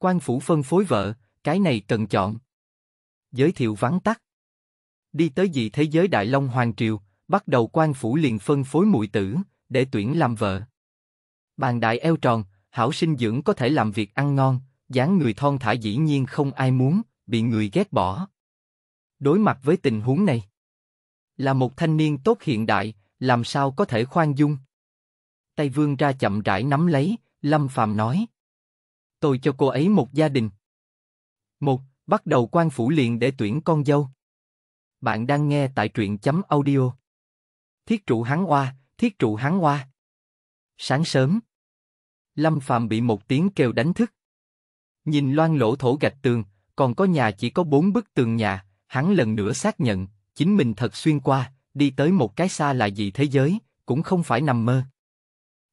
quan phủ phân phối vợ, cái này cần chọn. Giới thiệu vắn tắt. Đi tới dị thế giới Đại Long Hoàng Triều, bắt đầu quan phủ liền phân phối muội tử, để tuyển làm vợ. Bàn đại eo tròn, hảo sinh dưỡng có thể làm việc ăn ngon, dáng người thon thả dĩ nhiên không ai muốn, bị người ghét bỏ. Đối mặt với tình huống này, là một thanh niên tốt hiện đại, làm sao có thể khoan dung? Tay vương ra chậm rãi nắm lấy, Lâm Phàm nói tôi cho cô ấy một gia đình. Một, bắt đầu quan phủ liền để tuyển con dâu. Bạn đang nghe tại truyện chấm audio. Thiết trụ hắn oa, thiết trụ hắn oa. Sáng sớm, Lâm phạm bị một tiếng kêu đánh thức. Nhìn loan lỗ thổ gạch tường, còn có nhà chỉ có bốn bức tường nhà, hắn lần nữa xác nhận, chính mình thật xuyên qua, đi tới một cái xa là gì thế giới, cũng không phải nằm mơ.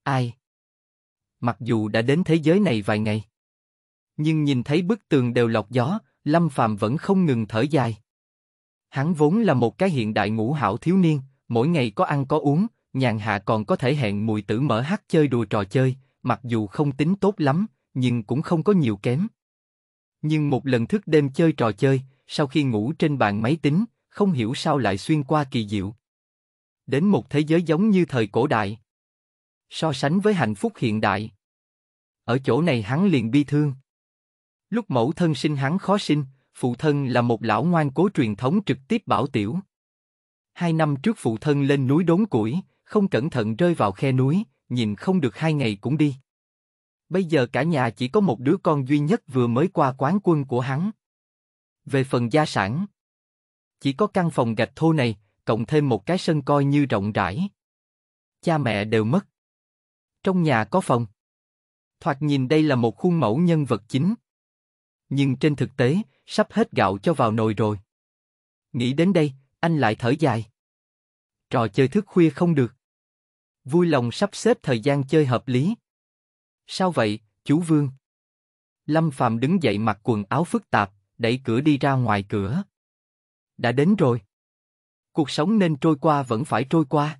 Ai? Mặc dù đã đến thế giới này vài ngày, nhưng nhìn thấy bức tường đều lọc gió, Lâm Phạm vẫn không ngừng thở dài. Hắn vốn là một cái hiện đại ngũ hảo thiếu niên, mỗi ngày có ăn có uống, nhàn hạ còn có thể hẹn mùi tử mở hát chơi đùa trò chơi, mặc dù không tính tốt lắm, nhưng cũng không có nhiều kém. Nhưng một lần thức đêm chơi trò chơi, sau khi ngủ trên bàn máy tính, không hiểu sao lại xuyên qua kỳ diệu. Đến một thế giới giống như thời cổ đại. So sánh với hạnh phúc hiện đại. Ở chỗ này hắn liền bi thương. Lúc mẫu thân sinh hắn khó sinh, phụ thân là một lão ngoan cố truyền thống trực tiếp bảo tiểu. Hai năm trước phụ thân lên núi đốn củi, không cẩn thận rơi vào khe núi, nhìn không được hai ngày cũng đi. Bây giờ cả nhà chỉ có một đứa con duy nhất vừa mới qua quán quân của hắn. Về phần gia sản, chỉ có căn phòng gạch thô này, cộng thêm một cái sân coi như rộng rãi. Cha mẹ đều mất. Trong nhà có phòng. Thoạt nhìn đây là một khuôn mẫu nhân vật chính nhưng trên thực tế, sắp hết gạo cho vào nồi rồi. Nghĩ đến đây, anh lại thở dài. Trò chơi thức khuya không được. Vui lòng sắp xếp thời gian chơi hợp lý. Sao vậy, chú Vương? Lâm Phạm đứng dậy mặc quần áo phức tạp, đẩy cửa đi ra ngoài cửa. Đã đến rồi. Cuộc sống nên trôi qua vẫn phải trôi qua.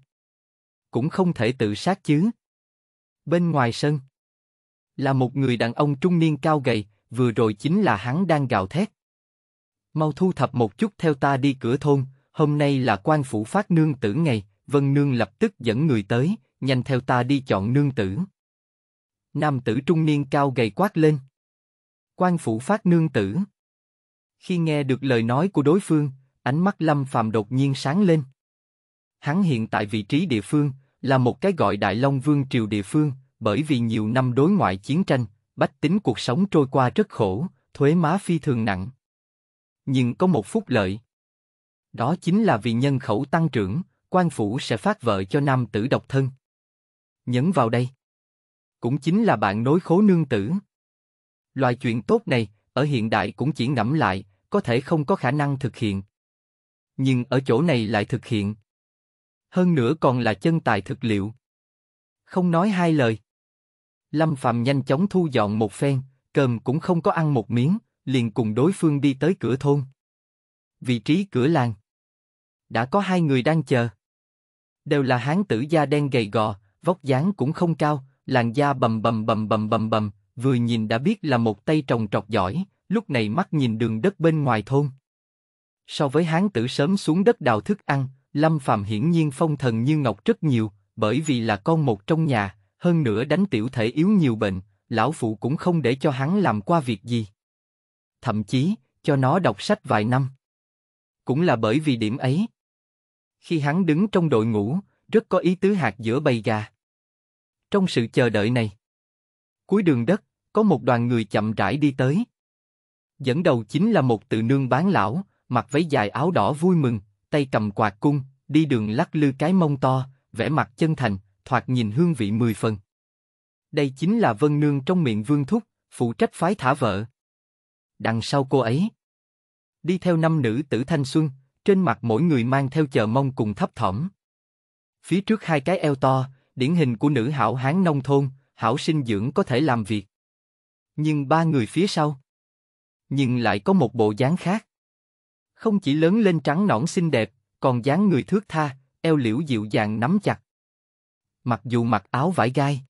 Cũng không thể tự sát chứ. Bên ngoài sân, là một người đàn ông trung niên cao gầy, vừa rồi chính là hắn đang gào thét. Mau thu thập một chút theo ta đi cửa thôn, hôm nay là quan phủ phát nương tử ngày, Vân Nương lập tức dẫn người tới, nhanh theo ta đi chọn nương tử. Nam tử trung niên cao gầy quát lên. Quan phủ phát nương tử. Khi nghe được lời nói của đối phương, ánh mắt Lâm Phàm đột nhiên sáng lên. Hắn hiện tại vị trí địa phương là một cái gọi Đại Long Vương triều địa phương, bởi vì nhiều năm đối ngoại chiến tranh, bách tính cuộc sống trôi qua rất khổ, thuế má phi thường nặng. Nhưng có một phúc lợi. Đó chính là vì nhân khẩu tăng trưởng, quan phủ sẽ phát vợ cho nam tử độc thân. Nhấn vào đây. Cũng chính là bạn nối khố nương tử. Loại chuyện tốt này, ở hiện đại cũng chỉ ngẫm lại, có thể không có khả năng thực hiện. Nhưng ở chỗ này lại thực hiện. Hơn nữa còn là chân tài thực liệu. Không nói hai lời. Lâm Phạm nhanh chóng thu dọn một phen, cơm cũng không có ăn một miếng, liền cùng đối phương đi tới cửa thôn. Vị trí cửa làng. Đã có hai người đang chờ. Đều là hán tử da đen gầy gò, vóc dáng cũng không cao, làn da bầm bầm bầm bầm bầm bầm, vừa nhìn đã biết là một tay trồng trọt giỏi, lúc này mắt nhìn đường đất bên ngoài thôn. So với hán tử sớm xuống đất đào thức ăn, Lâm Phạm hiển nhiên phong thần như ngọc rất nhiều, bởi vì là con một trong nhà, hơn nữa đánh tiểu thể yếu nhiều bệnh, lão phụ cũng không để cho hắn làm qua việc gì. Thậm chí, cho nó đọc sách vài năm. Cũng là bởi vì điểm ấy. Khi hắn đứng trong đội ngũ, rất có ý tứ hạt giữa bầy gà. Trong sự chờ đợi này, cuối đường đất, có một đoàn người chậm rãi đi tới. Dẫn đầu chính là một tự nương bán lão, mặc váy dài áo đỏ vui mừng, tay cầm quạt cung, đi đường lắc lư cái mông to, vẻ mặt chân thành, thoạt nhìn hương vị mười phần. Đây chính là Vân Nương trong miệng Vương Thúc, phụ trách phái thả vợ. Đằng sau cô ấy, đi theo năm nữ tử thanh xuân, trên mặt mỗi người mang theo chờ mong cùng thấp thỏm. Phía trước hai cái eo to, điển hình của nữ hảo hán nông thôn, hảo sinh dưỡng có thể làm việc. Nhưng ba người phía sau, nhưng lại có một bộ dáng khác. Không chỉ lớn lên trắng nõn xinh đẹp, còn dáng người thước tha, eo liễu dịu dàng nắm chặt, mặc dù mặc áo vải gai.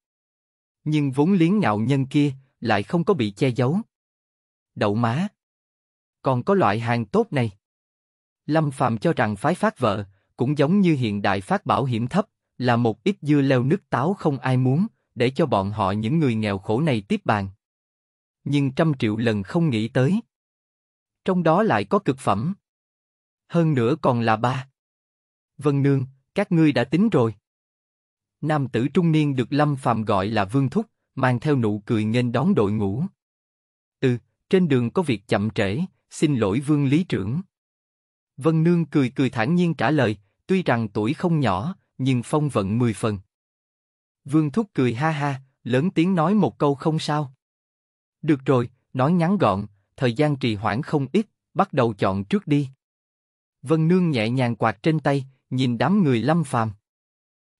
Nhưng vốn liếng ngạo nhân kia lại không có bị che giấu. Đậu má. Còn có loại hàng tốt này. Lâm Phạm cho rằng phái phát vợ, cũng giống như hiện đại phát bảo hiểm thấp, là một ít dưa leo nước táo không ai muốn, để cho bọn họ những người nghèo khổ này tiếp bàn. Nhưng trăm triệu lần không nghĩ tới. Trong đó lại có cực phẩm. Hơn nữa còn là ba. Vân Nương, các ngươi đã tính rồi. Nam tử trung niên được Lâm Phàm gọi là Vương Thúc, mang theo nụ cười nghênh đón đội ngũ. Ừ, trên đường có việc chậm trễ, xin lỗi Vương Lý Trưởng. Vân Nương cười cười thản nhiên trả lời, tuy rằng tuổi không nhỏ, nhưng phong vận mười phần. Vương Thúc cười ha ha, lớn tiếng nói một câu không sao. Được rồi, nói ngắn gọn, thời gian trì hoãn không ít, bắt đầu chọn trước đi. Vân Nương nhẹ nhàng quạt trên tay, nhìn đám người lâm phàm.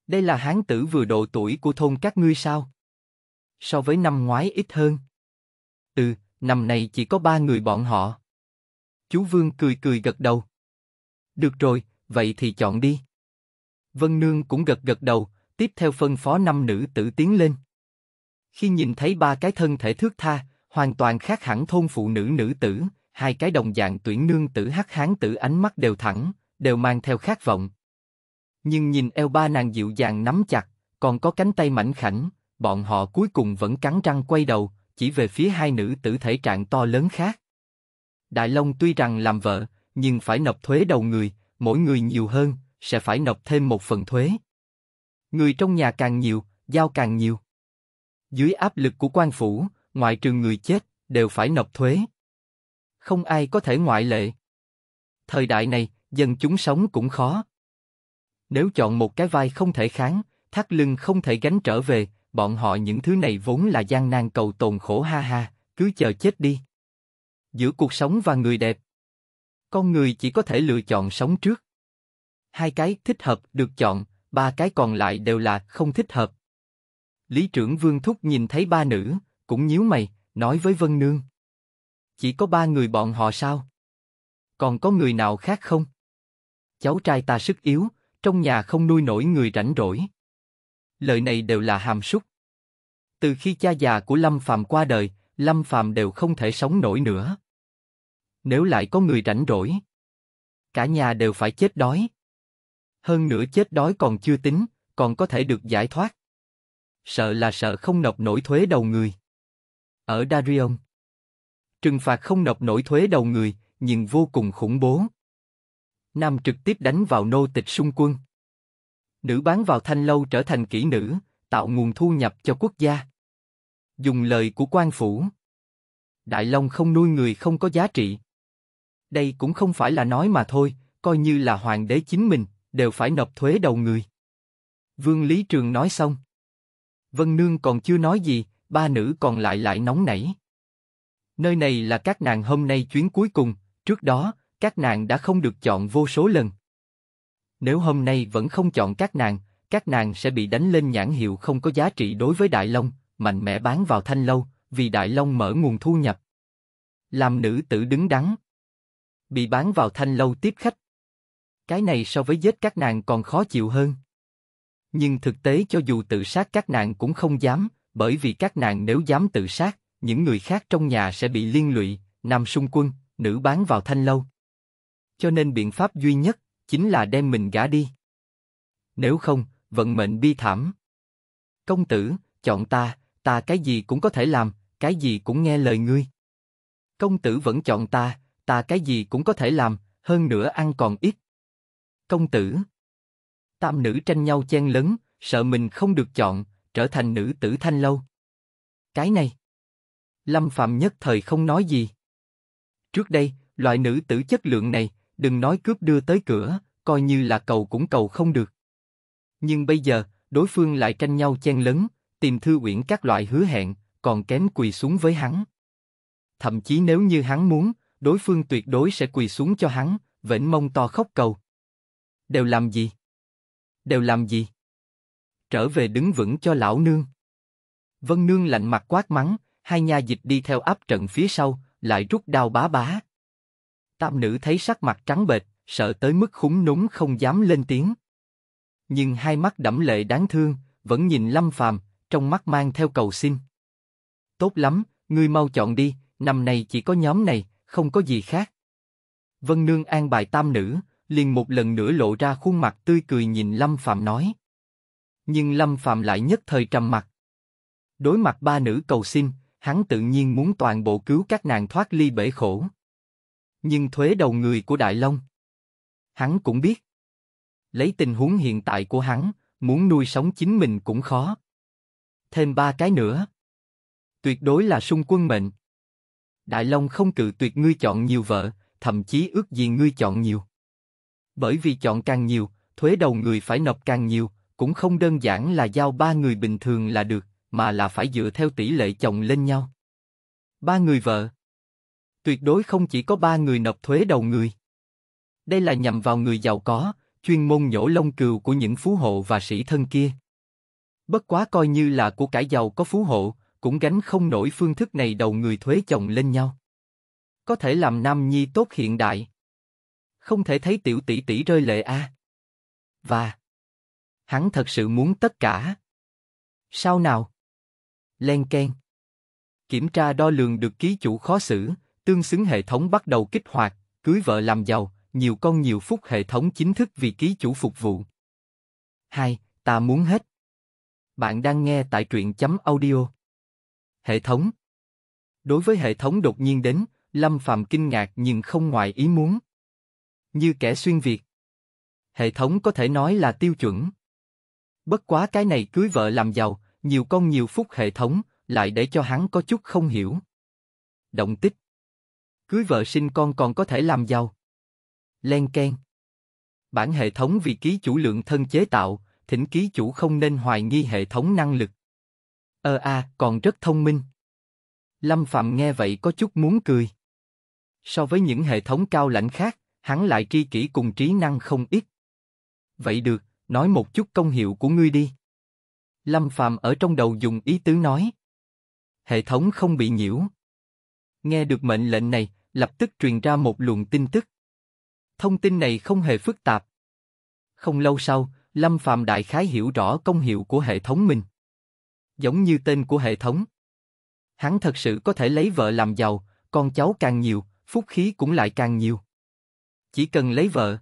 Đây là hán tử vừa độ tuổi của thôn các ngươi sao? So với năm ngoái ít hơn. Ừ, năm này chỉ có ba người bọn họ. Chú Vương cười cười gật đầu. Được rồi, vậy thì chọn đi. Vân Nương cũng gật gật đầu, tiếp theo phân phó năm nữ tử tiến lên. Khi nhìn thấy ba cái thân thể thước tha, hoàn toàn khác hẳn thôn phụ nữ nữ tử, hai cái đồng dạng tuyển nương tử hắc hán tử ánh mắt đều thẳng, đều mang theo khát vọng, nhưng nhìn eo ba nàng dịu dàng nắm chặt, còn có cánh tay mảnh khảnh, bọn họ cuối cùng vẫn cắn răng quay đầu, chỉ về phía hai nữ tử thể trạng to lớn khác. Đại Long tuy rằng làm vợ, nhưng phải nộp thuế đầu người, mỗi người nhiều hơn, sẽ phải nộp thêm một phần thuế. Người trong nhà càng nhiều, giao càng nhiều. Dưới áp lực của quan phủ, ngoại trừ người chết, đều phải nộp thuế. Không ai có thể ngoại lệ. Thời đại này, dân chúng sống cũng khó. Nếu chọn một cái vai không thể kháng, thắt lưng không thể gánh trở về, bọn họ những thứ này vốn là gian nan cầu tồn khổ ha ha, cứ chờ chết đi. Giữa cuộc sống và người đẹp, con người chỉ có thể lựa chọn sống trước. Hai cái thích hợp được chọn, ba cái còn lại đều là không thích hợp. Lý trưởng Vương Thúc nhìn thấy ba nữ, cũng nhíu mày, nói với Vân Nương. Chỉ có ba người bọn họ sao? Còn có người nào khác không? Cháu trai ta sức yếu, trong nhà không nuôi nổi người rảnh rỗi. Lời này đều là hàm súc. Từ khi cha già của Lâm Phàm qua đời, Lâm Phàm đều không thể sống nổi nữa. Nếu lại có người rảnh rỗi, cả nhà đều phải chết đói. Hơn nữa chết đói còn chưa tính, còn có thể được giải thoát. Sợ là sợ không nộp nổi thuế đầu người. Ở Darion, trừng phạt không nộp nổi thuế đầu người, nhưng vô cùng khủng bố nam trực tiếp đánh vào nô tịch xung quân. Nữ bán vào thanh lâu trở thành kỹ nữ, tạo nguồn thu nhập cho quốc gia. Dùng lời của quan phủ. Đại Long không nuôi người không có giá trị. Đây cũng không phải là nói mà thôi, coi như là hoàng đế chính mình, đều phải nộp thuế đầu người. Vương Lý Trường nói xong. Vân Nương còn chưa nói gì, ba nữ còn lại lại nóng nảy. Nơi này là các nàng hôm nay chuyến cuối cùng, trước đó, các nàng đã không được chọn vô số lần. Nếu hôm nay vẫn không chọn các nàng, các nàng sẽ bị đánh lên nhãn hiệu không có giá trị đối với Đại Long, mạnh mẽ bán vào Thanh Lâu, vì Đại Long mở nguồn thu nhập. Làm nữ tử đứng đắn. Bị bán vào Thanh Lâu tiếp khách. Cái này so với giết các nàng còn khó chịu hơn. Nhưng thực tế cho dù tự sát các nàng cũng không dám, bởi vì các nàng nếu dám tự sát, những người khác trong nhà sẽ bị liên lụy, nằm xung quân, nữ bán vào Thanh Lâu cho nên biện pháp duy nhất chính là đem mình gả đi. Nếu không, vận mệnh bi thảm. Công tử, chọn ta, ta cái gì cũng có thể làm, cái gì cũng nghe lời ngươi. Công tử vẫn chọn ta, ta cái gì cũng có thể làm, hơn nữa ăn còn ít. Công tử. Tam nữ tranh nhau chen lấn, sợ mình không được chọn, trở thành nữ tử thanh lâu. Cái này. Lâm Phạm nhất thời không nói gì. Trước đây, loại nữ tử chất lượng này, đừng nói cướp đưa tới cửa, coi như là cầu cũng cầu không được. Nhưng bây giờ, đối phương lại tranh nhau chen lấn, tìm thư uyển các loại hứa hẹn, còn kém quỳ xuống với hắn. Thậm chí nếu như hắn muốn, đối phương tuyệt đối sẽ quỳ xuống cho hắn, vẫn mông to khóc cầu. Đều làm gì? Đều làm gì? Trở về đứng vững cho lão nương. Vân nương lạnh mặt quát mắng, hai nha dịch đi theo áp trận phía sau, lại rút đao bá bá. Tam nữ thấy sắc mặt trắng bệch, sợ tới mức khúng núng không dám lên tiếng. Nhưng hai mắt đẫm lệ đáng thương, vẫn nhìn Lâm Phàm, trong mắt mang theo cầu xin. Tốt lắm, ngươi mau chọn đi, năm nay chỉ có nhóm này, không có gì khác. Vân Nương an bài tam nữ, liền một lần nữa lộ ra khuôn mặt tươi cười nhìn Lâm Phạm nói. Nhưng Lâm Phạm lại nhất thời trầm mặt. Đối mặt ba nữ cầu xin, hắn tự nhiên muốn toàn bộ cứu các nàng thoát ly bể khổ. Nhưng thuế đầu người của Đại Long, hắn cũng biết. Lấy tình huống hiện tại của hắn, muốn nuôi sống chính mình cũng khó. Thêm ba cái nữa. Tuyệt đối là sung quân mệnh. Đại Long không cự tuyệt ngươi chọn nhiều vợ, thậm chí ước gì ngươi chọn nhiều. Bởi vì chọn càng nhiều, thuế đầu người phải nộp càng nhiều, cũng không đơn giản là giao ba người bình thường là được, mà là phải dựa theo tỷ lệ chồng lên nhau. Ba người vợ, tuyệt đối không chỉ có ba người nộp thuế đầu người. Đây là nhằm vào người giàu có, chuyên môn nhổ lông cừu của những phú hộ và sĩ thân kia. Bất quá coi như là của cải giàu có phú hộ, cũng gánh không nổi phương thức này đầu người thuế chồng lên nhau. Có thể làm nam nhi tốt hiện đại. Không thể thấy tiểu tỷ tỷ rơi lệ a. Và hắn thật sự muốn tất cả. Sao nào? Len ken. Kiểm tra đo lường được ký chủ khó xử, Tương xứng hệ thống bắt đầu kích hoạt, cưới vợ làm giàu, nhiều con nhiều phúc hệ thống chính thức vì ký chủ phục vụ. 2. Ta muốn hết. Bạn đang nghe tại truyện chấm audio. Hệ thống Đối với hệ thống đột nhiên đến, Lâm Phạm kinh ngạc nhưng không ngoài ý muốn. Như kẻ xuyên Việt. Hệ thống có thể nói là tiêu chuẩn. Bất quá cái này cưới vợ làm giàu, nhiều con nhiều phúc hệ thống, lại để cho hắn có chút không hiểu. Động tích Cưới vợ sinh con còn có thể làm giàu. Len Ken Bản hệ thống vì ký chủ lượng thân chế tạo, thỉnh ký chủ không nên hoài nghi hệ thống năng lực. Ờ à, còn rất thông minh. Lâm Phạm nghe vậy có chút muốn cười. So với những hệ thống cao lãnh khác, hắn lại tri kỷ cùng trí năng không ít. Vậy được, nói một chút công hiệu của ngươi đi. Lâm Phạm ở trong đầu dùng ý tứ nói. Hệ thống không bị nhiễu. Nghe được mệnh lệnh này, lập tức truyền ra một luồng tin tức. Thông tin này không hề phức tạp. Không lâu sau, Lâm phạm đại khái hiểu rõ công hiệu của hệ thống mình. Giống như tên của hệ thống. Hắn thật sự có thể lấy vợ làm giàu, con cháu càng nhiều, phúc khí cũng lại càng nhiều. Chỉ cần lấy vợ,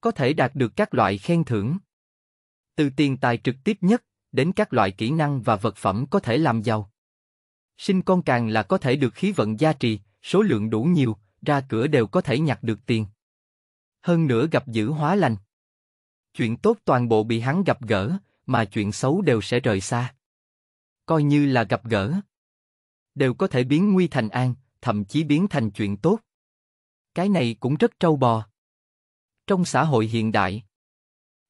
có thể đạt được các loại khen thưởng. Từ tiền tài trực tiếp nhất, đến các loại kỹ năng và vật phẩm có thể làm giàu. Sinh con càng là có thể được khí vận gia trì, số lượng đủ nhiều, ra cửa đều có thể nhặt được tiền. Hơn nữa gặp dữ hóa lành. Chuyện tốt toàn bộ bị hắn gặp gỡ, mà chuyện xấu đều sẽ rời xa. Coi như là gặp gỡ. Đều có thể biến nguy thành an, thậm chí biến thành chuyện tốt. Cái này cũng rất trâu bò. Trong xã hội hiện đại,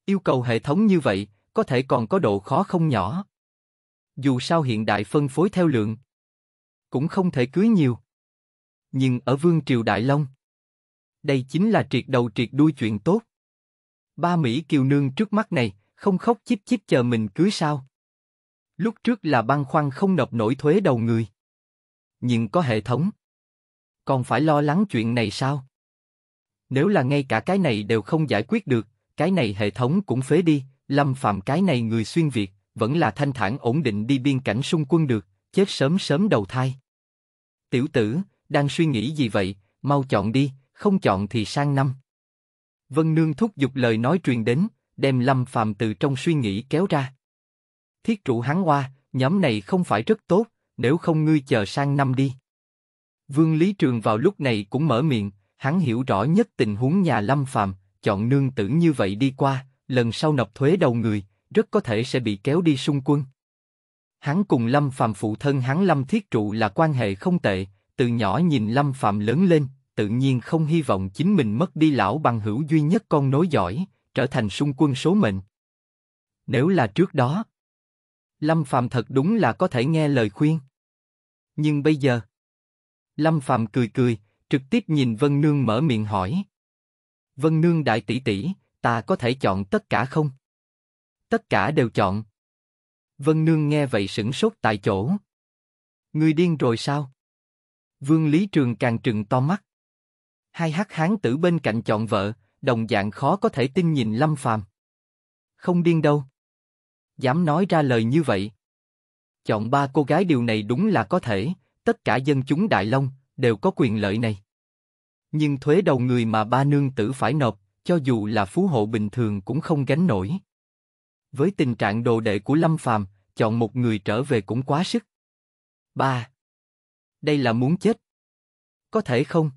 yêu cầu hệ thống như vậy có thể còn có độ khó không nhỏ. Dù sao hiện đại phân phối theo lượng, cũng không thể cưới nhiều nhưng ở vương triều Đại Long. Đây chính là triệt đầu triệt đuôi chuyện tốt. Ba Mỹ kiều nương trước mắt này, không khóc chíp chíp chờ mình cưới sao. Lúc trước là băn khoăn không nộp nổi thuế đầu người. Nhưng có hệ thống. Còn phải lo lắng chuyện này sao? Nếu là ngay cả cái này đều không giải quyết được, cái này hệ thống cũng phế đi, lâm phạm cái này người xuyên Việt, vẫn là thanh thản ổn định đi biên cảnh xung quân được, chết sớm sớm đầu thai. Tiểu tử, đang suy nghĩ gì vậy, mau chọn đi, không chọn thì sang năm. Vân Nương thúc giục lời nói truyền đến, đem Lâm Phàm từ trong suy nghĩ kéo ra. Thiết trụ hắn hoa, nhóm này không phải rất tốt, nếu không ngươi chờ sang năm đi. Vương Lý Trường vào lúc này cũng mở miệng, hắn hiểu rõ nhất tình huống nhà Lâm Phàm, chọn nương tử như vậy đi qua, lần sau nộp thuế đầu người, rất có thể sẽ bị kéo đi xung quân. Hắn cùng Lâm Phàm phụ thân hắn Lâm Thiết Trụ là quan hệ không tệ, từ nhỏ nhìn Lâm Phạm lớn lên, tự nhiên không hy vọng chính mình mất đi lão bằng hữu duy nhất con nối giỏi, trở thành sung quân số mệnh. Nếu là trước đó, Lâm Phạm thật đúng là có thể nghe lời khuyên. Nhưng bây giờ, Lâm Phạm cười cười, trực tiếp nhìn Vân Nương mở miệng hỏi. Vân Nương đại tỷ tỷ, ta có thể chọn tất cả không? Tất cả đều chọn. Vân Nương nghe vậy sững sốt tại chỗ. người điên rồi sao? Vương Lý Trường càng trừng to mắt. Hai hắc hán tử bên cạnh chọn vợ, đồng dạng khó có thể tin nhìn Lâm Phàm. Không điên đâu. Dám nói ra lời như vậy. Chọn ba cô gái điều này đúng là có thể, tất cả dân chúng Đại Long đều có quyền lợi này. Nhưng thuế đầu người mà ba nương tử phải nộp, cho dù là phú hộ bình thường cũng không gánh nổi. Với tình trạng đồ đệ của Lâm Phàm, chọn một người trở về cũng quá sức. 3. Đây là muốn chết. Có thể không?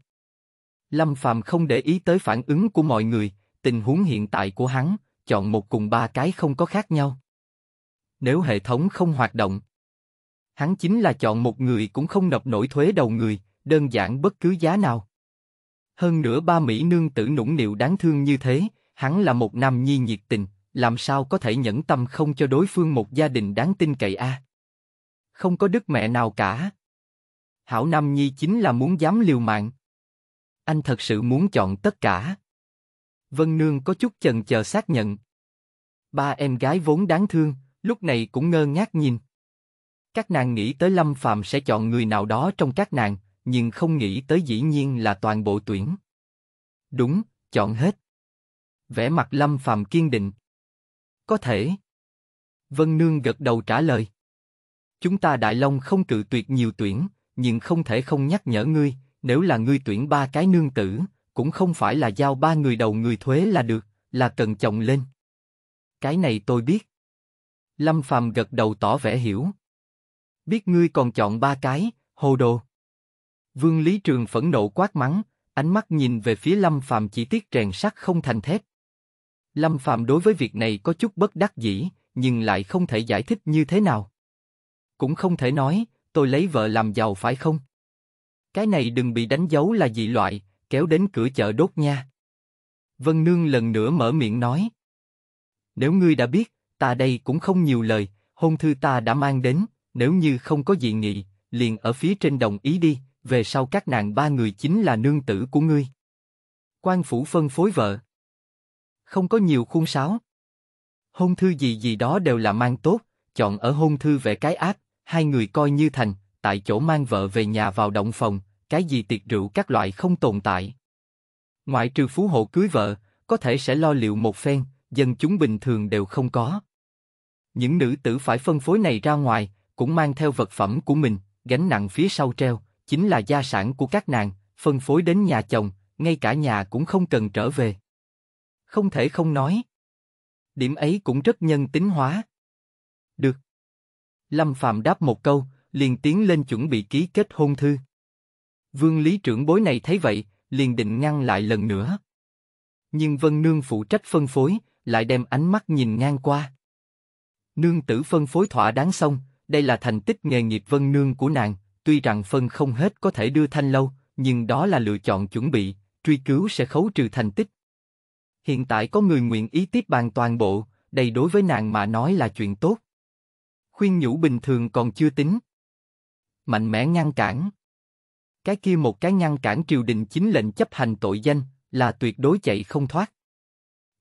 Lâm Phàm không để ý tới phản ứng của mọi người, tình huống hiện tại của hắn, chọn một cùng ba cái không có khác nhau. Nếu hệ thống không hoạt động, hắn chính là chọn một người cũng không nộp nổi thuế đầu người, đơn giản bất cứ giá nào. Hơn nữa ba Mỹ nương tử nũng nịu đáng thương như thế, hắn là một nam nhi nhiệt tình, làm sao có thể nhẫn tâm không cho đối phương một gia đình đáng tin cậy a? À? Không có đức mẹ nào cả. Hảo Nam Nhi chính là muốn dám liều mạng. Anh thật sự muốn chọn tất cả. Vân Nương có chút chần chờ xác nhận. Ba em gái vốn đáng thương, lúc này cũng ngơ ngác nhìn. Các nàng nghĩ tới Lâm Phạm sẽ chọn người nào đó trong các nàng, nhưng không nghĩ tới dĩ nhiên là toàn bộ tuyển. Đúng, chọn hết. Vẻ mặt Lâm Phạm kiên định. Có thể. Vân Nương gật đầu trả lời. Chúng ta Đại Long không cự tuyệt nhiều tuyển, nhưng không thể không nhắc nhở ngươi, nếu là ngươi tuyển ba cái nương tử, cũng không phải là giao ba người đầu người thuế là được, là cần chồng lên. Cái này tôi biết. Lâm Phàm gật đầu tỏ vẻ hiểu. Biết ngươi còn chọn ba cái, hồ đồ. Vương Lý Trường phẫn nộ quát mắng, ánh mắt nhìn về phía Lâm Phàm chỉ tiếc rèn sắt không thành thép. Lâm Phàm đối với việc này có chút bất đắc dĩ, nhưng lại không thể giải thích như thế nào. Cũng không thể nói, tôi lấy vợ làm giàu phải không? Cái này đừng bị đánh dấu là dị loại, kéo đến cửa chợ đốt nha. Vân Nương lần nữa mở miệng nói. Nếu ngươi đã biết, ta đây cũng không nhiều lời, hôn thư ta đã mang đến, nếu như không có dị nghị, liền ở phía trên đồng ý đi, về sau các nàng ba người chính là nương tử của ngươi. Quan phủ phân phối vợ. Không có nhiều khuôn sáo. Hôn thư gì gì đó đều là mang tốt, chọn ở hôn thư về cái ác, hai người coi như thành, tại chỗ mang vợ về nhà vào động phòng, cái gì tiệc rượu các loại không tồn tại. Ngoại trừ phú hộ cưới vợ, có thể sẽ lo liệu một phen, dân chúng bình thường đều không có. Những nữ tử phải phân phối này ra ngoài, cũng mang theo vật phẩm của mình, gánh nặng phía sau treo, chính là gia sản của các nàng, phân phối đến nhà chồng, ngay cả nhà cũng không cần trở về. Không thể không nói. Điểm ấy cũng rất nhân tính hóa, Lâm Phạm đáp một câu, liền tiến lên chuẩn bị ký kết hôn thư. Vương Lý trưởng bối này thấy vậy, liền định ngăn lại lần nữa. Nhưng Vân Nương phụ trách phân phối, lại đem ánh mắt nhìn ngang qua. Nương tử phân phối thỏa đáng xong, đây là thành tích nghề nghiệp Vân Nương của nàng, tuy rằng phân không hết có thể đưa thanh lâu, nhưng đó là lựa chọn chuẩn bị, truy cứu sẽ khấu trừ thành tích. Hiện tại có người nguyện ý tiếp bàn toàn bộ, đây đối với nàng mà nói là chuyện tốt khuyên nhủ bình thường còn chưa tính. Mạnh mẽ ngăn cản. Cái kia một cái ngăn cản triều đình chính lệnh chấp hành tội danh, là tuyệt đối chạy không thoát.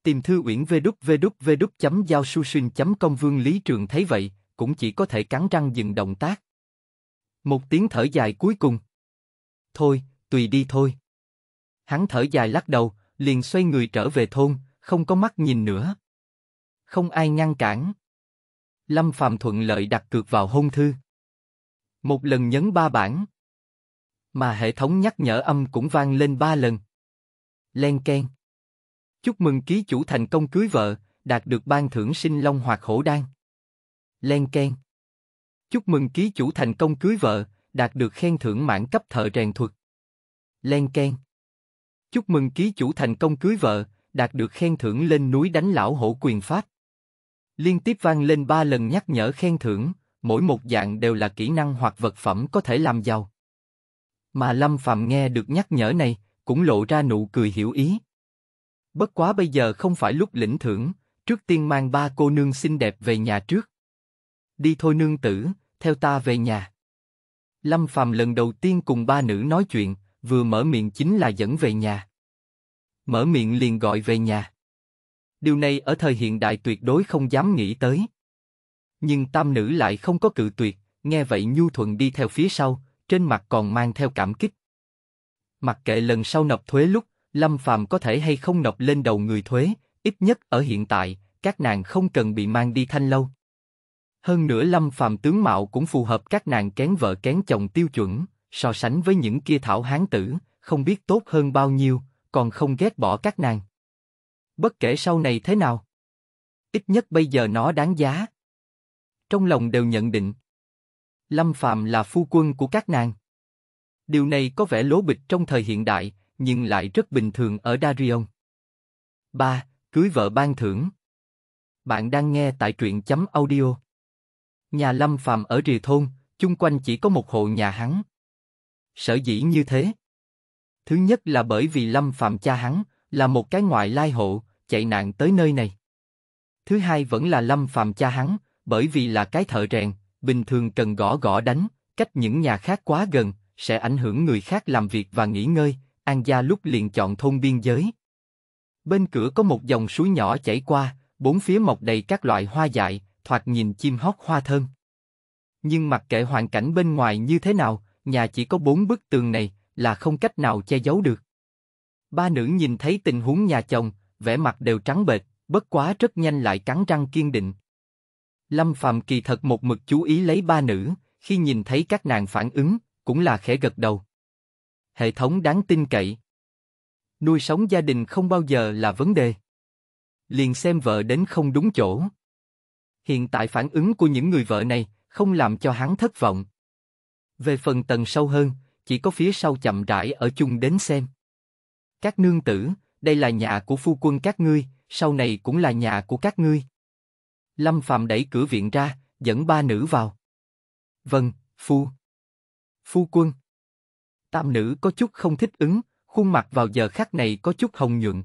Tìm thư uyển vê đúc vê đúc vê đúc chấm giao su xuyên chấm công vương lý trường thấy vậy, cũng chỉ có thể cắn răng dừng động tác. Một tiếng thở dài cuối cùng. Thôi, tùy đi thôi. Hắn thở dài lắc đầu, liền xoay người trở về thôn, không có mắt nhìn nữa. Không ai ngăn cản. Lâm Phạm thuận lợi đặt cược vào hôn thư. Một lần nhấn ba bản. Mà hệ thống nhắc nhở âm cũng vang lên ba lần. Len ken Chúc mừng ký chủ thành công cưới vợ, đạt được ban thưởng sinh long hoặc hổ đan. Len ken Chúc mừng ký chủ thành công cưới vợ, đạt được khen thưởng mãn cấp thợ rèn thuật. Len ken Chúc mừng ký chủ thành công cưới vợ, đạt được khen thưởng lên núi đánh lão hổ quyền pháp. Liên tiếp vang lên ba lần nhắc nhở khen thưởng, mỗi một dạng đều là kỹ năng hoặc vật phẩm có thể làm giàu. Mà Lâm phạm nghe được nhắc nhở này, cũng lộ ra nụ cười hiểu ý. Bất quá bây giờ không phải lúc lĩnh thưởng, trước tiên mang ba cô nương xinh đẹp về nhà trước. Đi thôi nương tử, theo ta về nhà. Lâm phạm lần đầu tiên cùng ba nữ nói chuyện, vừa mở miệng chính là dẫn về nhà. Mở miệng liền gọi về nhà điều này ở thời hiện đại tuyệt đối không dám nghĩ tới. Nhưng tam nữ lại không có cự tuyệt, nghe vậy nhu thuận đi theo phía sau, trên mặt còn mang theo cảm kích. Mặc kệ lần sau nộp thuế lúc, Lâm Phàm có thể hay không nộp lên đầu người thuế, ít nhất ở hiện tại, các nàng không cần bị mang đi thanh lâu. Hơn nữa Lâm Phàm tướng mạo cũng phù hợp các nàng kén vợ kén chồng tiêu chuẩn, so sánh với những kia thảo hán tử, không biết tốt hơn bao nhiêu, còn không ghét bỏ các nàng. Bất kể sau này thế nào. Ít nhất bây giờ nó đáng giá. Trong lòng đều nhận định. Lâm Phạm là phu quân của các nàng. Điều này có vẻ lố bịch trong thời hiện đại, nhưng lại rất bình thường ở Darion. 3. Cưới vợ ban thưởng Bạn đang nghe tại truyện chấm audio. Nhà Lâm phạm ở rìa thôn, chung quanh chỉ có một hộ nhà hắn. Sở dĩ như thế. Thứ nhất là bởi vì Lâm phạm cha hắn là một cái ngoại lai hộ, chạy nạn tới nơi này. Thứ hai vẫn là Lâm Phàm cha hắn, bởi vì là cái thợ rèn, bình thường cần gõ gõ đánh, cách những nhà khác quá gần, sẽ ảnh hưởng người khác làm việc và nghỉ ngơi, An Gia lúc liền chọn thôn biên giới. Bên cửa có một dòng suối nhỏ chảy qua, bốn phía mọc đầy các loại hoa dại, thoạt nhìn chim hót hoa thơm. Nhưng mặc kệ hoàn cảnh bên ngoài như thế nào, nhà chỉ có bốn bức tường này là không cách nào che giấu được. Ba nữ nhìn thấy tình huống nhà chồng, vẻ mặt đều trắng bệch, bất quá rất nhanh lại cắn răng kiên định. Lâm Phàm kỳ thật một mực chú ý lấy ba nữ, khi nhìn thấy các nàng phản ứng, cũng là khẽ gật đầu. Hệ thống đáng tin cậy. Nuôi sống gia đình không bao giờ là vấn đề. Liền xem vợ đến không đúng chỗ. Hiện tại phản ứng của những người vợ này không làm cho hắn thất vọng. Về phần tầng sâu hơn, chỉ có phía sau chậm rãi ở chung đến xem. Các nương tử, đây là nhà của phu quân các ngươi, sau này cũng là nhà của các ngươi. Lâm phạm đẩy cửa viện ra, dẫn ba nữ vào. Vâng, phu. Phu quân. Tam nữ có chút không thích ứng, khuôn mặt vào giờ khắc này có chút hồng nhuận.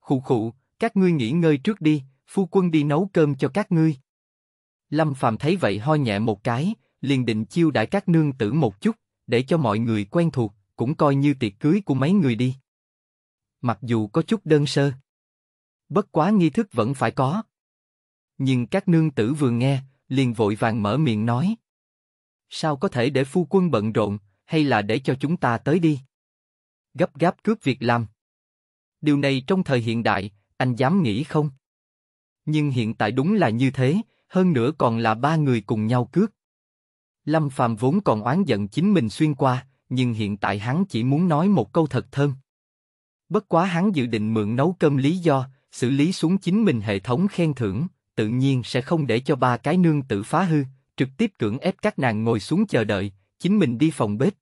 Khụ khụ, các ngươi nghỉ ngơi trước đi, phu quân đi nấu cơm cho các ngươi. Lâm phạm thấy vậy ho nhẹ một cái, liền định chiêu đãi các nương tử một chút, để cho mọi người quen thuộc, cũng coi như tiệc cưới của mấy người đi mặc dù có chút đơn sơ. Bất quá nghi thức vẫn phải có. Nhưng các nương tử vừa nghe, liền vội vàng mở miệng nói. Sao có thể để phu quân bận rộn, hay là để cho chúng ta tới đi? Gấp gáp cướp việc làm. Điều này trong thời hiện đại, anh dám nghĩ không? Nhưng hiện tại đúng là như thế, hơn nữa còn là ba người cùng nhau cướp. Lâm Phàm vốn còn oán giận chính mình xuyên qua, nhưng hiện tại hắn chỉ muốn nói một câu thật thơm. Bất quá hắn dự định mượn nấu cơm lý do, xử lý xuống chính mình hệ thống khen thưởng, tự nhiên sẽ không để cho ba cái nương tự phá hư, trực tiếp cưỡng ép các nàng ngồi xuống chờ đợi, chính mình đi phòng bếp.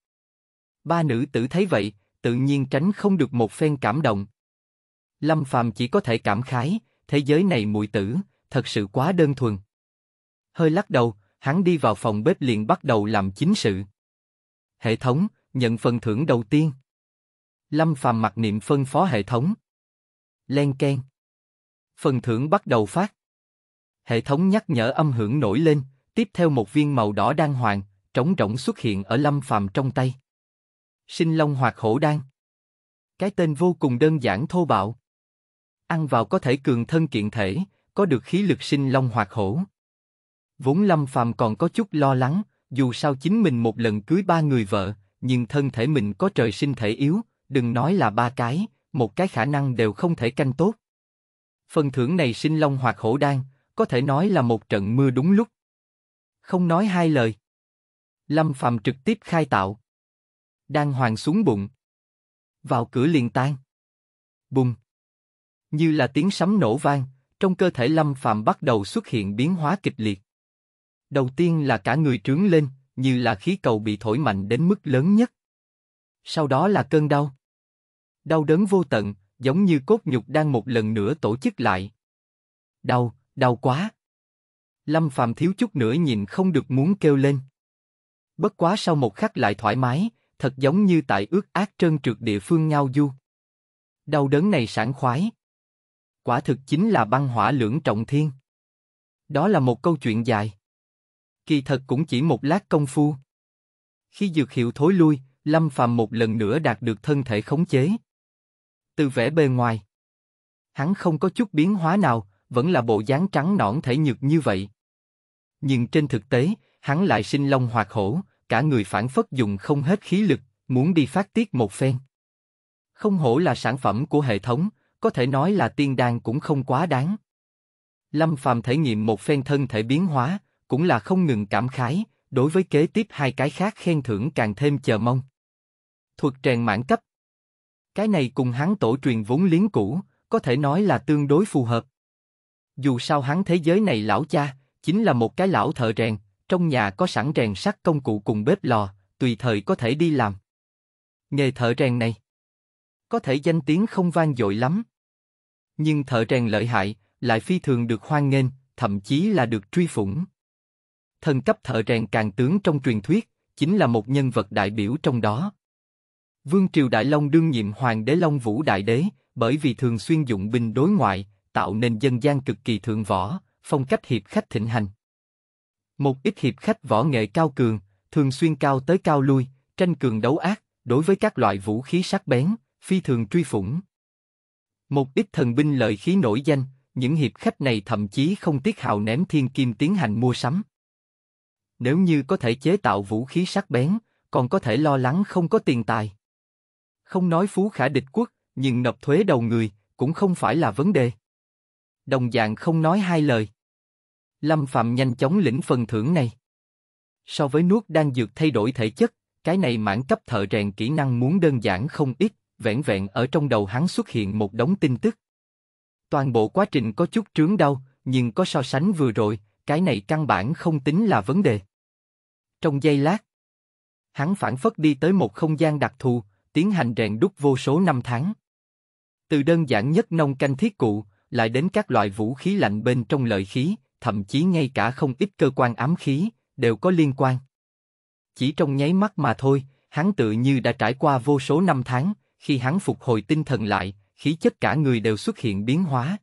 Ba nữ tử thấy vậy, tự nhiên tránh không được một phen cảm động. Lâm Phàm chỉ có thể cảm khái, thế giới này muội tử, thật sự quá đơn thuần. Hơi lắc đầu, hắn đi vào phòng bếp liền bắt đầu làm chính sự. Hệ thống, nhận phần thưởng đầu tiên. Lâm Phàm mặc niệm phân phó hệ thống. Len ken Phần thưởng bắt đầu phát. Hệ thống nhắc nhở âm hưởng nổi lên, tiếp theo một viên màu đỏ đan hoàng, trống rỗng xuất hiện ở Lâm Phàm trong tay. Sinh long hoặc hổ đan. Cái tên vô cùng đơn giản thô bạo. Ăn vào có thể cường thân kiện thể, có được khí lực sinh long hoặc hổ. Vốn Lâm Phàm còn có chút lo lắng, dù sao chính mình một lần cưới ba người vợ, nhưng thân thể mình có trời sinh thể yếu, đừng nói là ba cái, một cái khả năng đều không thể canh tốt. Phần thưởng này sinh long hoặc hổ đan, có thể nói là một trận mưa đúng lúc. Không nói hai lời. Lâm Phàm trực tiếp khai tạo. Đan hoàng xuống bụng. Vào cửa liền tan. Bùng. Như là tiếng sấm nổ vang, trong cơ thể Lâm Phàm bắt đầu xuất hiện biến hóa kịch liệt. Đầu tiên là cả người trướng lên, như là khí cầu bị thổi mạnh đến mức lớn nhất. Sau đó là cơn đau. Đau đớn vô tận, giống như cốt nhục đang một lần nữa tổ chức lại. Đau, đau quá. Lâm Phàm thiếu chút nữa nhìn không được muốn kêu lên. Bất quá sau một khắc lại thoải mái, thật giống như tại ước ác trơn trượt địa phương ngao du. Đau đớn này sảng khoái. Quả thực chính là băng hỏa lưỡng trọng thiên. Đó là một câu chuyện dài. Kỳ thật cũng chỉ một lát công phu. Khi dược hiệu thối lui, Lâm Phàm một lần nữa đạt được thân thể khống chế từ vẻ bề ngoài. Hắn không có chút biến hóa nào, vẫn là bộ dáng trắng nõn thể nhược như vậy. Nhưng trên thực tế, hắn lại sinh long hoạt hổ, cả người phản phất dùng không hết khí lực, muốn đi phát tiết một phen. Không hổ là sản phẩm của hệ thống, có thể nói là tiên đan cũng không quá đáng. Lâm Phàm thể nghiệm một phen thân thể biến hóa, cũng là không ngừng cảm khái, đối với kế tiếp hai cái khác khen thưởng càng thêm chờ mong. Thuật trèn mãn cấp cái này cùng hắn tổ truyền vốn liếng cũ, có thể nói là tương đối phù hợp. Dù sao hắn thế giới này lão cha, chính là một cái lão thợ rèn, trong nhà có sẵn rèn sắt công cụ cùng bếp lò, tùy thời có thể đi làm. Nghề thợ rèn này, có thể danh tiếng không vang dội lắm. Nhưng thợ rèn lợi hại, lại phi thường được hoan nghênh, thậm chí là được truy phủng. Thần cấp thợ rèn càng tướng trong truyền thuyết, chính là một nhân vật đại biểu trong đó. Vương triều Đại Long đương nhiệm hoàng đế Long Vũ Đại Đế, bởi vì thường xuyên dụng binh đối ngoại, tạo nên dân gian cực kỳ thượng võ, phong cách hiệp khách thịnh hành. Một ít hiệp khách võ nghệ cao cường, thường xuyên cao tới cao lui, tranh cường đấu ác, đối với các loại vũ khí sắc bén, phi thường truy phủng. Một ít thần binh lợi khí nổi danh, những hiệp khách này thậm chí không tiếc hào ném thiên kim tiến hành mua sắm. Nếu như có thể chế tạo vũ khí sắc bén, còn có thể lo lắng không có tiền tài không nói phú khả địch quốc, nhưng nộp thuế đầu người cũng không phải là vấn đề. Đồng dạng không nói hai lời. Lâm Phạm nhanh chóng lĩnh phần thưởng này. So với nuốt đang dược thay đổi thể chất, cái này mãn cấp thợ rèn kỹ năng muốn đơn giản không ít, vẹn vẹn ở trong đầu hắn xuất hiện một đống tin tức. Toàn bộ quá trình có chút trướng đau, nhưng có so sánh vừa rồi, cái này căn bản không tính là vấn đề. Trong giây lát, hắn phản phất đi tới một không gian đặc thù, tiến hành rèn đúc vô số năm tháng. Từ đơn giản nhất nông canh thiết cụ, lại đến các loại vũ khí lạnh bên trong lợi khí, thậm chí ngay cả không ít cơ quan ám khí, đều có liên quan. Chỉ trong nháy mắt mà thôi, hắn tự như đã trải qua vô số năm tháng, khi hắn phục hồi tinh thần lại, khí chất cả người đều xuất hiện biến hóa.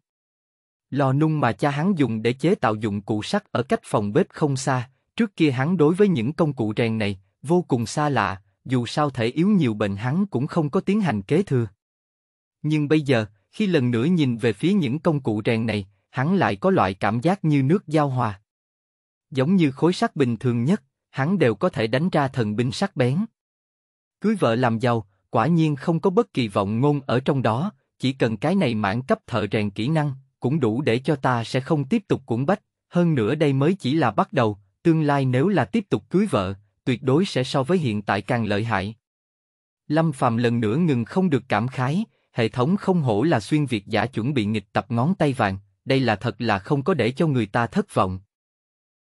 Lò nung mà cha hắn dùng để chế tạo dụng cụ sắt ở cách phòng bếp không xa, trước kia hắn đối với những công cụ rèn này, vô cùng xa lạ, dù sao thể yếu nhiều bệnh hắn cũng không có tiến hành kế thừa. Nhưng bây giờ, khi lần nữa nhìn về phía những công cụ rèn này, hắn lại có loại cảm giác như nước giao hòa. Giống như khối sắt bình thường nhất, hắn đều có thể đánh ra thần binh sắc bén. Cưới vợ làm giàu, quả nhiên không có bất kỳ vọng ngôn ở trong đó, chỉ cần cái này mãn cấp thợ rèn kỹ năng, cũng đủ để cho ta sẽ không tiếp tục cuộn bách, hơn nữa đây mới chỉ là bắt đầu, tương lai nếu là tiếp tục cưới vợ, tuyệt đối sẽ so với hiện tại càng lợi hại. Lâm Phàm lần nữa ngừng không được cảm khái, hệ thống không hổ là xuyên việt giả chuẩn bị nghịch tập ngón tay vàng, đây là thật là không có để cho người ta thất vọng.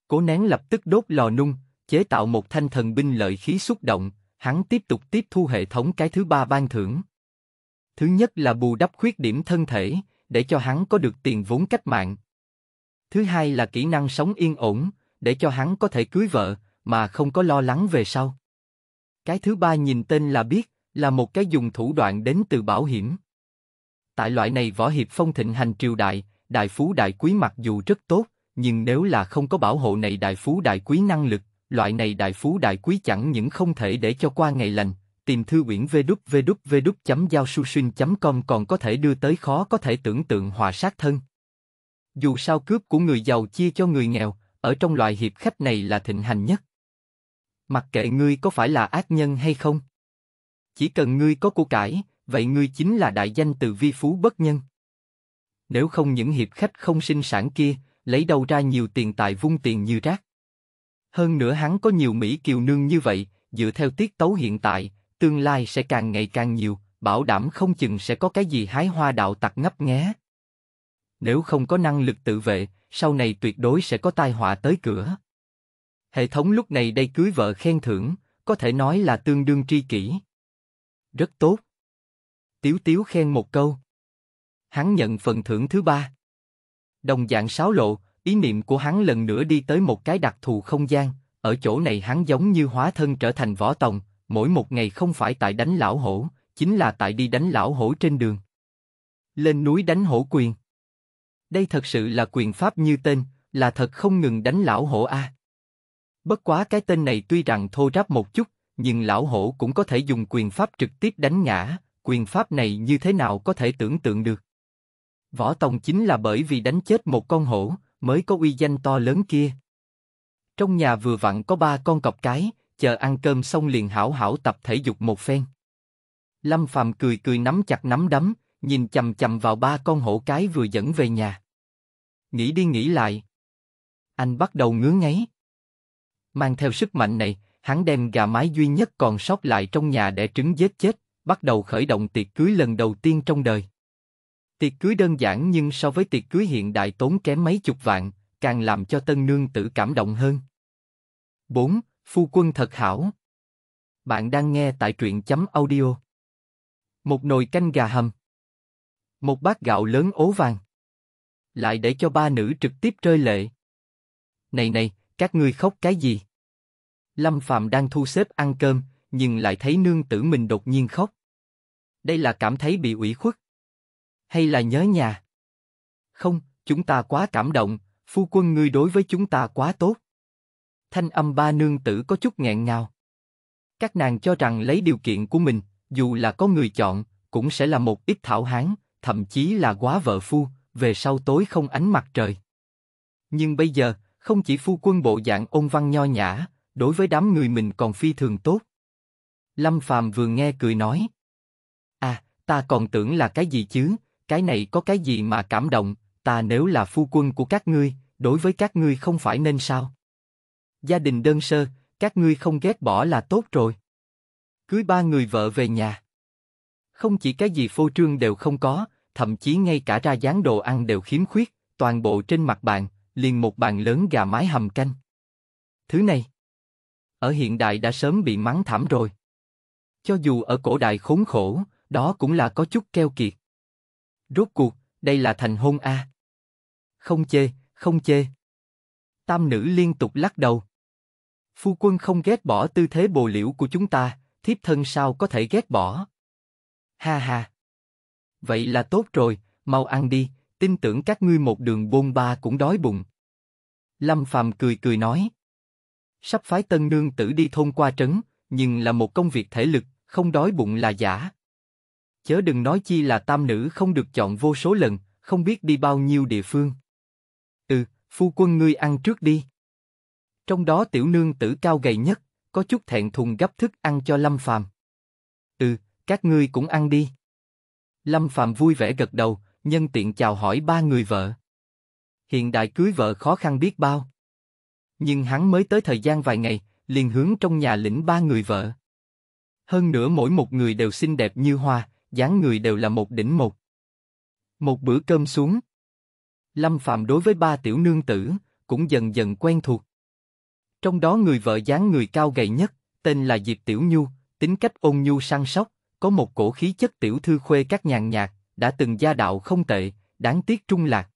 Cố nén lập tức đốt lò nung, chế tạo một thanh thần binh lợi khí xúc động, hắn tiếp tục tiếp thu hệ thống cái thứ ba ban thưởng. Thứ nhất là bù đắp khuyết điểm thân thể, để cho hắn có được tiền vốn cách mạng. Thứ hai là kỹ năng sống yên ổn, để cho hắn có thể cưới vợ, mà không có lo lắng về sau. Cái thứ ba nhìn tên là biết, là một cái dùng thủ đoạn đến từ bảo hiểm. Tại loại này võ hiệp phong thịnh hành triều đại, đại phú đại quý mặc dù rất tốt, nhưng nếu là không có bảo hộ này đại phú đại quý năng lực, loại này đại phú đại quý chẳng những không thể để cho qua ngày lành, tìm thư quyển www.giao-su-shin.com còn có thể đưa tới khó có thể tưởng tượng hòa sát thân. Dù sao cướp của người giàu chia cho người nghèo, ở trong loại hiệp khách này là thịnh hành nhất. Mặc kệ ngươi có phải là ác nhân hay không. Chỉ cần ngươi có của cải, vậy ngươi chính là đại danh từ vi phú bất nhân. Nếu không những hiệp khách không sinh sản kia, lấy đâu ra nhiều tiền tài vung tiền như rác. Hơn nữa hắn có nhiều Mỹ kiều nương như vậy, dựa theo tiết tấu hiện tại, tương lai sẽ càng ngày càng nhiều, bảo đảm không chừng sẽ có cái gì hái hoa đạo tặc ngấp nghé. Nếu không có năng lực tự vệ, sau này tuyệt đối sẽ có tai họa tới cửa. Hệ thống lúc này đây cưới vợ khen thưởng, có thể nói là tương đương tri kỷ. Rất tốt. Tiếu Tiếu khen một câu. Hắn nhận phần thưởng thứ ba. Đồng dạng sáo lộ, ý niệm của hắn lần nữa đi tới một cái đặc thù không gian, ở chỗ này hắn giống như hóa thân trở thành võ tòng, mỗi một ngày không phải tại đánh lão hổ, chính là tại đi đánh lão hổ trên đường. Lên núi đánh hổ quyền. Đây thật sự là quyền pháp như tên, là thật không ngừng đánh lão hổ a. À. Bất quá cái tên này tuy rằng thô ráp một chút, nhưng lão hổ cũng có thể dùng quyền pháp trực tiếp đánh ngã, quyền pháp này như thế nào có thể tưởng tượng được. Võ Tòng chính là bởi vì đánh chết một con hổ, mới có uy danh to lớn kia. Trong nhà vừa vặn có ba con cọp cái, chờ ăn cơm xong liền hảo hảo tập thể dục một phen. Lâm Phàm cười cười nắm chặt nắm đấm, nhìn chầm chầm vào ba con hổ cái vừa dẫn về nhà. Nghĩ đi nghĩ lại. Anh bắt đầu ngứa ngáy. Mang theo sức mạnh này, hắn đem gà mái duy nhất còn sót lại trong nhà để trứng giết chết, bắt đầu khởi động tiệc cưới lần đầu tiên trong đời. Tiệc cưới đơn giản nhưng so với tiệc cưới hiện đại tốn kém mấy chục vạn, càng làm cho tân nương tử cảm động hơn. 4. Phu quân thật hảo. Bạn đang nghe tại truyện chấm audio. Một nồi canh gà hầm. Một bát gạo lớn ố vàng. Lại để cho ba nữ trực tiếp rơi lệ. Này này, các ngươi khóc cái gì? Lâm Phạm đang thu xếp ăn cơm, nhưng lại thấy nương tử mình đột nhiên khóc. Đây là cảm thấy bị ủy khuất. Hay là nhớ nhà? Không, chúng ta quá cảm động, phu quân ngươi đối với chúng ta quá tốt. Thanh âm ba nương tử có chút nghẹn ngào. Các nàng cho rằng lấy điều kiện của mình, dù là có người chọn, cũng sẽ là một ít thảo hán, thậm chí là quá vợ phu, về sau tối không ánh mặt trời. Nhưng bây giờ, không chỉ phu quân bộ dạng ôn văn nho nhã, đối với đám người mình còn phi thường tốt. Lâm Phàm vừa nghe cười nói. À, ta còn tưởng là cái gì chứ, cái này có cái gì mà cảm động, ta nếu là phu quân của các ngươi, đối với các ngươi không phải nên sao? Gia đình đơn sơ, các ngươi không ghét bỏ là tốt rồi. Cưới ba người vợ về nhà. Không chỉ cái gì phô trương đều không có, thậm chí ngay cả ra dáng đồ ăn đều khiếm khuyết, toàn bộ trên mặt bàn liền một bàn lớn gà mái hầm canh. Thứ này, ở hiện đại đã sớm bị mắng thảm rồi. Cho dù ở cổ đại khốn khổ, đó cũng là có chút keo kiệt. Rốt cuộc, đây là thành hôn a. Không chê, không chê. Tam nữ liên tục lắc đầu. Phu quân không ghét bỏ tư thế bồ liễu của chúng ta, thiếp thân sao có thể ghét bỏ? Ha ha. Vậy là tốt rồi, mau ăn đi, tin tưởng các ngươi một đường bôn ba cũng đói bụng. Lâm Phàm cười cười nói, sắp phái tân nương tử đi thôn qua trấn, nhưng là một công việc thể lực, không đói bụng là giả. Chớ đừng nói chi là tam nữ không được chọn vô số lần, không biết đi bao nhiêu địa phương. Ừ, phu quân ngươi ăn trước đi. Trong đó tiểu nương tử cao gầy nhất, có chút thẹn thùng gấp thức ăn cho Lâm Phàm. Ừ, các ngươi cũng ăn đi. Lâm Phàm vui vẻ gật đầu, nhân tiện chào hỏi ba người vợ. Hiện đại cưới vợ khó khăn biết bao. Nhưng hắn mới tới thời gian vài ngày, liền hướng trong nhà lĩnh ba người vợ. Hơn nữa mỗi một người đều xinh đẹp như hoa, dáng người đều là một đỉnh một. Một bữa cơm xuống. Lâm Phạm đối với ba tiểu nương tử, cũng dần dần quen thuộc. Trong đó người vợ dáng người cao gầy nhất, tên là Diệp Tiểu Nhu, tính cách ôn nhu săn sóc, có một cổ khí chất tiểu thư khuê các nhàn nhạt, đã từng gia đạo không tệ, đáng tiếc trung lạc.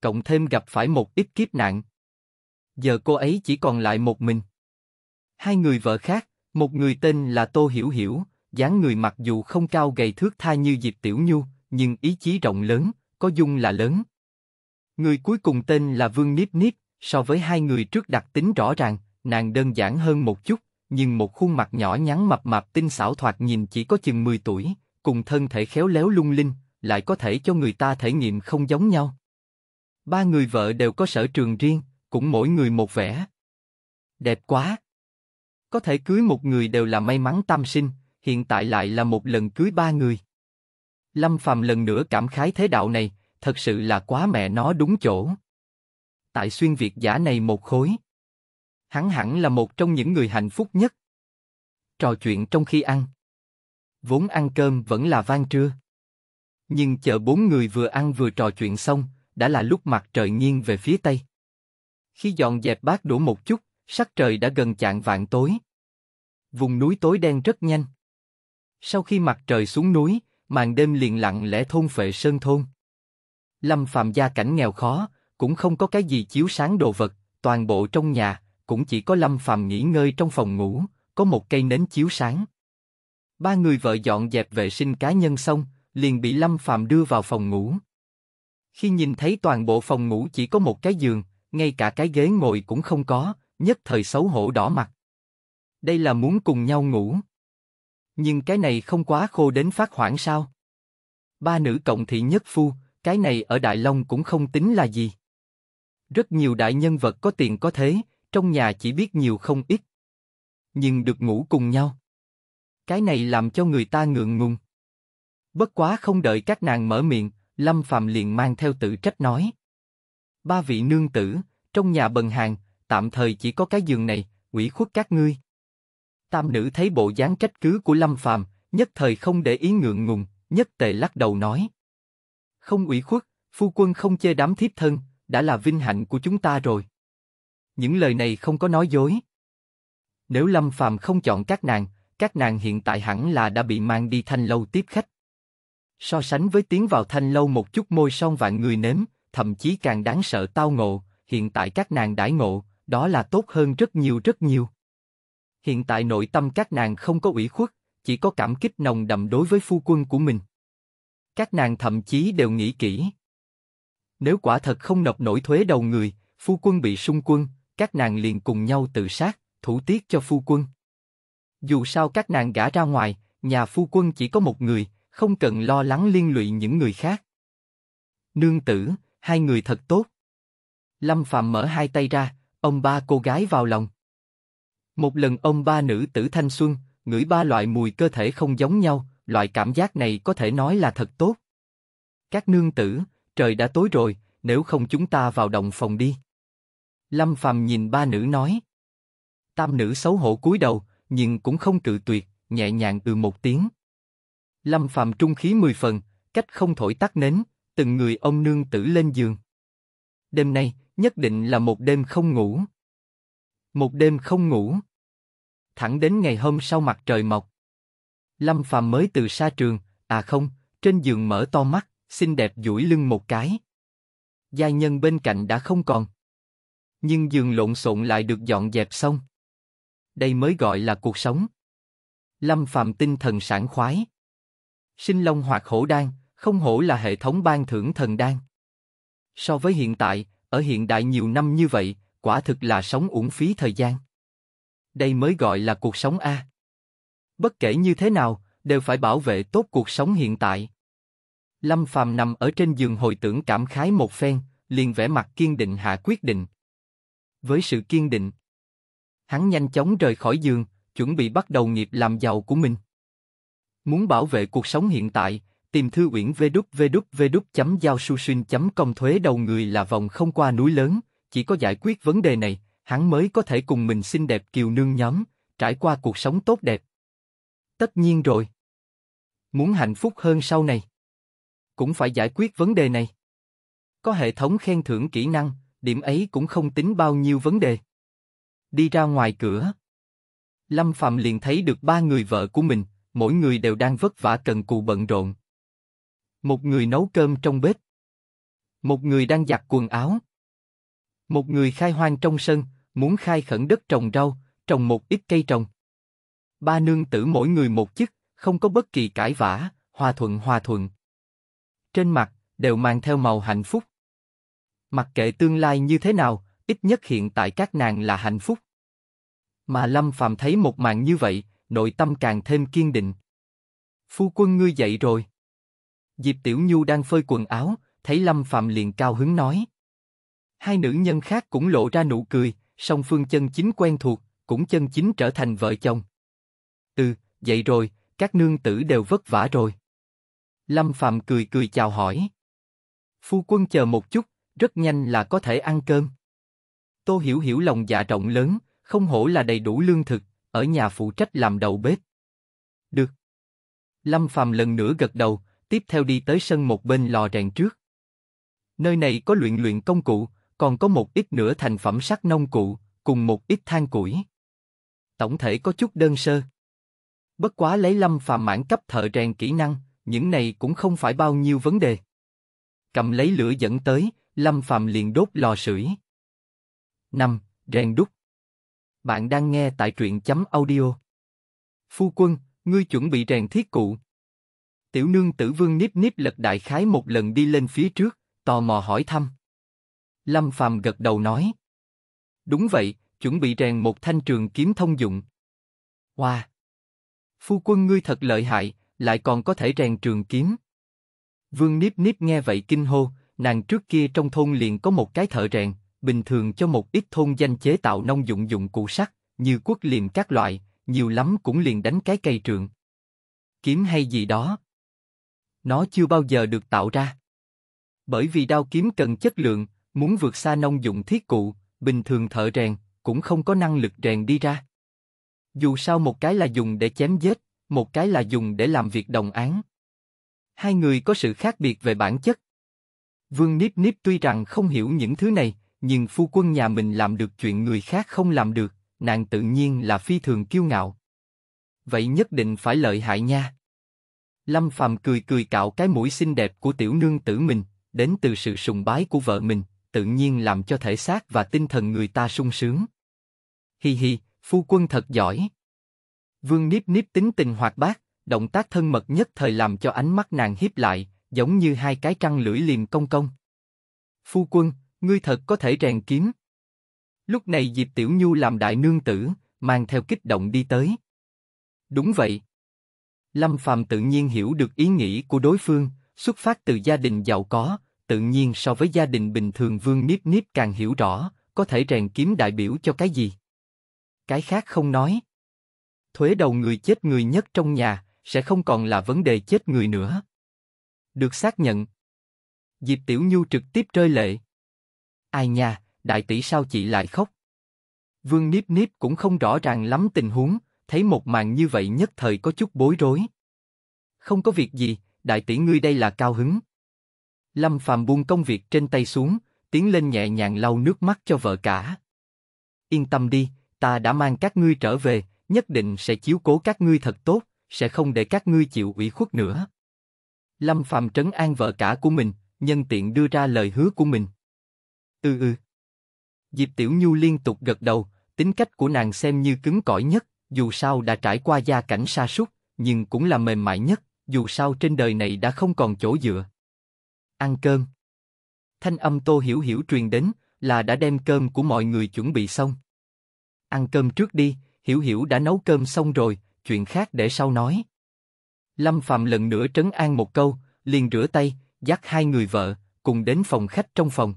Cộng thêm gặp phải một ít kiếp nạn. Giờ cô ấy chỉ còn lại một mình. Hai người vợ khác, một người tên là Tô Hiểu Hiểu, dáng người mặc dù không cao gầy thước tha như Diệp Tiểu Nhu, nhưng ý chí rộng lớn, có dung là lớn. Người cuối cùng tên là Vương Niếp Niếp, so với hai người trước đặc tính rõ ràng, nàng đơn giản hơn một chút, nhưng một khuôn mặt nhỏ nhắn mập mạp tinh xảo thoạt nhìn chỉ có chừng 10 tuổi, cùng thân thể khéo léo lung linh, lại có thể cho người ta thể nghiệm không giống nhau. Ba người vợ đều có sở trường riêng, cũng mỗi người một vẻ. Đẹp quá! Có thể cưới một người đều là may mắn tam sinh, hiện tại lại là một lần cưới ba người. Lâm Phàm lần nữa cảm khái thế đạo này, thật sự là quá mẹ nó đúng chỗ. Tại xuyên Việt giả này một khối. Hắn hẳn là một trong những người hạnh phúc nhất. Trò chuyện trong khi ăn, vốn ăn cơm vẫn là van trưa. Nhưng chờ bốn người vừa ăn vừa trò chuyện xong, đã là lúc mặt trời nghiêng về phía tây. Khi dọn dẹp bát đổ một chút, sắc trời đã gần chạng vạn tối. Vùng núi tối đen rất nhanh. Sau khi mặt trời xuống núi, màn đêm liền lặng lẽ thôn phệ sơn thôn. Lâm Phạm gia cảnh nghèo khó, cũng không có cái gì chiếu sáng đồ vật, toàn bộ trong nhà cũng chỉ có Lâm Phạm nghỉ ngơi trong phòng ngủ, có một cây nến chiếu sáng. Ba người vợ dọn dẹp vệ sinh cá nhân xong, liền bị Lâm Phạm đưa vào phòng ngủ. Khi nhìn thấy toàn bộ phòng ngủ chỉ có một cái giường, ngay cả cái ghế ngồi cũng không có, nhất thời xấu hổ đỏ mặt. Đây là muốn cùng nhau ngủ. Nhưng cái này không quá khô đến phát hoảng sao? Ba nữ cộng thị nhất phu, cái này ở Đại Long cũng không tính là gì. Rất nhiều đại nhân vật có tiền có thế, trong nhà chỉ biết nhiều không ít. Nhưng được ngủ cùng nhau. Cái này làm cho người ta ngượng ngùng. Bất quá không đợi các nàng mở miệng, Lâm Phạm liền mang theo tự trách nói. Ba vị nương tử, trong nhà bần hàng, tạm thời chỉ có cái giường này, ủy khuất các ngươi. Tam nữ thấy bộ dáng trách cứ của Lâm Phàm, nhất thời không để ý ngượng ngùng, nhất tề lắc đầu nói. Không ủy khuất, phu quân không chê đám thiếp thân, đã là vinh hạnh của chúng ta rồi. Những lời này không có nói dối. Nếu Lâm Phàm không chọn các nàng, các nàng hiện tại hẳn là đã bị mang đi thanh lâu tiếp khách. So sánh với tiến vào thanh lâu một chút môi son vạn người nếm, thậm chí càng đáng sợ tao ngộ, hiện tại các nàng đãi ngộ, đó là tốt hơn rất nhiều rất nhiều. Hiện tại nội tâm các nàng không có ủy khuất, chỉ có cảm kích nồng đậm đối với phu quân của mình. Các nàng thậm chí đều nghĩ kỹ. Nếu quả thật không nộp nổi thuế đầu người, phu quân bị sung quân, các nàng liền cùng nhau tự sát, thủ tiết cho phu quân. Dù sao các nàng gả ra ngoài, nhà phu quân chỉ có một người, không cần lo lắng liên lụy những người khác. Nương tử, hai người thật tốt. Lâm Phạm mở hai tay ra, ông ba cô gái vào lòng. Một lần ông ba nữ tử thanh xuân, ngửi ba loại mùi cơ thể không giống nhau, loại cảm giác này có thể nói là thật tốt. Các nương tử, trời đã tối rồi, nếu không chúng ta vào động phòng đi. Lâm phạm nhìn ba nữ nói. Tam nữ xấu hổ cúi đầu, nhưng cũng không cự tuyệt, nhẹ nhàng từ một tiếng. Lâm Phạm trung khí mười phần, cách không thổi tắt nến, từng người ông nương tử lên giường. Đêm nay, nhất định là một đêm không ngủ. Một đêm không ngủ. Thẳng đến ngày hôm sau mặt trời mọc. Lâm Phạm mới từ xa trường, à không, trên giường mở to mắt, xinh đẹp duỗi lưng một cái. Gia nhân bên cạnh đã không còn. Nhưng giường lộn xộn lại được dọn dẹp xong đây mới gọi là cuộc sống. Lâm Phạm tinh thần sản khoái. Sinh long hoặc hổ đan, không hổ là hệ thống ban thưởng thần đan. So với hiện tại, ở hiện đại nhiều năm như vậy, quả thực là sống uổng phí thời gian. Đây mới gọi là cuộc sống a. Bất kể như thế nào, đều phải bảo vệ tốt cuộc sống hiện tại. Lâm Phạm nằm ở trên giường hồi tưởng cảm khái một phen, liền vẻ mặt kiên định hạ quyết định. Với sự kiên định, hắn nhanh chóng rời khỏi giường, chuẩn bị bắt đầu nghiệp làm giàu của mình. Muốn bảo vệ cuộc sống hiện tại, tìm thư uyển www.giaosusin.com thuế đầu người là vòng không qua núi lớn, chỉ có giải quyết vấn đề này, hắn mới có thể cùng mình xinh đẹp kiều nương nhóm, trải qua cuộc sống tốt đẹp. Tất nhiên rồi. Muốn hạnh phúc hơn sau này, cũng phải giải quyết vấn đề này. Có hệ thống khen thưởng kỹ năng, điểm ấy cũng không tính bao nhiêu vấn đề đi ra ngoài cửa. Lâm Phạm liền thấy được ba người vợ của mình, mỗi người đều đang vất vả cần cù bận rộn. Một người nấu cơm trong bếp, một người đang giặt quần áo, một người khai hoang trong sân, muốn khai khẩn đất trồng rau, trồng một ít cây trồng. Ba nương tử mỗi người một chức, không có bất kỳ cãi vã, hòa thuận hòa thuận. Trên mặt đều mang theo màu hạnh phúc. Mặc kệ tương lai như thế nào, ít nhất hiện tại các nàng là hạnh phúc. Mà Lâm Phàm thấy một màn như vậy, nội tâm càng thêm kiên định. Phu quân ngươi dậy rồi. Diệp Tiểu Nhu đang phơi quần áo, thấy Lâm Phạm liền cao hứng nói. Hai nữ nhân khác cũng lộ ra nụ cười, song phương chân chính quen thuộc, cũng chân chính trở thành vợ chồng. Ừ, dậy rồi, các nương tử đều vất vả rồi. Lâm Phạm cười cười chào hỏi. Phu quân chờ một chút, rất nhanh là có thể ăn cơm. Tô Hiểu Hiểu lòng dạ rộng lớn, không hổ là đầy đủ lương thực, ở nhà phụ trách làm đầu bếp. Được. Lâm Phàm lần nữa gật đầu, tiếp theo đi tới sân một bên lò rèn trước. Nơi này có luyện luyện công cụ, còn có một ít nữa thành phẩm sắt nông cụ, cùng một ít than củi. Tổng thể có chút đơn sơ. Bất quá lấy Lâm Phàm mãn cấp thợ rèn kỹ năng, những này cũng không phải bao nhiêu vấn đề. Cầm lấy lửa dẫn tới, Lâm Phàm liền đốt lò sưởi. 5. Rèn đúc Bạn đang nghe tại truyện chấm audio. Phu quân, ngươi chuẩn bị rèn thiết cụ. Tiểu nương tử vương níp níp lật đại khái một lần đi lên phía trước, tò mò hỏi thăm. Lâm Phàm gật đầu nói. Đúng vậy, chuẩn bị rèn một thanh trường kiếm thông dụng. Hoa! Wow. Phu quân ngươi thật lợi hại, lại còn có thể rèn trường kiếm. Vương Niếp Niếp nghe vậy kinh hô, nàng trước kia trong thôn liền có một cái thợ rèn, bình thường cho một ít thôn danh chế tạo nông dụng dụng cụ sắt, như quốc liềm các loại, nhiều lắm cũng liền đánh cái cây trượng. Kiếm hay gì đó. Nó chưa bao giờ được tạo ra. Bởi vì đao kiếm cần chất lượng, muốn vượt xa nông dụng thiết cụ, bình thường thợ rèn, cũng không có năng lực rèn đi ra. Dù sao một cái là dùng để chém giết, một cái là dùng để làm việc đồng án. Hai người có sự khác biệt về bản chất. Vương níp níp tuy rằng không hiểu những thứ này, nhưng phu quân nhà mình làm được chuyện người khác không làm được, nàng tự nhiên là phi thường kiêu ngạo. Vậy nhất định phải lợi hại nha. Lâm Phàm cười cười cạo cái mũi xinh đẹp của tiểu nương tử mình, đến từ sự sùng bái của vợ mình, tự nhiên làm cho thể xác và tinh thần người ta sung sướng. Hi hi, phu quân thật giỏi. Vương Niếp Niếp tính tình hoạt bát, động tác thân mật nhất thời làm cho ánh mắt nàng hiếp lại, giống như hai cái trăng lưỡi liềm công công. Phu quân, ngươi thật có thể rèn kiếm. Lúc này Diệp Tiểu Nhu làm đại nương tử, mang theo kích động đi tới. Đúng vậy. Lâm Phàm tự nhiên hiểu được ý nghĩ của đối phương, xuất phát từ gia đình giàu có, tự nhiên so với gia đình bình thường Vương Nếp Nếp càng hiểu rõ, có thể rèn kiếm đại biểu cho cái gì. Cái khác không nói. Thuế đầu người chết người nhất trong nhà, sẽ không còn là vấn đề chết người nữa. Được xác nhận. Diệp Tiểu Nhu trực tiếp rơi lệ, Ai nha, đại tỷ sao chị lại khóc? Vương Niếp Niếp cũng không rõ ràng lắm tình huống, thấy một màn như vậy nhất thời có chút bối rối. Không có việc gì, đại tỷ ngươi đây là cao hứng. Lâm Phàm buông công việc trên tay xuống, tiến lên nhẹ nhàng lau nước mắt cho vợ cả. Yên tâm đi, ta đã mang các ngươi trở về, nhất định sẽ chiếu cố các ngươi thật tốt, sẽ không để các ngươi chịu ủy khuất nữa. Lâm Phàm trấn an vợ cả của mình, nhân tiện đưa ra lời hứa của mình. Ừ ừ. Diệp Tiểu Nhu liên tục gật đầu, tính cách của nàng xem như cứng cỏi nhất, dù sao đã trải qua gia cảnh sa sút, nhưng cũng là mềm mại nhất, dù sao trên đời này đã không còn chỗ dựa. Ăn cơm. Thanh âm Tô Hiểu Hiểu truyền đến, là đã đem cơm của mọi người chuẩn bị xong. Ăn cơm trước đi, Hiểu Hiểu đã nấu cơm xong rồi, chuyện khác để sau nói. Lâm Phạm lần nữa trấn an một câu, liền rửa tay, dắt hai người vợ, cùng đến phòng khách trong phòng.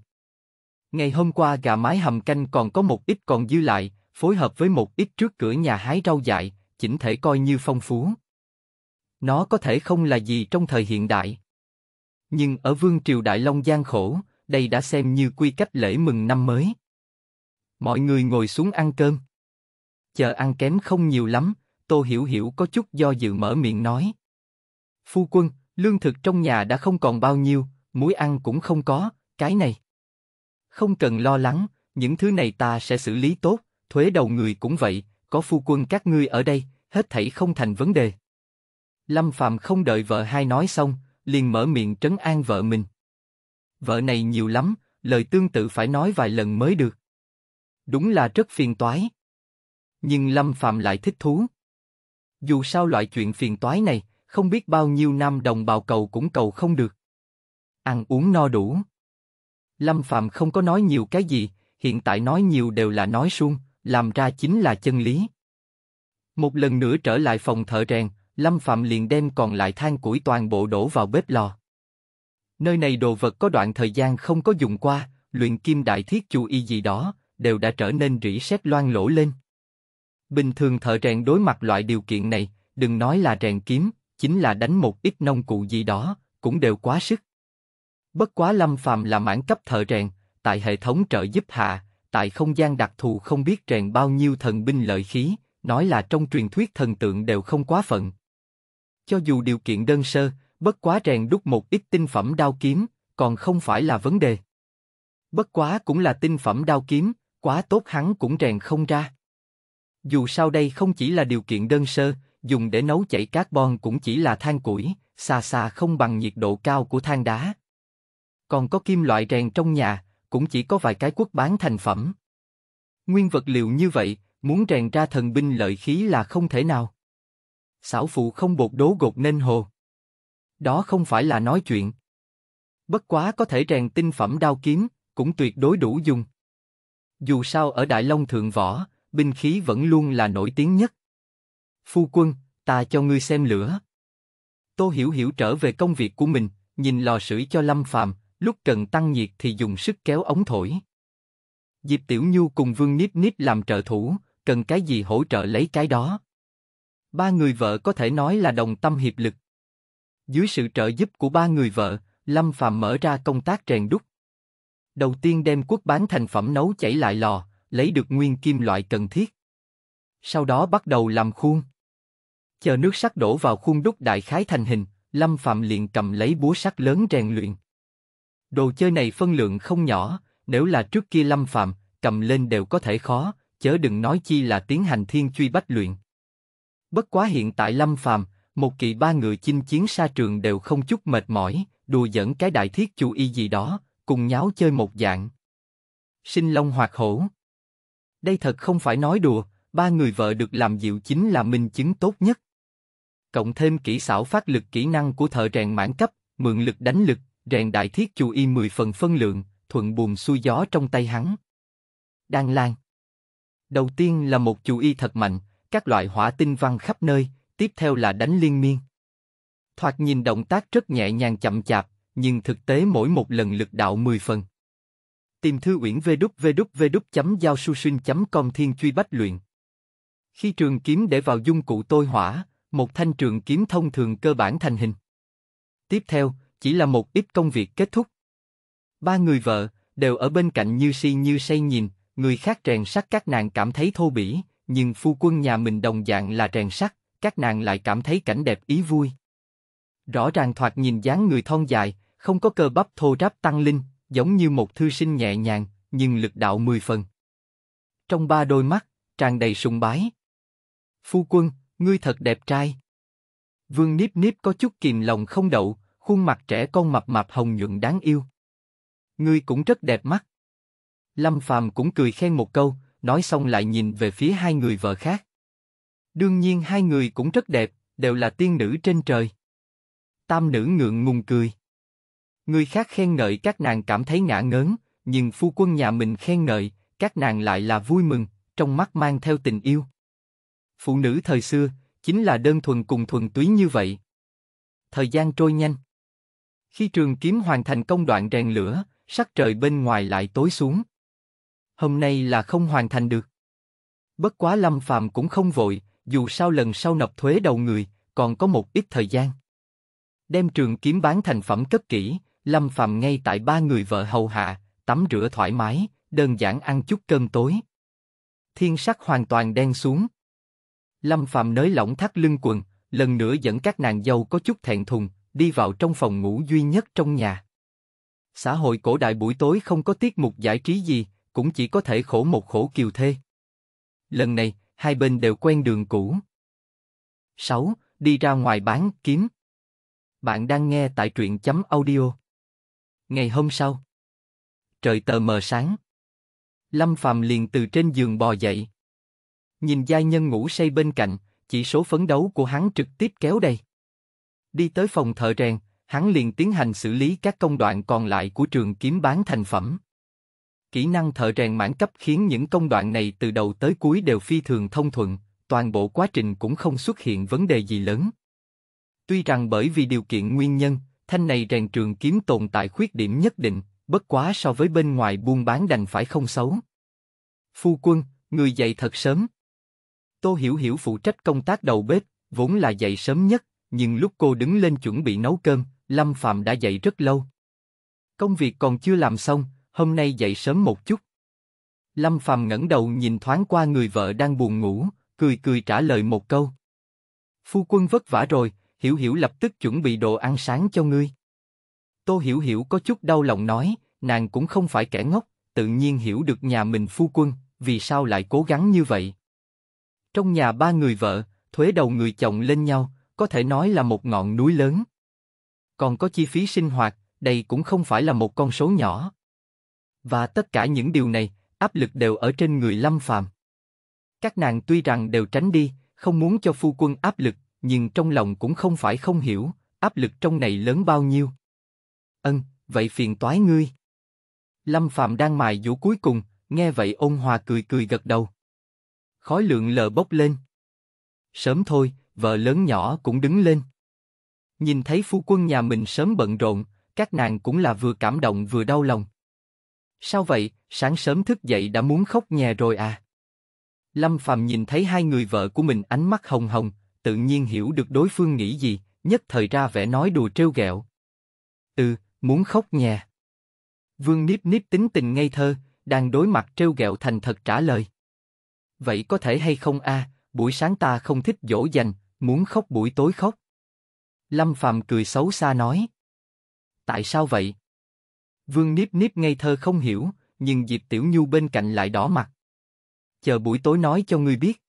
Ngày hôm qua gà mái hầm canh còn có một ít còn dư lại, phối hợp với một ít trước cửa nhà hái rau dại, chỉnh thể coi như phong phú. Nó có thể không là gì trong thời hiện đại. Nhưng ở vương triều Đại Long gian khổ, đây đã xem như quy cách lễ mừng năm mới. Mọi người ngồi xuống ăn cơm. Chờ ăn kém không nhiều lắm, Tô Hiểu Hiểu có chút do dự mở miệng nói. Phu quân, lương thực trong nhà đã không còn bao nhiêu, muối ăn cũng không có, cái này. Không cần lo lắng, những thứ này ta sẽ xử lý tốt, thuế đầu người cũng vậy, có phu quân các ngươi ở đây, hết thảy không thành vấn đề. Lâm phạm không đợi vợ hai nói xong, liền mở miệng trấn an vợ mình. Vợ này nhiều lắm, lời tương tự phải nói vài lần mới được. Đúng là rất phiền toái. Nhưng Lâm Phạm lại thích thú. Dù sao loại chuyện phiền toái này, không biết bao nhiêu năm đồng bào cầu cũng cầu không được. Ăn uống no đủ. Lâm Phạm không có nói nhiều cái gì, hiện tại nói nhiều đều là nói suông, làm ra chính là chân lý. Một lần nữa trở lại phòng thợ rèn, Lâm Phạm liền đem còn lại than củi toàn bộ đổ vào bếp lò. Nơi này đồ vật có đoạn thời gian không có dùng qua, luyện kim đại thiết chú y gì đó, đều đã trở nên rỉ sét loang lỗ lên. Bình thường thợ rèn đối mặt loại điều kiện này, đừng nói là rèn kiếm, chính là đánh một ít nông cụ gì đó, cũng đều quá sức. Bất quá Lâm Phàm là mãn cấp thợ rèn, tại hệ thống trợ giúp hạ, tại không gian đặc thù không biết rèn bao nhiêu thần binh lợi khí, nói là trong truyền thuyết thần tượng đều không quá phận. Cho dù điều kiện đơn sơ, bất quá rèn đúc một ít tinh phẩm đao kiếm, còn không phải là vấn đề. Bất quá cũng là tinh phẩm đao kiếm, quá tốt hắn cũng rèn không ra. Dù sao đây không chỉ là điều kiện đơn sơ, dùng để nấu chảy carbon cũng chỉ là than củi, xa xa không bằng nhiệt độ cao của than đá. Còn có kim loại rèn trong nhà, cũng chỉ có vài cái quốc bán thành phẩm. Nguyên vật liệu như vậy, muốn rèn ra thần binh lợi khí là không thể nào. Xảo phụ không bột đố gột nên hồ. Đó không phải là nói chuyện. Bất quá có thể rèn tinh phẩm đao kiếm, cũng tuyệt đối đủ dùng. Dù sao ở Đại Long Thượng Võ, binh khí vẫn luôn là nổi tiếng nhất. Phu quân, ta cho ngươi xem lửa. Tô Hiểu Hiểu trở về công việc của mình, nhìn lò sưởi cho Lâm Phàm, lúc cần tăng nhiệt thì dùng sức kéo ống thổi. Diệp Tiểu Nhu cùng Vương níp níp làm trợ thủ, cần cái gì hỗ trợ lấy cái đó. Ba người vợ có thể nói là đồng tâm hiệp lực. Dưới sự trợ giúp của ba người vợ, Lâm phạm mở ra công tác rèn đúc. Đầu tiên đem quốc bán thành phẩm nấu chảy lại lò, lấy được nguyên kim loại cần thiết. Sau đó bắt đầu làm khuôn. Chờ nước sắt đổ vào khuôn đúc đại khái thành hình, Lâm Phạm liền cầm lấy búa sắt lớn rèn luyện. Đồ chơi này phân lượng không nhỏ, nếu là trước kia lâm phạm, cầm lên đều có thể khó, chớ đừng nói chi là tiến hành thiên truy bách luyện. Bất quá hiện tại lâm phạm một kỳ ba người chinh chiến xa trường đều không chút mệt mỏi, đùa dẫn cái đại thiết chú y gì đó, cùng nháo chơi một dạng. Sinh long hoạt hổ. Đây thật không phải nói đùa, ba người vợ được làm dịu chính là minh chứng tốt nhất. Cộng thêm kỹ xảo phát lực kỹ năng của thợ rèn mãn cấp, mượn lực đánh lực, rèn đại thiết chù y mười phần phân lượng, thuận buồm xuôi gió trong tay hắn. Đan Lan Đầu tiên là một chù y thật mạnh, các loại hỏa tinh văn khắp nơi, tiếp theo là đánh liên miên. Thoạt nhìn động tác rất nhẹ nhàng chậm chạp, nhưng thực tế mỗi một lần lực đạo mười phần. Tìm thư uyển vê đúc vê chấm giao su sinh chấm com thiên truy bách luyện. Khi trường kiếm để vào dung cụ tôi hỏa, một thanh trường kiếm thông thường cơ bản thành hình. Tiếp theo, chỉ là một ít công việc kết thúc. Ba người vợ, đều ở bên cạnh như si như say nhìn, người khác rèn sắt các nàng cảm thấy thô bỉ, nhưng phu quân nhà mình đồng dạng là rèn sắt, các nàng lại cảm thấy cảnh đẹp ý vui. Rõ ràng thoạt nhìn dáng người thon dài, không có cơ bắp thô ráp tăng linh, giống như một thư sinh nhẹ nhàng, nhưng lực đạo mười phần. Trong ba đôi mắt, tràn đầy sùng bái. Phu quân, ngươi thật đẹp trai. Vương níp níp có chút kìm lòng không đậu, khuôn mặt trẻ con mập mạp hồng nhuận đáng yêu. Ngươi cũng rất đẹp mắt. Lâm Phàm cũng cười khen một câu, nói xong lại nhìn về phía hai người vợ khác. Đương nhiên hai người cũng rất đẹp, đều là tiên nữ trên trời. Tam nữ ngượng ngùng cười. Người khác khen ngợi các nàng cảm thấy ngã ngớn, nhưng phu quân nhà mình khen ngợi, các nàng lại là vui mừng, trong mắt mang theo tình yêu. Phụ nữ thời xưa, chính là đơn thuần cùng thuần túy như vậy. Thời gian trôi nhanh. Khi trường kiếm hoàn thành công đoạn rèn lửa, sắc trời bên ngoài lại tối xuống. Hôm nay là không hoàn thành được. Bất quá Lâm phạm cũng không vội, dù sao lần sau nộp thuế đầu người, còn có một ít thời gian. Đem trường kiếm bán thành phẩm cất kỹ, Lâm phạm ngay tại ba người vợ hầu hạ, tắm rửa thoải mái, đơn giản ăn chút cơm tối. Thiên sắc hoàn toàn đen xuống. Lâm phạm nới lỏng thắt lưng quần, lần nữa dẫn các nàng dâu có chút thẹn thùng, đi vào trong phòng ngủ duy nhất trong nhà. Xã hội cổ đại buổi tối không có tiết mục giải trí gì, cũng chỉ có thể khổ một khổ kiều thê. Lần này, hai bên đều quen đường cũ. 6. Đi ra ngoài bán, kiếm. Bạn đang nghe tại truyện chấm audio. Ngày hôm sau. Trời tờ mờ sáng. Lâm Phàm liền từ trên giường bò dậy. Nhìn giai nhân ngủ say bên cạnh, chỉ số phấn đấu của hắn trực tiếp kéo đầy. Đi tới phòng thợ rèn, hắn liền tiến hành xử lý các công đoạn còn lại của trường kiếm bán thành phẩm. Kỹ năng thợ rèn mãn cấp khiến những công đoạn này từ đầu tới cuối đều phi thường thông thuận, toàn bộ quá trình cũng không xuất hiện vấn đề gì lớn. Tuy rằng bởi vì điều kiện nguyên nhân, thanh này rèn trường kiếm tồn tại khuyết điểm nhất định, bất quá so với bên ngoài buôn bán đành phải không xấu. Phu quân, người dậy thật sớm. Tô Hiểu Hiểu phụ trách công tác đầu bếp, vốn là dậy sớm nhất, nhưng lúc cô đứng lên chuẩn bị nấu cơm, Lâm Phạm đã dậy rất lâu. Công việc còn chưa làm xong, hôm nay dậy sớm một chút. Lâm Phạm ngẩng đầu nhìn thoáng qua người vợ đang buồn ngủ, cười cười trả lời một câu. Phu quân vất vả rồi, Hiểu Hiểu lập tức chuẩn bị đồ ăn sáng cho ngươi. Tô Hiểu Hiểu có chút đau lòng nói, nàng cũng không phải kẻ ngốc, tự nhiên hiểu được nhà mình phu quân, vì sao lại cố gắng như vậy. Trong nhà ba người vợ, thuế đầu người chồng lên nhau, có thể nói là một ngọn núi lớn. Còn có chi phí sinh hoạt, đây cũng không phải là một con số nhỏ. Và tất cả những điều này, áp lực đều ở trên người Lâm Phàm. Các nàng tuy rằng đều tránh đi, không muốn cho phu quân áp lực, nhưng trong lòng cũng không phải không hiểu, áp lực trong này lớn bao nhiêu. Ân, vậy phiền toái ngươi. Lâm phàm đang mài vũ cuối cùng, nghe vậy ôn hòa cười cười gật đầu. Khói lượng lờ bốc lên. Sớm thôi, vợ lớn nhỏ cũng đứng lên. Nhìn thấy phu quân nhà mình sớm bận rộn, các nàng cũng là vừa cảm động vừa đau lòng. Sao vậy, sáng sớm thức dậy đã muốn khóc nhè rồi à? Lâm Phàm nhìn thấy hai người vợ của mình ánh mắt hồng hồng, tự nhiên hiểu được đối phương nghĩ gì, nhất thời ra vẻ nói đùa trêu ghẹo. Ừ, muốn khóc nhè. Vương níp níp tính tình ngây thơ, đang đối mặt trêu ghẹo thành thật trả lời. Vậy có thể hay không a? À, buổi sáng ta không thích dỗ dành, muốn khóc buổi tối khóc. Lâm Phàm cười xấu xa nói. Tại sao vậy? Vương níp níp ngây thơ không hiểu, nhưng Diệp Tiểu Nhu bên cạnh lại đỏ mặt. Chờ buổi tối nói cho ngươi biết.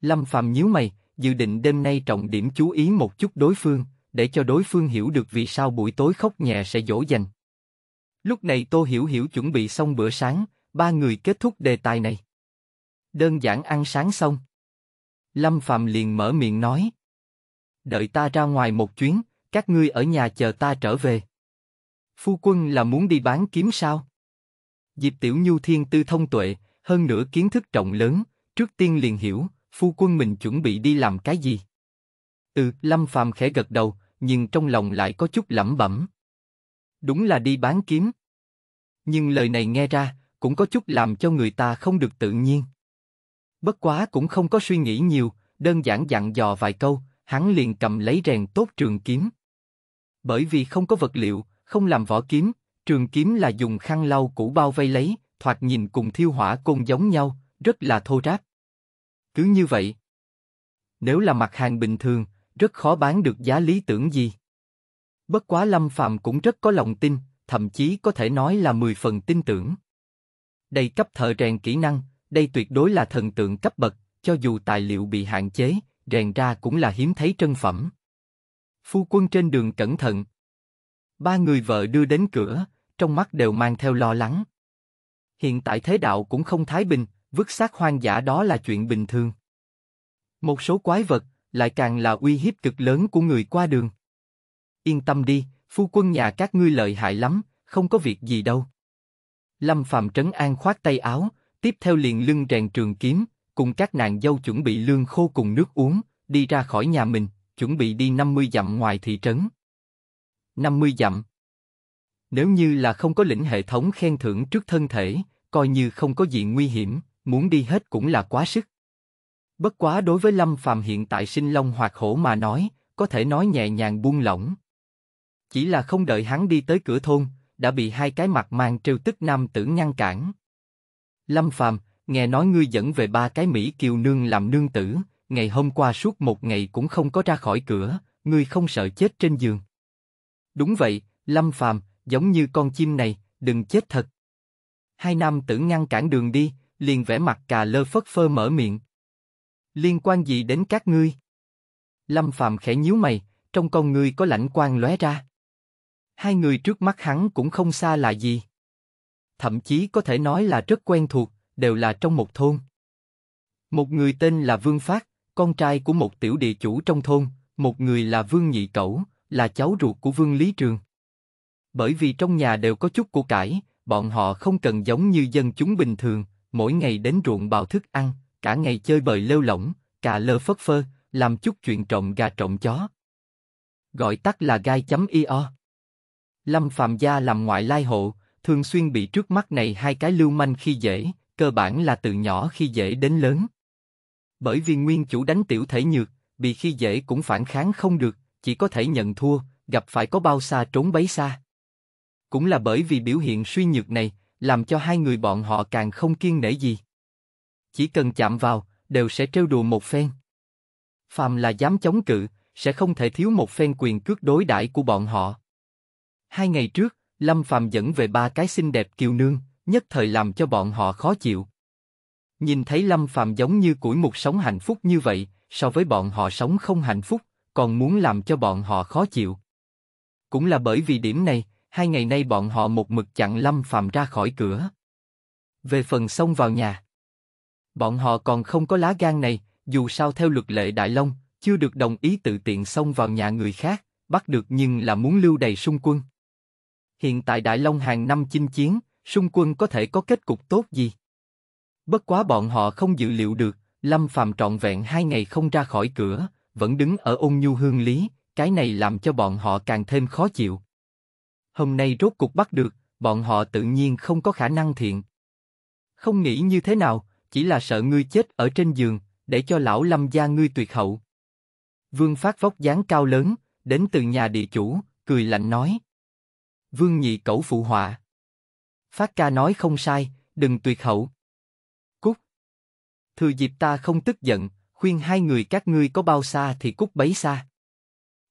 Lâm Phàm nhíu mày, dự định đêm nay trọng điểm chú ý một chút đối phương, để cho đối phương hiểu được vì sao buổi tối khóc nhẹ sẽ dỗ dành. Lúc này Tô Hiểu Hiểu chuẩn bị xong bữa sáng, ba người kết thúc đề tài này. Đơn giản ăn sáng xong. Lâm Phạm liền mở miệng nói. Đợi ta ra ngoài một chuyến, các ngươi ở nhà chờ ta trở về. Phu quân là muốn đi bán kiếm sao? Diệp Tiểu Nhu thiên tư thông tuệ, hơn nữa kiến thức trọng lớn, trước tiên liền hiểu, phu quân mình chuẩn bị đi làm cái gì. Ừ, Lâm Phàm khẽ gật đầu, nhưng trong lòng lại có chút lẩm bẩm. Đúng là đi bán kiếm. Nhưng lời này nghe ra, cũng có chút làm cho người ta không được tự nhiên. Bất quá cũng không có suy nghĩ nhiều, đơn giản dặn dò vài câu, hắn liền cầm lấy rèn tốt trường kiếm. Bởi vì không có vật liệu, không làm vỏ kiếm, trường kiếm là dùng khăn lau cũ bao vây lấy, thoạt nhìn cùng thiêu hỏa côn giống nhau, rất là thô ráp. Cứ như vậy. Nếu là mặt hàng bình thường, rất khó bán được giá lý tưởng gì. Bất quá Lâm Phạm cũng rất có lòng tin, thậm chí có thể nói là 10 phần tin tưởng. Đầy cấp thợ rèn kỹ năng, đây tuyệt đối là thần tượng cấp bậc, cho dù tài liệu bị hạn chế, rèn ra cũng là hiếm thấy trân phẩm. Phu quân trên đường cẩn thận. Ba người vợ đưa đến cửa, trong mắt đều mang theo lo lắng. Hiện tại thế đạo cũng không thái bình, vứt xác hoang dã đó là chuyện bình thường. Một số quái vật lại càng là uy hiếp cực lớn của người qua đường. Yên tâm đi, phu quân nhà các ngươi lợi hại lắm, không có việc gì đâu. Lâm Phạm trấn an khoát tay áo, tiếp theo liền lưng rèn trường kiếm, cùng các nàng dâu chuẩn bị lương khô cùng nước uống, đi ra khỏi nhà mình, chuẩn bị đi 50 dặm ngoài thị trấn. 50 dặm Nếu như là không có lĩnh hệ thống khen thưởng trước thân thể, coi như không có gì nguy hiểm, muốn đi hết cũng là quá sức. Bất quá đối với Lâm Phàm hiện tại sinh long hoạt hổ mà nói, có thể nói nhẹ nhàng buông lỏng. Chỉ là không đợi hắn đi tới cửa thôn, đã bị hai cái mặt mang trêu tức nam tử ngăn cản. Lâm Phàm, nghe nói ngươi dẫn về ba cái Mỹ kiều nương làm nương tử, ngày hôm qua suốt một ngày cũng không có ra khỏi cửa, ngươi không sợ chết trên giường. Đúng vậy, Lâm Phàm, giống như con chim này, đừng chết thật. Hai nam tử ngăn cản đường đi, liền vẽ mặt cà lơ phất phơ mở miệng. Liên quan gì đến các ngươi? Lâm Phàm khẽ nhíu mày, trong con ngươi có lãnh quan lóe ra. Hai người trước mắt hắn cũng không xa là gì thậm chí có thể nói là rất quen thuộc, đều là trong một thôn. Một người tên là Vương Phát, con trai của một tiểu địa chủ trong thôn, một người là Vương Nhị Cẩu, là cháu ruột của Vương Lý Trường. Bởi vì trong nhà đều có chút của cải, bọn họ không cần giống như dân chúng bình thường, mỗi ngày đến ruộng bào thức ăn, cả ngày chơi bời lêu lỏng, cà lơ phất phơ, làm chút chuyện trộm gà trộm chó. Gọi tắt là gai.io chấm Lâm Phạm Gia làm ngoại lai hộ, thường xuyên bị trước mắt này hai cái lưu manh khi dễ, cơ bản là từ nhỏ khi dễ đến lớn. Bởi vì nguyên chủ đánh tiểu thể nhược, bị khi dễ cũng phản kháng không được, chỉ có thể nhận thua, gặp phải có bao xa trốn bấy xa. Cũng là bởi vì biểu hiện suy nhược này, làm cho hai người bọn họ càng không kiên nể gì. Chỉ cần chạm vào, đều sẽ trêu đùa một phen. Phàm là dám chống cự, sẽ không thể thiếu một phen quyền cước đối đãi của bọn họ. Hai ngày trước, Lâm Phàm dẫn về ba cái xinh đẹp kiều nương, nhất thời làm cho bọn họ khó chịu. Nhìn thấy Lâm Phàm giống như củi mục sống hạnh phúc như vậy, so với bọn họ sống không hạnh phúc, còn muốn làm cho bọn họ khó chịu. Cũng là bởi vì điểm này, hai ngày nay bọn họ một mực chặn Lâm Phàm ra khỏi cửa. Về phần xông vào nhà, bọn họ còn không có lá gan này, dù sao theo luật lệ Đại Long, chưa được đồng ý tự tiện xông vào nhà người khác, bắt được nhưng là muốn lưu đầy sung quân hiện tại Đại Long hàng năm chinh chiến, xung quân có thể có kết cục tốt gì? Bất quá bọn họ không dự liệu được, Lâm Phàm trọn vẹn hai ngày không ra khỏi cửa, vẫn đứng ở ôn nhu hương lý, cái này làm cho bọn họ càng thêm khó chịu. Hôm nay rốt cục bắt được, bọn họ tự nhiên không có khả năng thiện. Không nghĩ như thế nào, chỉ là sợ ngươi chết ở trên giường, để cho lão Lâm gia ngươi tuyệt hậu. Vương Phát vóc dáng cao lớn, đến từ nhà địa chủ, cười lạnh nói. Vương nhị cẩu phụ họa. Phát ca nói không sai, đừng tuyệt hậu. Cúc. Thừa dịp ta không tức giận, khuyên hai người các ngươi có bao xa thì cúc bấy xa.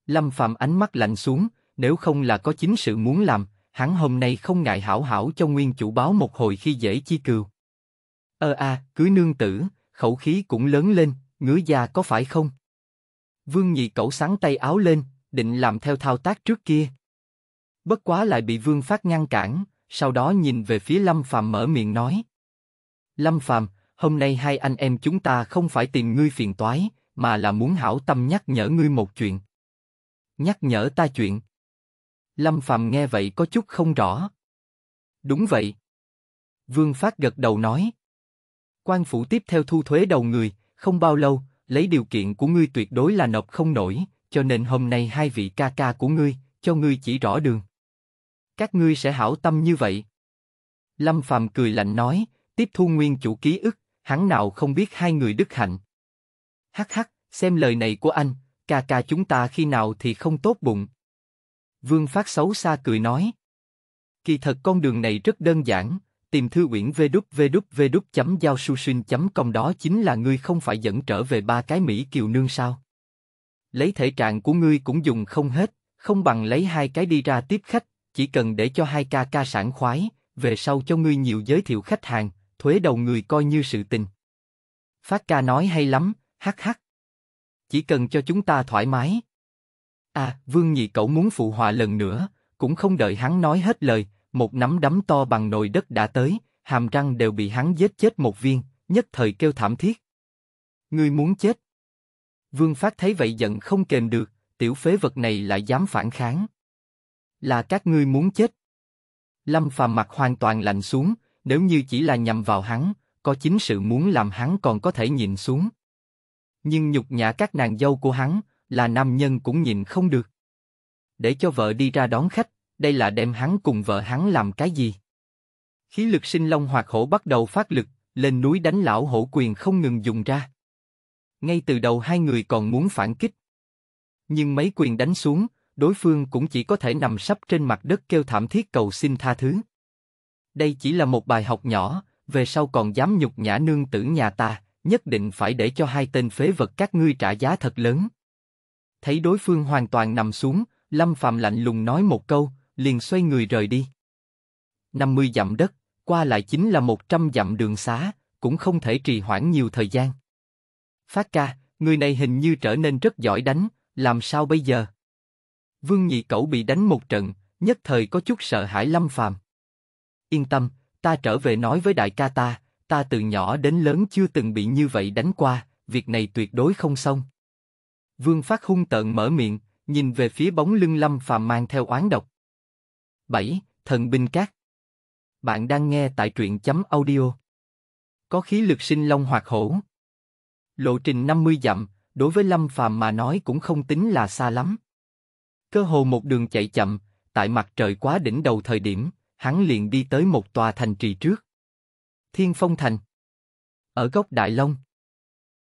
Lâm Phạm ánh mắt lạnh xuống, nếu không là có chính sự muốn làm, hắn hôm nay không ngại hảo hảo cho nguyên chủ báo một hồi khi dễ chi cừu. Ơ a, cưới nương tử, khẩu khí cũng lớn lên, ngứa già có phải không? Vương nhị cẩu sáng tay áo lên, định làm theo thao tác trước kia bất quá lại bị Vương Phát ngăn cản, sau đó nhìn về phía Lâm Phàm mở miệng nói. Lâm Phàm, hôm nay hai anh em chúng ta không phải tìm ngươi phiền toái, mà là muốn hảo tâm nhắc nhở ngươi một chuyện. Nhắc nhở ta chuyện. Lâm Phàm nghe vậy có chút không rõ. Đúng vậy. Vương Phát gật đầu nói. Quan phủ tiếp theo thu thuế đầu người, không bao lâu, lấy điều kiện của ngươi tuyệt đối là nộp không nổi, cho nên hôm nay hai vị ca ca của ngươi, cho ngươi chỉ rõ đường các ngươi sẽ hảo tâm như vậy. Lâm Phàm cười lạnh nói, tiếp thu nguyên chủ ký ức, hắn nào không biết hai người đức hạnh. Hắc hắc, xem lời này của anh, ca ca chúng ta khi nào thì không tốt bụng. Vương Phát xấu xa cười nói. Kỳ thật con đường này rất đơn giản, tìm thư quyển www.giao-su-shin.com đó chính là ngươi không phải dẫn trở về ba cái Mỹ kiều nương sao. Lấy thể trạng của ngươi cũng dùng không hết, không bằng lấy hai cái đi ra tiếp khách, chỉ cần để cho hai ca ca sản khoái, về sau cho ngươi nhiều giới thiệu khách hàng, thuế đầu người coi như sự tình. Phát ca nói hay lắm, hắc hắc. Chỉ cần cho chúng ta thoải mái. À, Vương Nhị Cẩu muốn phụ họa lần nữa, cũng không đợi hắn nói hết lời, một nắm đấm to bằng nồi đất đã tới, hàm răng đều bị hắn giết chết một viên, nhất thời kêu thảm thiết. Ngươi muốn chết. Vương Phát thấy vậy giận không kềm được, tiểu phế vật này lại dám phản kháng. Là các ngươi muốn chết. Lâm Phàm mặt hoàn toàn lạnh xuống, nếu như chỉ là nhằm vào hắn, có chính sự muốn làm hắn còn có thể nhìn xuống. Nhưng nhục nhã các nàng dâu của hắn, là nam nhân cũng nhìn không được. Để cho vợ đi ra đón khách, đây là đem hắn cùng vợ hắn làm cái gì? Khí lực sinh long hoặc hổ bắt đầu phát lực, lên núi đánh lão hổ quyền không ngừng dùng ra. Ngay từ đầu hai người còn muốn phản kích. Nhưng mấy quyền đánh xuống, đối phương cũng chỉ có thể nằm sấp trên mặt đất kêu thảm thiết cầu xin tha thứ. Đây chỉ là một bài học nhỏ, về sau còn dám nhục nhã nương tử nhà ta, nhất định phải để cho hai tên phế vật các ngươi trả giá thật lớn. Thấy đối phương hoàn toàn nằm xuống, Lâm Phạm lạnh lùng nói một câu, liền xoay người rời đi. 50 dặm đất, qua lại chính là 100 dặm đường xá, cũng không thể trì hoãn nhiều thời gian. Phát ca, người này hình như trở nên rất giỏi đánh, làm sao bây giờ? Vương Nhị Cẩu bị đánh một trận, nhất thời có chút sợ hãi Lâm Phàm. Yên tâm, ta trở về nói với đại ca ta, ta từ nhỏ đến lớn chưa từng bị như vậy đánh qua, việc này tuyệt đối không xong. Vương Phát hung tợn mở miệng, nhìn về phía bóng lưng Lâm Phàm mang theo oán độc. 7. Thần binh cát. Bạn đang nghe tại truyện chấm audio. Có khí lực sinh long hoạt hổ. Lộ trình 50 dặm, đối với Lâm Phàm mà nói cũng không tính là xa lắm. Cơ hồ một đường chạy chậm, tại mặt trời quá đỉnh đầu thời điểm, hắn liền đi tới một tòa thành trì trước. Thiên Phong Thành Ở góc Đại Long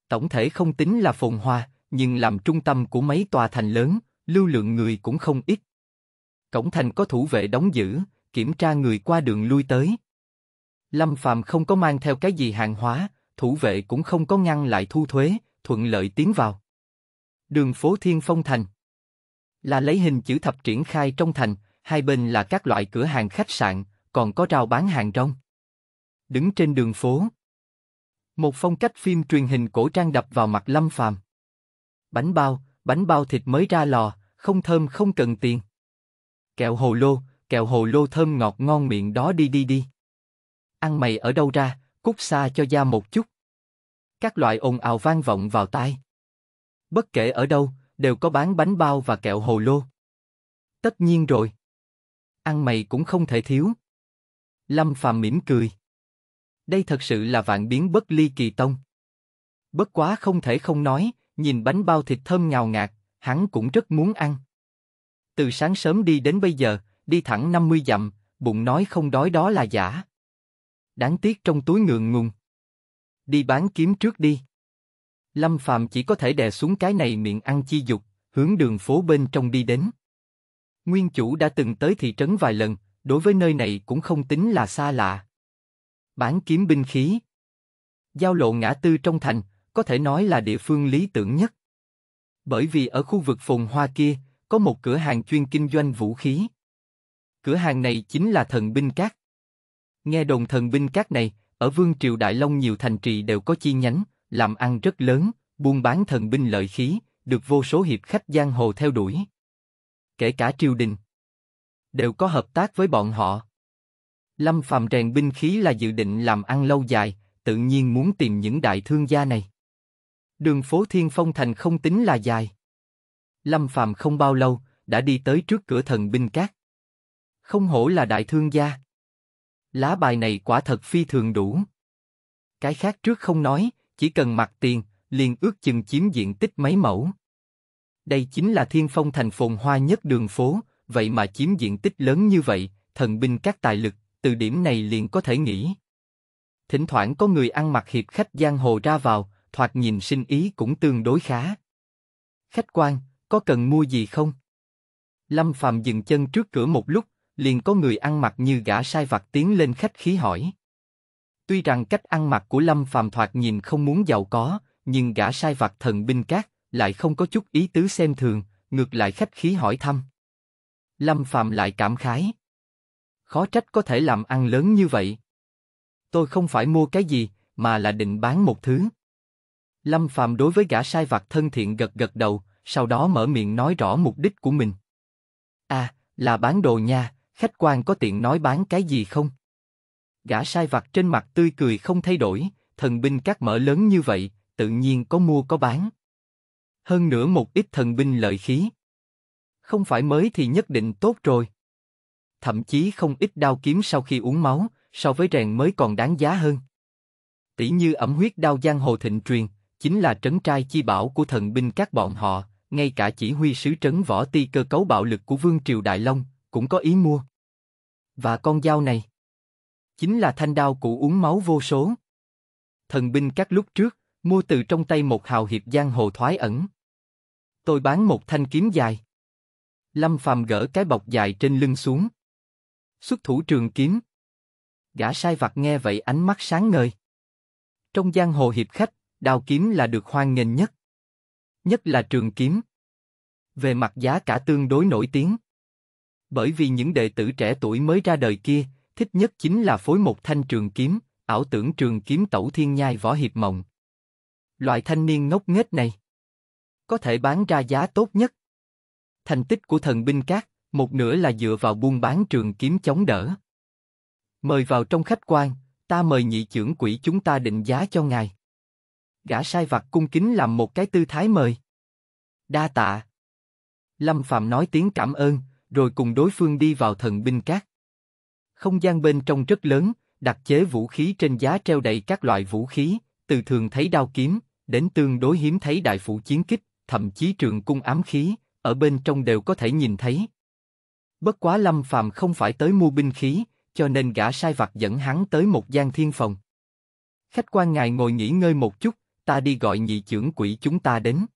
Tổng thể không tính là phồn hoa, nhưng làm trung tâm của mấy tòa thành lớn, lưu lượng người cũng không ít. Cổng thành có thủ vệ đóng giữ, kiểm tra người qua đường lui tới. Lâm Phàm không có mang theo cái gì hàng hóa, thủ vệ cũng không có ngăn lại thu thuế, thuận lợi tiến vào. Đường phố Thiên Phong Thành là lấy hình chữ thập triển khai trong thành, hai bên là các loại cửa hàng khách sạn, còn có rau bán hàng rong. Đứng trên đường phố, một phong cách phim truyền hình cổ trang đập vào mặt Lâm Phàm. Bánh bao, bánh bao thịt mới ra lò, không thơm không cần tiền. Kẹo hồ lô, kẹo hồ lô thơm ngọt ngon miệng đó đi đi đi. Ăn mày ở đâu ra, cút xa cho da một chút. Các loại ồn ào vang vọng vào tai. Bất kể ở đâu, đều có bán bánh bao và kẹo hồ lô. Tất nhiên rồi. Ăn mày cũng không thể thiếu. Lâm Phàm mỉm cười. Đây thật sự là vạn biến bất ly kỳ tông. Bất quá không thể không nói, nhìn bánh bao thịt thơm ngào ngạt, hắn cũng rất muốn ăn. Từ sáng sớm đi đến bây giờ, đi thẳng 50 dặm, bụng nói không đói đó là giả. Đáng tiếc trong túi ngượng ngùng. Đi bán kiếm trước đi. Lâm Phạm chỉ có thể đè xuống cái này miệng ăn chi dục, hướng đường phố bên trong đi đến. Nguyên chủ đã từng tới thị trấn vài lần, đối với nơi này cũng không tính là xa lạ. Bán kiếm binh khí. Giao lộ ngã tư trong thành, có thể nói là địa phương lý tưởng nhất. Bởi vì ở khu vực phồn hoa kia, có một cửa hàng chuyên kinh doanh vũ khí. Cửa hàng này chính là thần binh cát. Nghe đồn thần binh cát này, ở vương triều Đại Long nhiều thành trì đều có chi nhánh, làm ăn rất lớn, buôn bán thần binh lợi khí, được vô số hiệp khách giang hồ theo đuổi. Kể cả triều đình, đều có hợp tác với bọn họ. Lâm Phàm rèn binh khí là dự định làm ăn lâu dài, tự nhiên muốn tìm những đại thương gia này. Đường phố Thiên Phong Thành không tính là dài. Lâm Phàm không bao lâu đã đi tới trước cửa thần binh cát. Không hổ là đại thương gia. Lá bài này quả thật phi thường đủ. Cái khác trước không nói, chỉ cần mặt tiền, liền ước chừng chiếm diện tích mấy mẫu. Đây chính là thiên phong thành phồn hoa nhất đường phố, vậy mà chiếm diện tích lớn như vậy, thần binh các tài lực, từ điểm này liền có thể nghĩ. Thỉnh thoảng có người ăn mặc hiệp khách giang hồ ra vào, thoạt nhìn sinh ý cũng tương đối khá. Khách quan, có cần mua gì không? Lâm Phàm dừng chân trước cửa một lúc, liền có người ăn mặc như gã sai vặt tiến lên khách khí hỏi. Tuy rằng cách ăn mặc của Lâm Phàm thoạt nhìn không muốn giàu có, nhưng gã sai vặt thần binh cát lại không có chút ý tứ xem thường, ngược lại khách khí hỏi thăm. Lâm Phàm lại cảm khái. Khó trách có thể làm ăn lớn như vậy. Tôi không phải mua cái gì, mà là định bán một thứ. Lâm Phàm đối với gã sai vặt thân thiện gật gật đầu, sau đó mở miệng nói rõ mục đích của mình. À, là bán đồ nha, khách quan có tiện nói bán cái gì không? gã sai vặt trên mặt tươi cười không thay đổi, thần binh các mở lớn như vậy, tự nhiên có mua có bán. Hơn nữa một ít thần binh lợi khí. Không phải mới thì nhất định tốt rồi. Thậm chí không ít đao kiếm sau khi uống máu, so với rèn mới còn đáng giá hơn. Tỷ như ẩm huyết đao giang hồ thịnh truyền, chính là trấn trai chi bảo của thần binh các bọn họ, ngay cả chỉ huy sứ trấn võ ti cơ cấu bạo lực của vương triều Đại Long, cũng có ý mua. Và con dao này chính là thanh đao cũ uống máu vô số. Thần binh các lúc trước, mua từ trong tay một hào hiệp giang hồ thoái ẩn. Tôi bán một thanh kiếm dài. Lâm Phàm gỡ cái bọc dài trên lưng xuống. Xuất thủ trường kiếm. Gã sai vặt nghe vậy ánh mắt sáng ngời. Trong giang hồ hiệp khách, đao kiếm là được hoan nghênh nhất. Nhất là trường kiếm. Về mặt giá cả tương đối nổi tiếng. Bởi vì những đệ tử trẻ tuổi mới ra đời kia, thích nhất chính là phối một thanh trường kiếm, ảo tưởng trường kiếm tẩu thiên nhai võ hiệp mộng. Loại thanh niên ngốc nghếch này, có thể bán ra giá tốt nhất. Thành tích của thần binh cát, một nửa là dựa vào buôn bán trường kiếm chống đỡ. Mời vào trong khách quan, ta mời nhị trưởng quỹ chúng ta định giá cho ngài. Gã sai vặt cung kính làm một cái tư thái mời. Đa tạ. Lâm Phạm nói tiếng cảm ơn, rồi cùng đối phương đi vào thần binh cát. Không gian bên trong rất lớn, đặt chế vũ khí trên giá treo đầy các loại vũ khí, từ thường thấy đao kiếm, đến tương đối hiếm thấy đại phụ chiến kích, thậm chí trường cung ám khí, ở bên trong đều có thể nhìn thấy. Bất quá Lâm Phàm không phải tới mua binh khí, cho nên gã sai vặt dẫn hắn tới một gian thiên phòng. Khách quan ngài ngồi nghỉ ngơi một chút, ta đi gọi nhị trưởng quỷ chúng ta đến.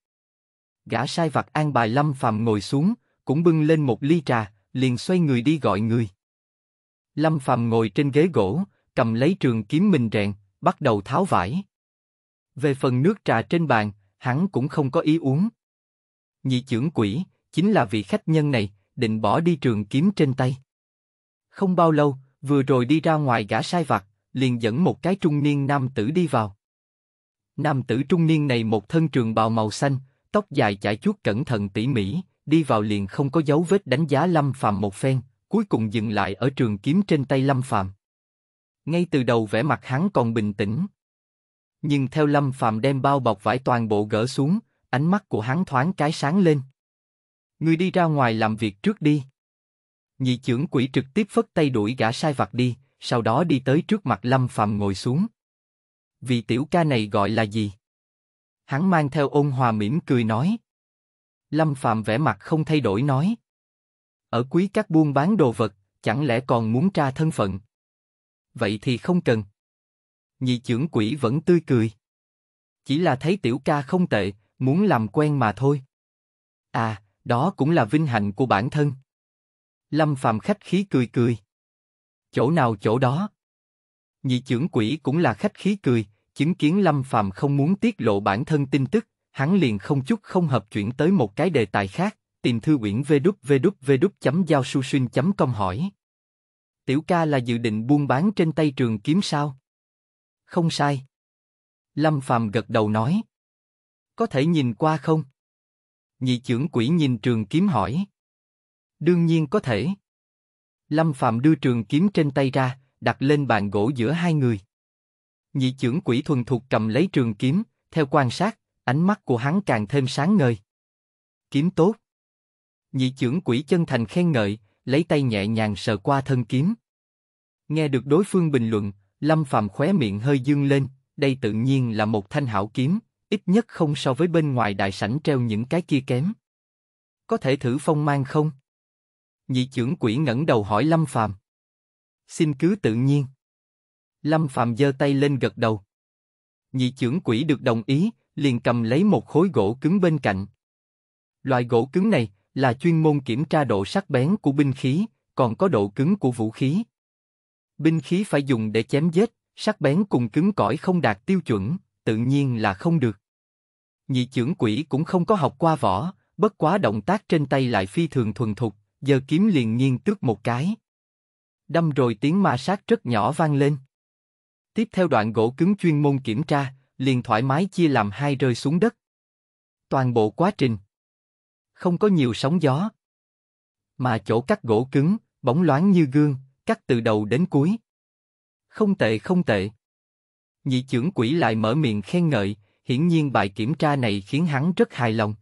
Gã sai vặt an bài Lâm Phàm ngồi xuống, cũng bưng lên một ly trà, liền xoay người đi gọi người. Lâm Phàm ngồi trên ghế gỗ, cầm lấy trường kiếm mình rèn, bắt đầu tháo vải. Về phần nước trà trên bàn, hắn cũng không có ý uống. Nhị trưởng quỷ, chính là vị khách nhân này, định bỏ đi trường kiếm trên tay. Không bao lâu, vừa rồi đi ra ngoài gã sai vặt, liền dẫn một cái trung niên nam tử đi vào. Nam tử trung niên này một thân trường bào màu xanh, tóc dài chải chuốt cẩn thận tỉ mỉ, đi vào liền không có dấu vết đánh giá Lâm Phàm một phen, cuối cùng dừng lại ở trường kiếm trên tay Lâm Phàm. Ngay từ đầu vẻ mặt hắn còn bình tĩnh, nhưng theo Lâm Phàm đem bao bọc vải toàn bộ gỡ xuống, ánh mắt của hắn thoáng cái sáng lên. Người đi ra ngoài làm việc trước đi. Nhị trưởng quỷ trực tiếp phất tay đuổi gã sai vặt đi, sau đó đi tới trước mặt Lâm Phàm ngồi xuống. Vị tiểu ca này gọi là gì? Hắn mang theo ôn hòa mỉm cười nói. Lâm Phàm vẻ mặt không thay đổi nói. Ở quý các buôn bán đồ vật, chẳng lẽ còn muốn tra thân phận? Vậy thì không cần. Nhị trưởng quỷ vẫn tươi cười. Chỉ là thấy tiểu ca không tệ, muốn làm quen mà thôi. À, đó cũng là vinh hạnh của bản thân. Lâm Phàm khách khí cười cười. Chỗ nào chỗ đó. Nhị trưởng quỷ cũng là khách khí cười, chứng kiến Lâm Phàm không muốn tiết lộ bản thân tin tức, hắn liền không chút không hợp chuyển tới một cái đề tài khác tìm thư quyển www giao su com hỏi. Tiểu ca là dự định buôn bán trên tay trường kiếm sao? Không sai. Lâm Phàm gật đầu nói. Có thể nhìn qua không? Nhị trưởng quỷ nhìn trường kiếm hỏi. Đương nhiên có thể. Lâm Phạm đưa trường kiếm trên tay ra, đặt lên bàn gỗ giữa hai người. Nhị trưởng quỷ thuần thục cầm lấy trường kiếm, theo quan sát, ánh mắt của hắn càng thêm sáng ngời. Kiếm tốt. Nhị trưởng quỷ chân thành khen ngợi, lấy tay nhẹ nhàng sờ qua thân kiếm. Nghe được đối phương bình luận, Lâm Phạm khóe miệng hơi dương lên, đây tự nhiên là một thanh hảo kiếm, ít nhất không so với bên ngoài đại sảnh treo những cái kia kém. Có thể thử phong mang không? Nhị trưởng quỷ ngẩng đầu hỏi Lâm Phạm. Xin cứ tự nhiên. Lâm Phạm giơ tay lên gật đầu. Nhị trưởng quỷ được đồng ý, liền cầm lấy một khối gỗ cứng bên cạnh. Loại gỗ cứng này, là chuyên môn kiểm tra độ sắc bén của binh khí, còn có độ cứng của vũ khí. Binh khí phải dùng để chém giết, sắc bén cùng cứng cỏi không đạt tiêu chuẩn, tự nhiên là không được. Nhị trưởng quỷ cũng không có học qua võ, bất quá động tác trên tay lại phi thường thuần thục, giờ kiếm liền nghiêng tước một cái. Đâm rồi tiếng ma sát rất nhỏ vang lên. Tiếp theo đoạn gỗ cứng chuyên môn kiểm tra, liền thoải mái chia làm hai rơi xuống đất. Toàn bộ quá trình không có nhiều sóng gió. Mà chỗ cắt gỗ cứng, bóng loáng như gương, cắt từ đầu đến cuối. Không tệ không tệ. Nhị trưởng quỷ lại mở miệng khen ngợi, hiển nhiên bài kiểm tra này khiến hắn rất hài lòng.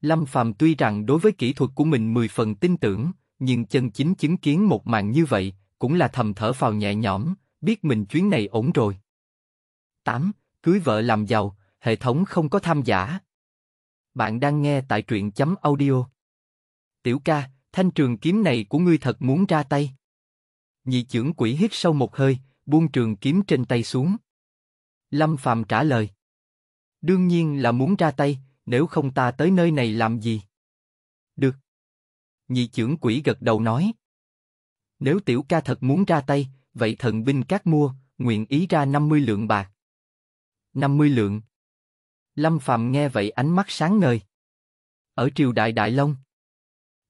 Lâm Phàm tuy rằng đối với kỹ thuật của mình mười phần tin tưởng, nhưng chân chính chứng kiến một màn như vậy, cũng là thầm thở phào nhẹ nhõm, biết mình chuyến này ổn rồi. 8. Cưới vợ làm giàu, hệ thống không có tham giả. Bạn đang nghe tại truyện chấm audio. Tiểu ca, thanh trường kiếm này của ngươi thật muốn ra tay. Nhị trưởng quỷ hít sâu một hơi, buông trường kiếm trên tay xuống. Lâm Phàm trả lời. Đương nhiên là muốn ra tay, nếu không ta tới nơi này làm gì? Được. Nhị trưởng quỷ gật đầu nói. Nếu tiểu ca thật muốn ra tay, vậy thần binh các mua, nguyện ý ra 50 lượng bạc. 50 lượng. Lâm Phạm nghe vậy ánh mắt sáng ngời. Ở triều đại Đại Long,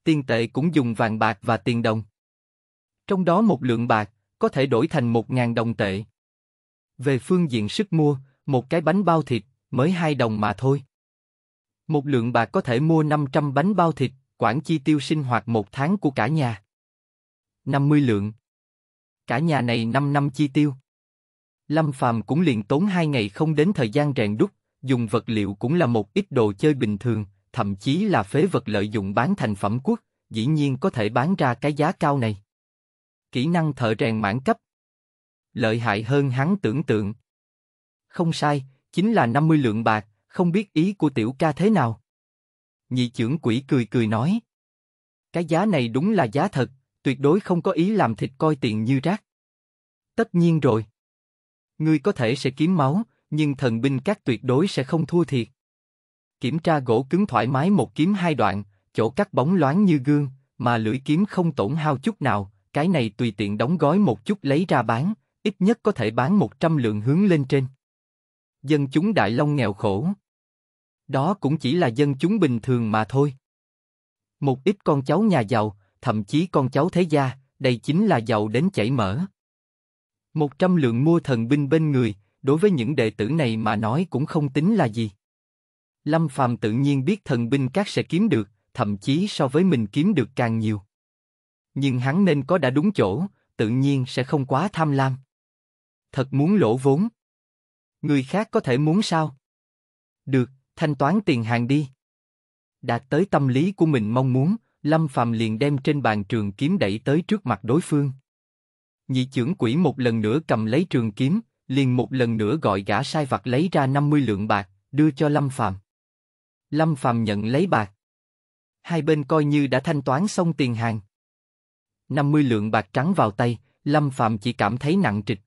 tiền tệ cũng dùng vàng bạc và tiền đồng. Trong đó một lượng bạc có thể đổi thành một ngàn đồng tệ. Về phương diện sức mua, một cái bánh bao thịt mới hai đồng mà thôi. Một lượng bạc có thể mua 500 bánh bao thịt, quản chi tiêu sinh hoạt một tháng của cả nhà. 50 lượng. Cả nhà này 5 năm chi tiêu. Lâm Phàm cũng liền tốn hai ngày không đến thời gian rèn đúc, dùng vật liệu cũng là một ít đồ chơi bình thường, thậm chí là phế vật lợi dụng bán thành phẩm quốc, dĩ nhiên có thể bán ra cái giá cao này. Kỹ năng thợ rèn mãn cấp Lợi hại hơn hắn tưởng tượng. Không sai, chính là 50 lượng bạc, không biết ý của tiểu ca thế nào. Nhị trưởng quỷ cười cười nói. Cái giá này đúng là giá thật, tuyệt đối không có ý làm thịt coi tiền như rác. Tất nhiên rồi. Ngươi có thể sẽ kiếm máu, nhưng thần binh các tuyệt đối sẽ không thua thiệt. Kiểm tra gỗ cứng thoải mái một kiếm hai đoạn, chỗ cắt bóng loáng như gương, mà lưỡi kiếm không tổn hao chút nào, cái này tùy tiện đóng gói một chút lấy ra bán, ít nhất có thể bán 100 lượng hướng lên trên. Dân chúng Đại Long nghèo khổ. Đó cũng chỉ là dân chúng bình thường mà thôi. Một ít con cháu nhà giàu, thậm chí con cháu thế gia, đây chính là giàu đến chảy mỡ. Một trăm lượng mua thần binh bên người, đối với những đệ tử này mà nói cũng không tính là gì. Lâm Phàm tự nhiên biết thần binh các sẽ kiếm được, thậm chí so với mình kiếm được càng nhiều. Nhưng hắn nên có đã đúng chỗ, tự nhiên sẽ không quá tham lam. Thật muốn lỗ vốn. Người khác có thể muốn sao? Được, thanh toán tiền hàng đi. Đạt tới tâm lý của mình mong muốn, Lâm Phàm liền đem trên bàn trường kiếm đẩy tới trước mặt đối phương. Nhị trưởng quỷ một lần nữa cầm lấy trường kiếm, liền một lần nữa gọi gã sai vặt lấy ra 50 lượng bạc, đưa cho Lâm Phàm. Lâm Phàm nhận lấy bạc. Hai bên coi như đã thanh toán xong tiền hàng. 50 lượng bạc trắng vào tay, Lâm Phàm chỉ cảm thấy nặng trịch.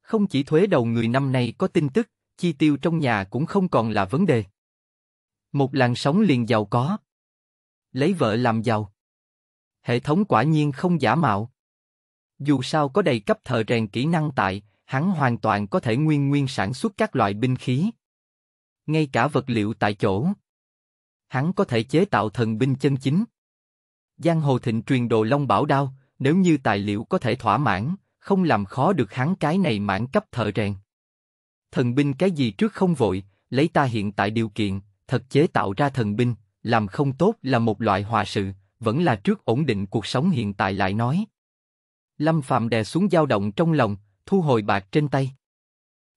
Không chỉ thuế đầu người năm nay có tin tức, chi tiêu trong nhà cũng không còn là vấn đề. Một làn sóng liền giàu có. Lấy vợ làm giàu. Hệ thống quả nhiên không giả mạo. Dù sao có đầy cấp thợ rèn kỹ năng tại, hắn hoàn toàn có thể nguyên nguyên sản xuất các loại binh khí. Ngay cả vật liệu tại chỗ. Hắn có thể chế tạo thần binh chân chính. Giang Hồ Thịnh truyền đồ Long Bảo Đao, nếu như tài liệu có thể thỏa mãn, không làm khó được hắn cái này mãn cấp thợ rèn. Thần binh cái gì trước không vội, lấy ta hiện tại điều kiện, thật chế tạo ra thần binh, làm không tốt là một loại hòa sự, vẫn là trước ổn định cuộc sống hiện tại lại nói. Lâm Phạm đè xuống dao động trong lòng, thu hồi bạc trên tay.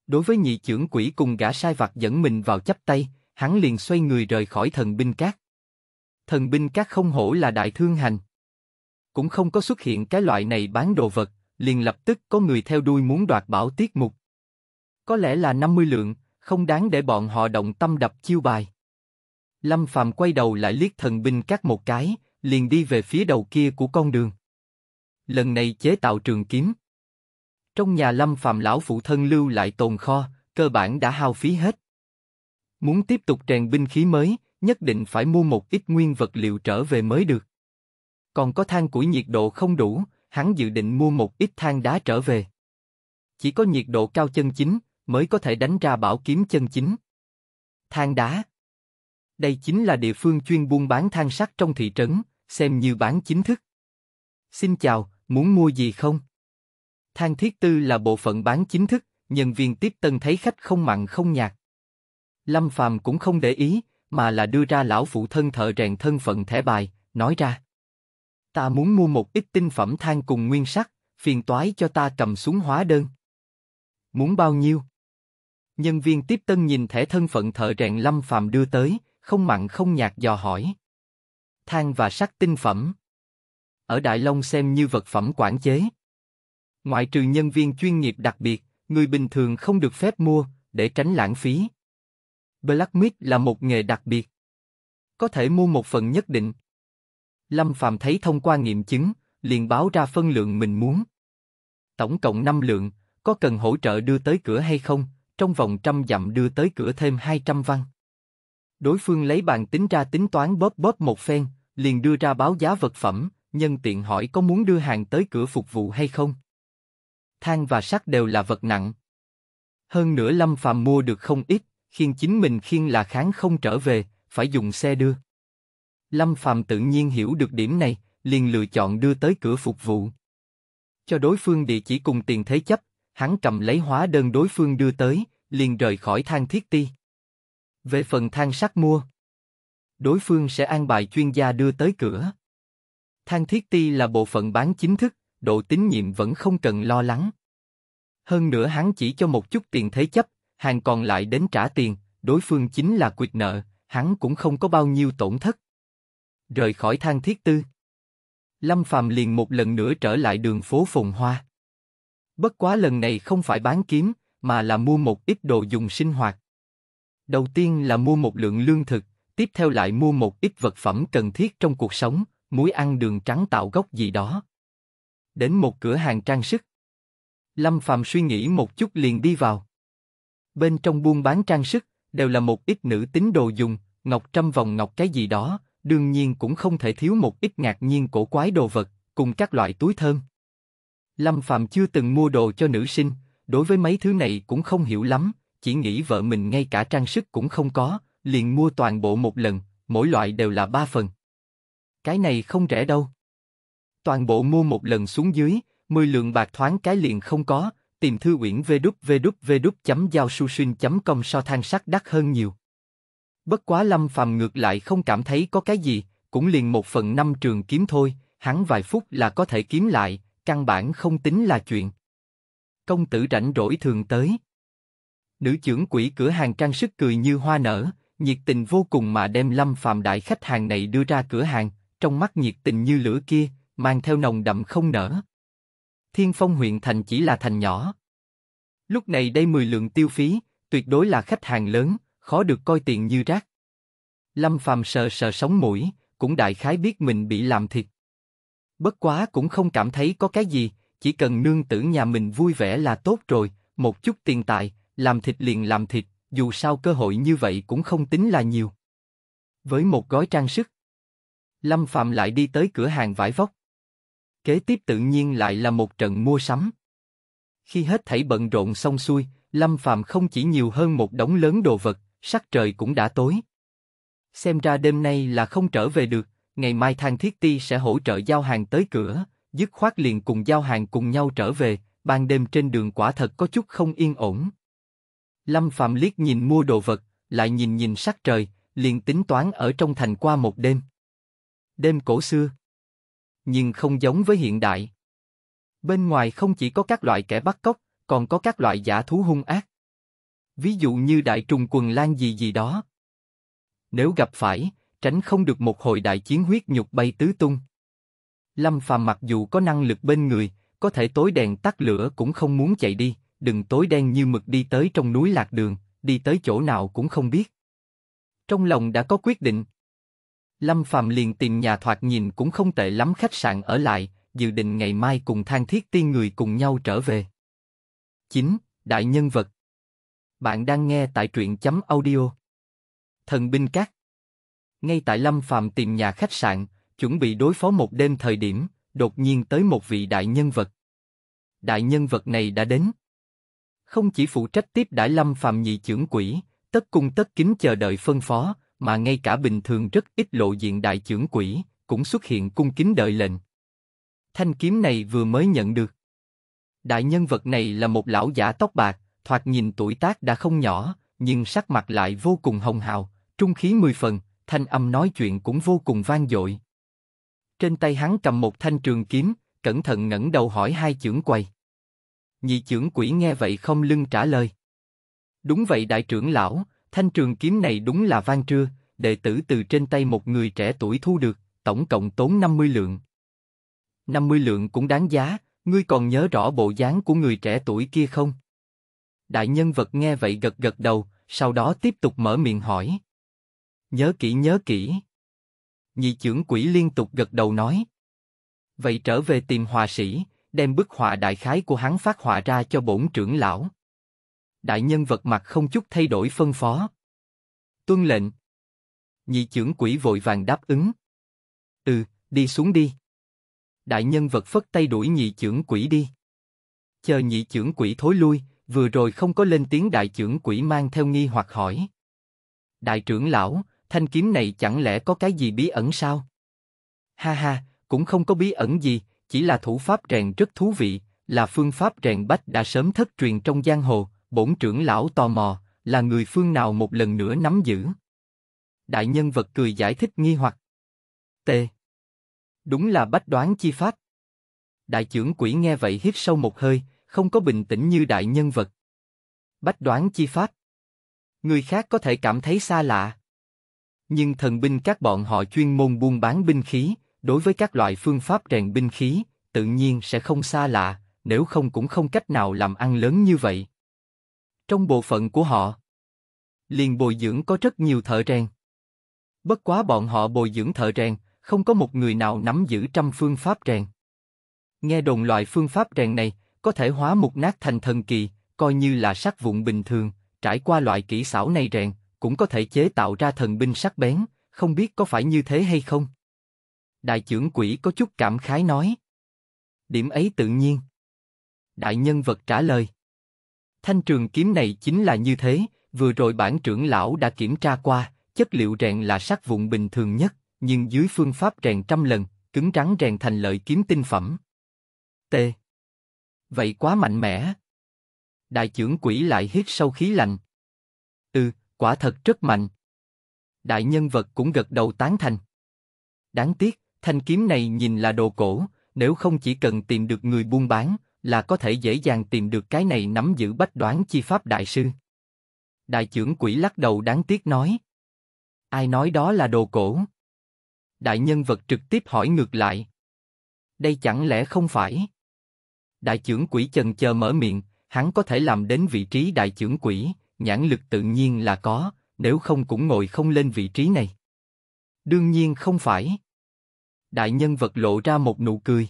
Đối với nhị trưởng quỷ cùng gã sai vặt dẫn mình vào chấp tay, hắn liền xoay người rời khỏi thần binh cát. Thần binh cát không hổ là đại thương hành. Cũng không có xuất hiện cái loại này bán đồ vật, liền lập tức có người theo đuôi muốn đoạt bảo tiết mục. Có lẽ là 50 lượng, không đáng để bọn họ động tâm đập chiêu bài. Lâm Phàm quay đầu lại liếc thần binh cát một cái, liền đi về phía đầu kia của con đường. Lần này chế tạo trường kiếm. Trong nhà lâm phàm lão phụ thân lưu lại tồn kho, cơ bản đã hao phí hết. Muốn tiếp tục rèn binh khí mới, nhất định phải mua một ít nguyên vật liệu trở về mới được. Còn có than củi nhiệt độ không đủ, hắn dự định mua một ít than đá trở về. Chỉ có nhiệt độ cao chân chính, mới có thể đánh ra bảo kiếm chân chính. Than đá Đây chính là địa phương chuyên buôn bán than sắt trong thị trấn, xem như bán chính thức. Xin chào, muốn mua gì không? Thang thiết tư là bộ phận bán chính thức, nhân viên tiếp tân thấy khách không mặn không nhạt. Lâm Phàm cũng không để ý, mà là đưa ra lão phụ thân thợ rèn thân phận thẻ bài, nói ra. Ta muốn mua một ít tinh phẩm than cùng nguyên sắt, phiền toái cho ta cầm xuống hóa đơn. Muốn bao nhiêu? Nhân viên tiếp tân nhìn thẻ thân phận thợ rèn Lâm Phàm đưa tới, không mặn không nhạt dò hỏi. Than và sắt tinh phẩm. Ở Đại Long xem như vật phẩm quản chế. Ngoại trừ nhân viên chuyên nghiệp đặc biệt, người bình thường không được phép mua, để tránh lãng phí. Blacksmith là một nghề đặc biệt. Có thể mua một phần nhất định. Lâm phạm thấy thông qua nghiệm chứng, liền báo ra phân lượng mình muốn. Tổng cộng 5 lượng, có cần hỗ trợ đưa tới cửa hay không, trong vòng trăm dặm đưa tới cửa thêm 200 văn. Đối phương lấy bàn tính ra tính toán bóp bóp một phen, liền đưa ra báo giá vật phẩm, nhân tiện hỏi có muốn đưa hàng tới cửa phục vụ hay không than và sắt đều là vật nặng. Hơn nữa Lâm Phàm mua được không ít, khiên chính mình khiên là kháng không trở về, phải dùng xe đưa. Lâm Phàm tự nhiên hiểu được điểm này, liền lựa chọn đưa tới cửa phục vụ. Cho đối phương địa chỉ cùng tiền thế chấp, hắn cầm lấy hóa đơn đối phương đưa tới, liền rời khỏi than thiết ti. Về phần than sắt mua, đối phương sẽ an bài chuyên gia đưa tới cửa. Thang thiết ti là bộ phận bán chính thức, độ tín nhiệm vẫn không cần lo lắng. Hơn nữa hắn chỉ cho một chút tiền thế chấp, hàng còn lại đến trả tiền, đối phương chính là quyệt nợ, hắn cũng không có bao nhiêu tổn thất. Rời khỏi thang thiết tư. Lâm Phàm liền một lần nữa trở lại đường phố Phồn Hoa. Bất quá lần này không phải bán kiếm, mà là mua một ít đồ dùng sinh hoạt. Đầu tiên là mua một lượng lương thực, tiếp theo lại mua một ít vật phẩm cần thiết trong cuộc sống, muối ăn đường trắng tạo gốc gì đó đến một cửa hàng trang sức. Lâm Phàm suy nghĩ một chút liền đi vào. Bên trong buôn bán trang sức đều là một ít nữ tính đồ dùng, ngọc trăm vòng ngọc cái gì đó, đương nhiên cũng không thể thiếu một ít ngạc nhiên cổ quái đồ vật, cùng các loại túi thơm. Lâm Phạm chưa từng mua đồ cho nữ sinh, đối với mấy thứ này cũng không hiểu lắm, chỉ nghĩ vợ mình ngay cả trang sức cũng không có, liền mua toàn bộ một lần, mỗi loại đều là ba phần. Cái này không rẻ đâu toàn bộ mua một lần xuống dưới, 10 lượng bạc thoáng cái liền không có, tìm thư uyển www.giao-su-shin.com so than sắt đắt hơn nhiều. Bất quá Lâm Phàm ngược lại không cảm thấy có cái gì, cũng liền một phần năm trường kiếm thôi, hắn vài phút là có thể kiếm lại, căn bản không tính là chuyện. Công tử rảnh rỗi thường tới. Nữ trưởng quỹ cửa hàng trang sức cười như hoa nở, nhiệt tình vô cùng mà đem Lâm Phàm đại khách hàng này đưa ra cửa hàng, trong mắt nhiệt tình như lửa kia, mang theo nồng đậm không nở. Thiên Phong huyện thành chỉ là thành nhỏ. Lúc này đây 10 lượng tiêu phí, tuyệt đối là khách hàng lớn, khó được coi tiền như rác. Lâm Phàm sờ sờ sống mũi, cũng đại khái biết mình bị làm thịt. Bất quá cũng không cảm thấy có cái gì, chỉ cần nương tử nhà mình vui vẻ là tốt rồi, một chút tiền tài, làm thịt liền làm thịt, dù sao cơ hội như vậy cũng không tính là nhiều. Với một gói trang sức, Lâm Phạm lại đi tới cửa hàng vải vóc. Kế tiếp tự nhiên lại là một trận mua sắm. Khi hết thảy bận rộn xong xuôi, Lâm Phàm không chỉ nhiều hơn một đống lớn đồ vật, sắc trời cũng đã tối. Xem ra đêm nay là không trở về được, ngày mai Thang Thiết Ti sẽ hỗ trợ giao hàng tới cửa, dứt khoát liền cùng giao hàng cùng nhau trở về, ban đêm trên đường quả thật có chút không yên ổn. Lâm phàm liếc nhìn mua đồ vật, lại nhìn nhìn sắc trời, liền tính toán ở trong thành qua một đêm. Đêm cổ xưa nhưng không giống với hiện đại. Bên ngoài không chỉ có các loại kẻ bắt cóc, còn có các loại giả thú hung ác. Ví dụ như đại trùng quần lan gì gì đó. Nếu gặp phải, tránh không được một hồi đại chiến huyết nhục bay tứ tung. Lâm Phàm mặc dù có năng lực bên người, có thể tối đèn tắt lửa cũng không muốn chạy đi, đừng tối đen như mực đi tới trong núi lạc đường, đi tới chỗ nào cũng không biết. Trong lòng đã có quyết định, Lâm Phàm liền tìm nhà thoạt nhìn cũng không tệ lắm khách sạn ở lại, dự định ngày mai cùng Thang Thiết Tiên người cùng nhau trở về. 9. Đại nhân vật Bạn đang nghe tại truyện chấm audio. Thần binh cát Ngay tại Lâm Phàm tìm nhà khách sạn, chuẩn bị đối phó một đêm thời điểm, đột nhiên tới một vị đại nhân vật. Đại nhân vật này đã đến. Không chỉ phụ trách tiếp đại Lâm Phàm nhị trưởng quỷ, tất cung tất kính chờ đợi phân phó, mà ngay cả bình thường rất ít lộ diện đại trưởng quỷ, cũng xuất hiện cung kính đợi lệnh. Thanh kiếm này vừa mới nhận được. Đại nhân vật này là một lão giả tóc bạc, thoạt nhìn tuổi tác đã không nhỏ, nhưng sắc mặt lại vô cùng hồng hào, trung khí mười phần, thanh âm nói chuyện cũng vô cùng vang dội. Trên tay hắn cầm một thanh trường kiếm, cẩn thận ngẩng đầu hỏi hai trưởng quầy. Nhị trưởng quỷ nghe vậy không lưng trả lời. Đúng vậy đại trưởng lão, Thanh trường kiếm này đúng là van trưa, đệ tử từ trên tay một người trẻ tuổi thu được, tổng cộng tốn 50 lượng. 50 lượng cũng đáng giá, ngươi còn nhớ rõ bộ dáng của người trẻ tuổi kia không? Đại nhân vật nghe vậy gật gật đầu, sau đó tiếp tục mở miệng hỏi. Nhớ kỹ nhớ kỹ. Nhị trưởng quỷ liên tục gật đầu nói. Vậy trở về tìm hòa sĩ, đem bức họa đại khái của hắn phát họa ra cho bổn trưởng lão đại nhân vật mặt không chút thay đổi phân phó. Tuân lệnh. Nhị trưởng quỷ vội vàng đáp ứng. Ừ, đi xuống đi. Đại nhân vật phất tay đuổi nhị trưởng quỷ đi. Chờ nhị trưởng quỷ thối lui, vừa rồi không có lên tiếng đại trưởng quỷ mang theo nghi hoặc hỏi. Đại trưởng lão, thanh kiếm này chẳng lẽ có cái gì bí ẩn sao? Ha ha, cũng không có bí ẩn gì, chỉ là thủ pháp rèn rất thú vị, là phương pháp rèn bách đã sớm thất truyền trong giang hồ, bổn trưởng lão tò mò, là người phương nào một lần nữa nắm giữ. Đại nhân vật cười giải thích nghi hoặc. T. Đúng là bách đoán chi pháp. Đại trưởng quỷ nghe vậy hít sâu một hơi, không có bình tĩnh như đại nhân vật. Bách đoán chi pháp. Người khác có thể cảm thấy xa lạ. Nhưng thần binh các bọn họ chuyên môn buôn bán binh khí, đối với các loại phương pháp rèn binh khí, tự nhiên sẽ không xa lạ, nếu không cũng không cách nào làm ăn lớn như vậy. Trong bộ phận của họ, liền bồi dưỡng có rất nhiều thợ rèn. Bất quá bọn họ bồi dưỡng thợ rèn, không có một người nào nắm giữ trăm phương pháp rèn. Nghe đồn loại phương pháp rèn này có thể hóa mục nát thành thần kỳ, coi như là sắt vụn bình thường, trải qua loại kỹ xảo này rèn, cũng có thể chế tạo ra thần binh sắc bén, không biết có phải như thế hay không. Đại trưởng quỷ có chút cảm khái nói. Điểm ấy tự nhiên. Đại nhân vật trả lời. Thanh trường kiếm này chính là như thế, vừa rồi bản trưởng lão đã kiểm tra qua, chất liệu rèn là sắt vụn bình thường nhất, nhưng dưới phương pháp rèn trăm lần, cứng rắn rèn thành lợi kiếm tinh phẩm. T. Vậy quá mạnh mẽ. Đại trưởng quỷ lại hít sâu khí lạnh. Ừ, quả thật rất mạnh. Đại nhân vật cũng gật đầu tán thành. Đáng tiếc, thanh kiếm này nhìn là đồ cổ, nếu không chỉ cần tìm được người buôn bán, là có thể dễ dàng tìm được cái này nắm giữ bách đoán chi pháp đại sư. Đại trưởng quỷ lắc đầu đáng tiếc nói. Ai nói đó là đồ cổ? Đại nhân vật trực tiếp hỏi ngược lại. Đây chẳng lẽ không phải? Đại trưởng quỷ chần chờ mở miệng, hắn có thể làm đến vị trí đại trưởng quỷ, nhãn lực tự nhiên là có, nếu không cũng ngồi không lên vị trí này. Đương nhiên không phải. Đại nhân vật lộ ra một nụ cười.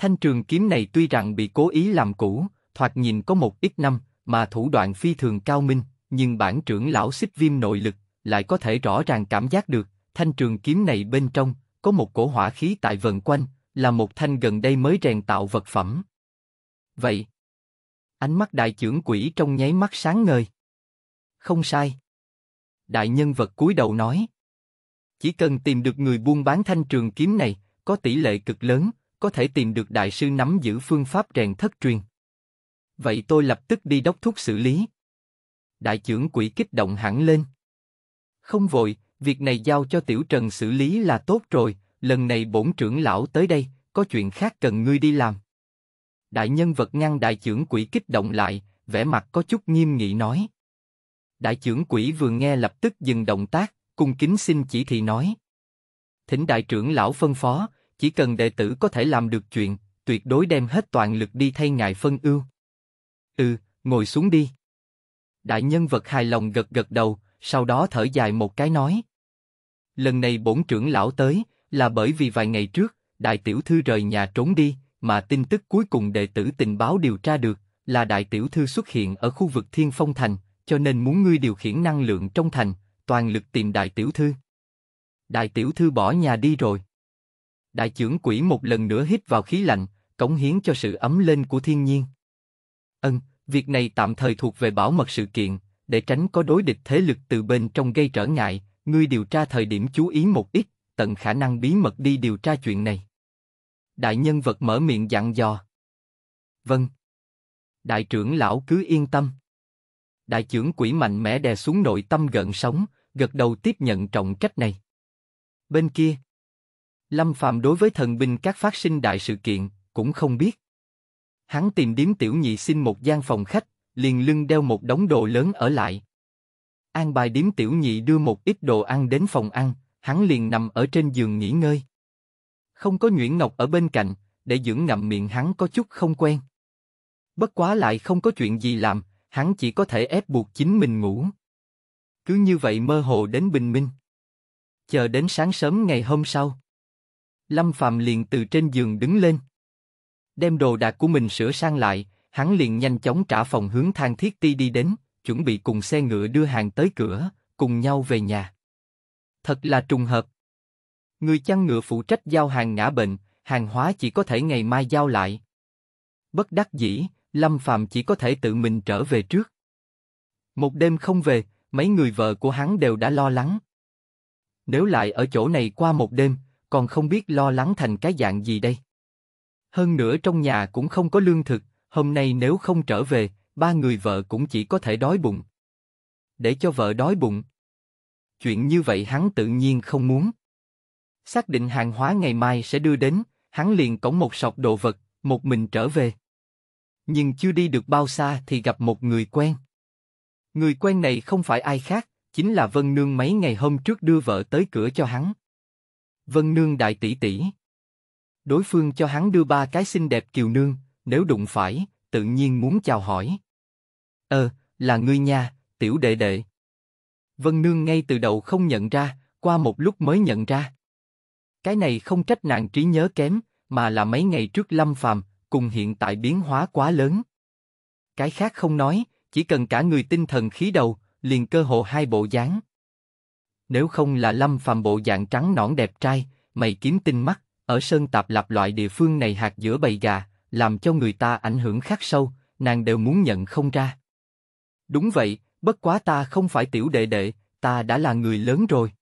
Thanh trường kiếm này tuy rằng bị cố ý làm cũ, thoạt nhìn có một ít năm, mà thủ đoạn phi thường cao minh, nhưng bản trưởng lão xích viêm nội lực lại có thể rõ ràng cảm giác được, thanh trường kiếm này bên trong có một cổ hỏa khí tại vần quanh, là một thanh gần đây mới rèn tạo vật phẩm. Vậy, ánh mắt đại trưởng quỷ trong nháy mắt sáng ngời. Không sai. Đại nhân vật cúi đầu nói, chỉ cần tìm được người buôn bán thanh trường kiếm này, có tỷ lệ cực lớn có thể tìm được đại sư nắm giữ phương pháp rèn thất truyền. Vậy tôi lập tức đi đốc thúc xử lý. Đại trưởng quỷ kích động hẳn lên. Không vội, việc này giao cho tiểu trần xử lý là tốt rồi, lần này bổn trưởng lão tới đây, có chuyện khác cần ngươi đi làm. Đại nhân vật ngăn đại trưởng quỷ kích động lại, vẻ mặt có chút nghiêm nghị nói. Đại trưởng quỷ vừa nghe lập tức dừng động tác, cung kính xin chỉ thị nói. Thỉnh đại trưởng lão phân phó, chỉ cần đệ tử có thể làm được chuyện, tuyệt đối đem hết toàn lực đi thay ngài phân ưu. Ừ, ngồi xuống đi. Đại nhân vật hài lòng gật gật đầu, sau đó thở dài một cái nói. Lần này bổn trưởng lão tới, là bởi vì vài ngày trước, đại tiểu thư rời nhà trốn đi, mà tin tức cuối cùng đệ tử tình báo điều tra được, là đại tiểu thư xuất hiện ở khu vực thiên phong thành, cho nên muốn ngươi điều khiển năng lượng trong thành, toàn lực tìm đại tiểu thư. Đại tiểu thư bỏ nhà đi rồi. Đại trưởng quỷ một lần nữa hít vào khí lạnh, cống hiến cho sự ấm lên của thiên nhiên. Ân, việc này tạm thời thuộc về bảo mật sự kiện, để tránh có đối địch thế lực từ bên trong gây trở ngại, ngươi điều tra thời điểm chú ý một ít, tận khả năng bí mật đi điều tra chuyện này. Đại nhân vật mở miệng dặn dò. Vâng. Đại trưởng lão cứ yên tâm. Đại trưởng quỷ mạnh mẽ đè xuống nội tâm gợn sóng, gật đầu tiếp nhận trọng trách này. Bên kia, Lâm Phạm đối với thần binh các phát sinh đại sự kiện, cũng không biết. Hắn tìm điếm tiểu nhị xin một gian phòng khách, liền lưng đeo một đống đồ lớn ở lại. An bài điếm tiểu nhị đưa một ít đồ ăn đến phòng ăn, hắn liền nằm ở trên giường nghỉ ngơi. Không có Nguyễn Ngọc ở bên cạnh, để dưỡng ngậm miệng hắn có chút không quen. Bất quá lại không có chuyện gì làm, hắn chỉ có thể ép buộc chính mình ngủ. Cứ như vậy mơ hồ đến bình minh. Chờ đến sáng sớm ngày hôm sau. Lâm Phạm liền từ trên giường đứng lên, đem đồ đạc của mình sửa sang lại, hắn liền nhanh chóng trả phòng hướng Thang Thiết Ti đi đến, chuẩn bị cùng xe ngựa đưa hàng tới cửa, cùng nhau về nhà. Thật là trùng hợp. Người chăn ngựa phụ trách giao hàng ngã bệnh, hàng hóa chỉ có thể ngày mai giao lại. Bất đắc dĩ, Lâm Phạm chỉ có thể tự mình trở về trước. Một đêm không về, mấy người vợ của hắn đều đã lo lắng. Nếu lại ở chỗ này qua một đêm, còn không biết lo lắng thành cái dạng gì đây. Hơn nữa trong nhà cũng không có lương thực, hôm nay nếu không trở về, ba người vợ cũng chỉ có thể đói bụng. Để cho vợ đói bụng. Chuyện như vậy hắn tự nhiên không muốn. Xác định hàng hóa ngày mai sẽ đưa đến, hắn liền cõng một sọc đồ vật, một mình trở về. Nhưng chưa đi được bao xa thì gặp một người quen. Người quen này không phải ai khác, chính là Vân Nương mấy ngày hôm trước đưa vợ tới cửa cho hắn. Vân Nương đại tỷ tỷ. Đối phương cho hắn đưa ba cái xinh đẹp kiều nương, nếu đụng phải, tự nhiên muốn chào hỏi. Ờ, là ngươi nha, tiểu đệ đệ. Vân Nương ngay từ đầu không nhận ra, qua một lúc mới nhận ra. Cái này không trách nàng trí nhớ kém, mà là mấy ngày trước lâm phàm, cùng hiện tại biến hóa quá lớn. Cái khác không nói, chỉ cần cả người tinh thần khí đầu, liền cơ hồ hai bộ dáng nếu không là lâm phàm bộ dạng trắng nõn đẹp trai, mày kiếm tinh mắt, ở sơn tạp lập loại địa phương này hạt giữa bầy gà, làm cho người ta ảnh hưởng khắc sâu, nàng đều muốn nhận không ra. Đúng vậy, bất quá ta không phải tiểu đệ đệ, ta đã là người lớn rồi.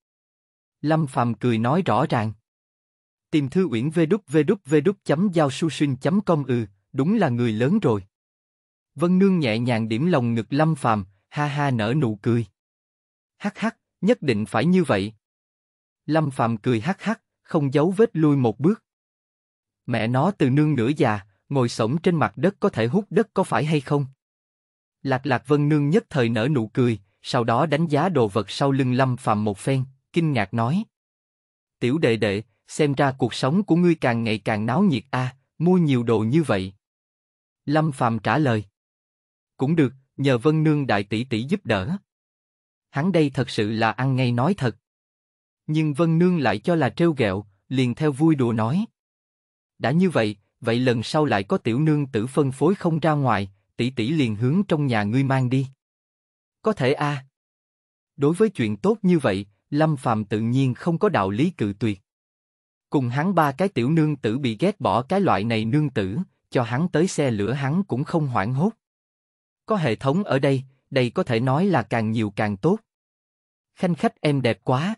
Lâm Phàm cười nói rõ ràng. Tìm thư uyển vê đúc vê đúc vê đúc chấm giao su xuyên chấm com ừ, đúng là người lớn rồi. Vân Nương nhẹ nhàng điểm lòng ngực Lâm Phàm, ha ha nở nụ cười. Hắc hắc, nhất định phải như vậy. Lâm Phàm cười hắc hắc, không giấu vết lui một bước. Mẹ nó từ nương nửa già, ngồi sổng trên mặt đất có thể hút đất có phải hay không? Lạc Lạc Vân Nương nhất thời nở nụ cười, sau đó đánh giá đồ vật sau lưng Lâm Phàm một phen, kinh ngạc nói. Tiểu đệ đệ, xem ra cuộc sống của ngươi càng ngày càng náo nhiệt a, à, mua nhiều đồ như vậy. Lâm Phàm trả lời. Cũng được, nhờ Vân Nương đại tỷ tỷ giúp đỡ hắn đây thật sự là ăn ngay nói thật. Nhưng Vân Nương lại cho là trêu ghẹo, liền theo vui đùa nói. Đã như vậy, vậy lần sau lại có tiểu nương tử phân phối không ra ngoài, tỷ tỷ liền hướng trong nhà ngươi mang đi. Có thể a. À. Đối với chuyện tốt như vậy, Lâm Phàm tự nhiên không có đạo lý cự tuyệt. Cùng hắn ba cái tiểu nương tử bị ghét bỏ cái loại này nương tử, cho hắn tới xe lửa hắn cũng không hoảng hốt. Có hệ thống ở đây, đây có thể nói là càng nhiều càng tốt. Khanh khách em đẹp quá.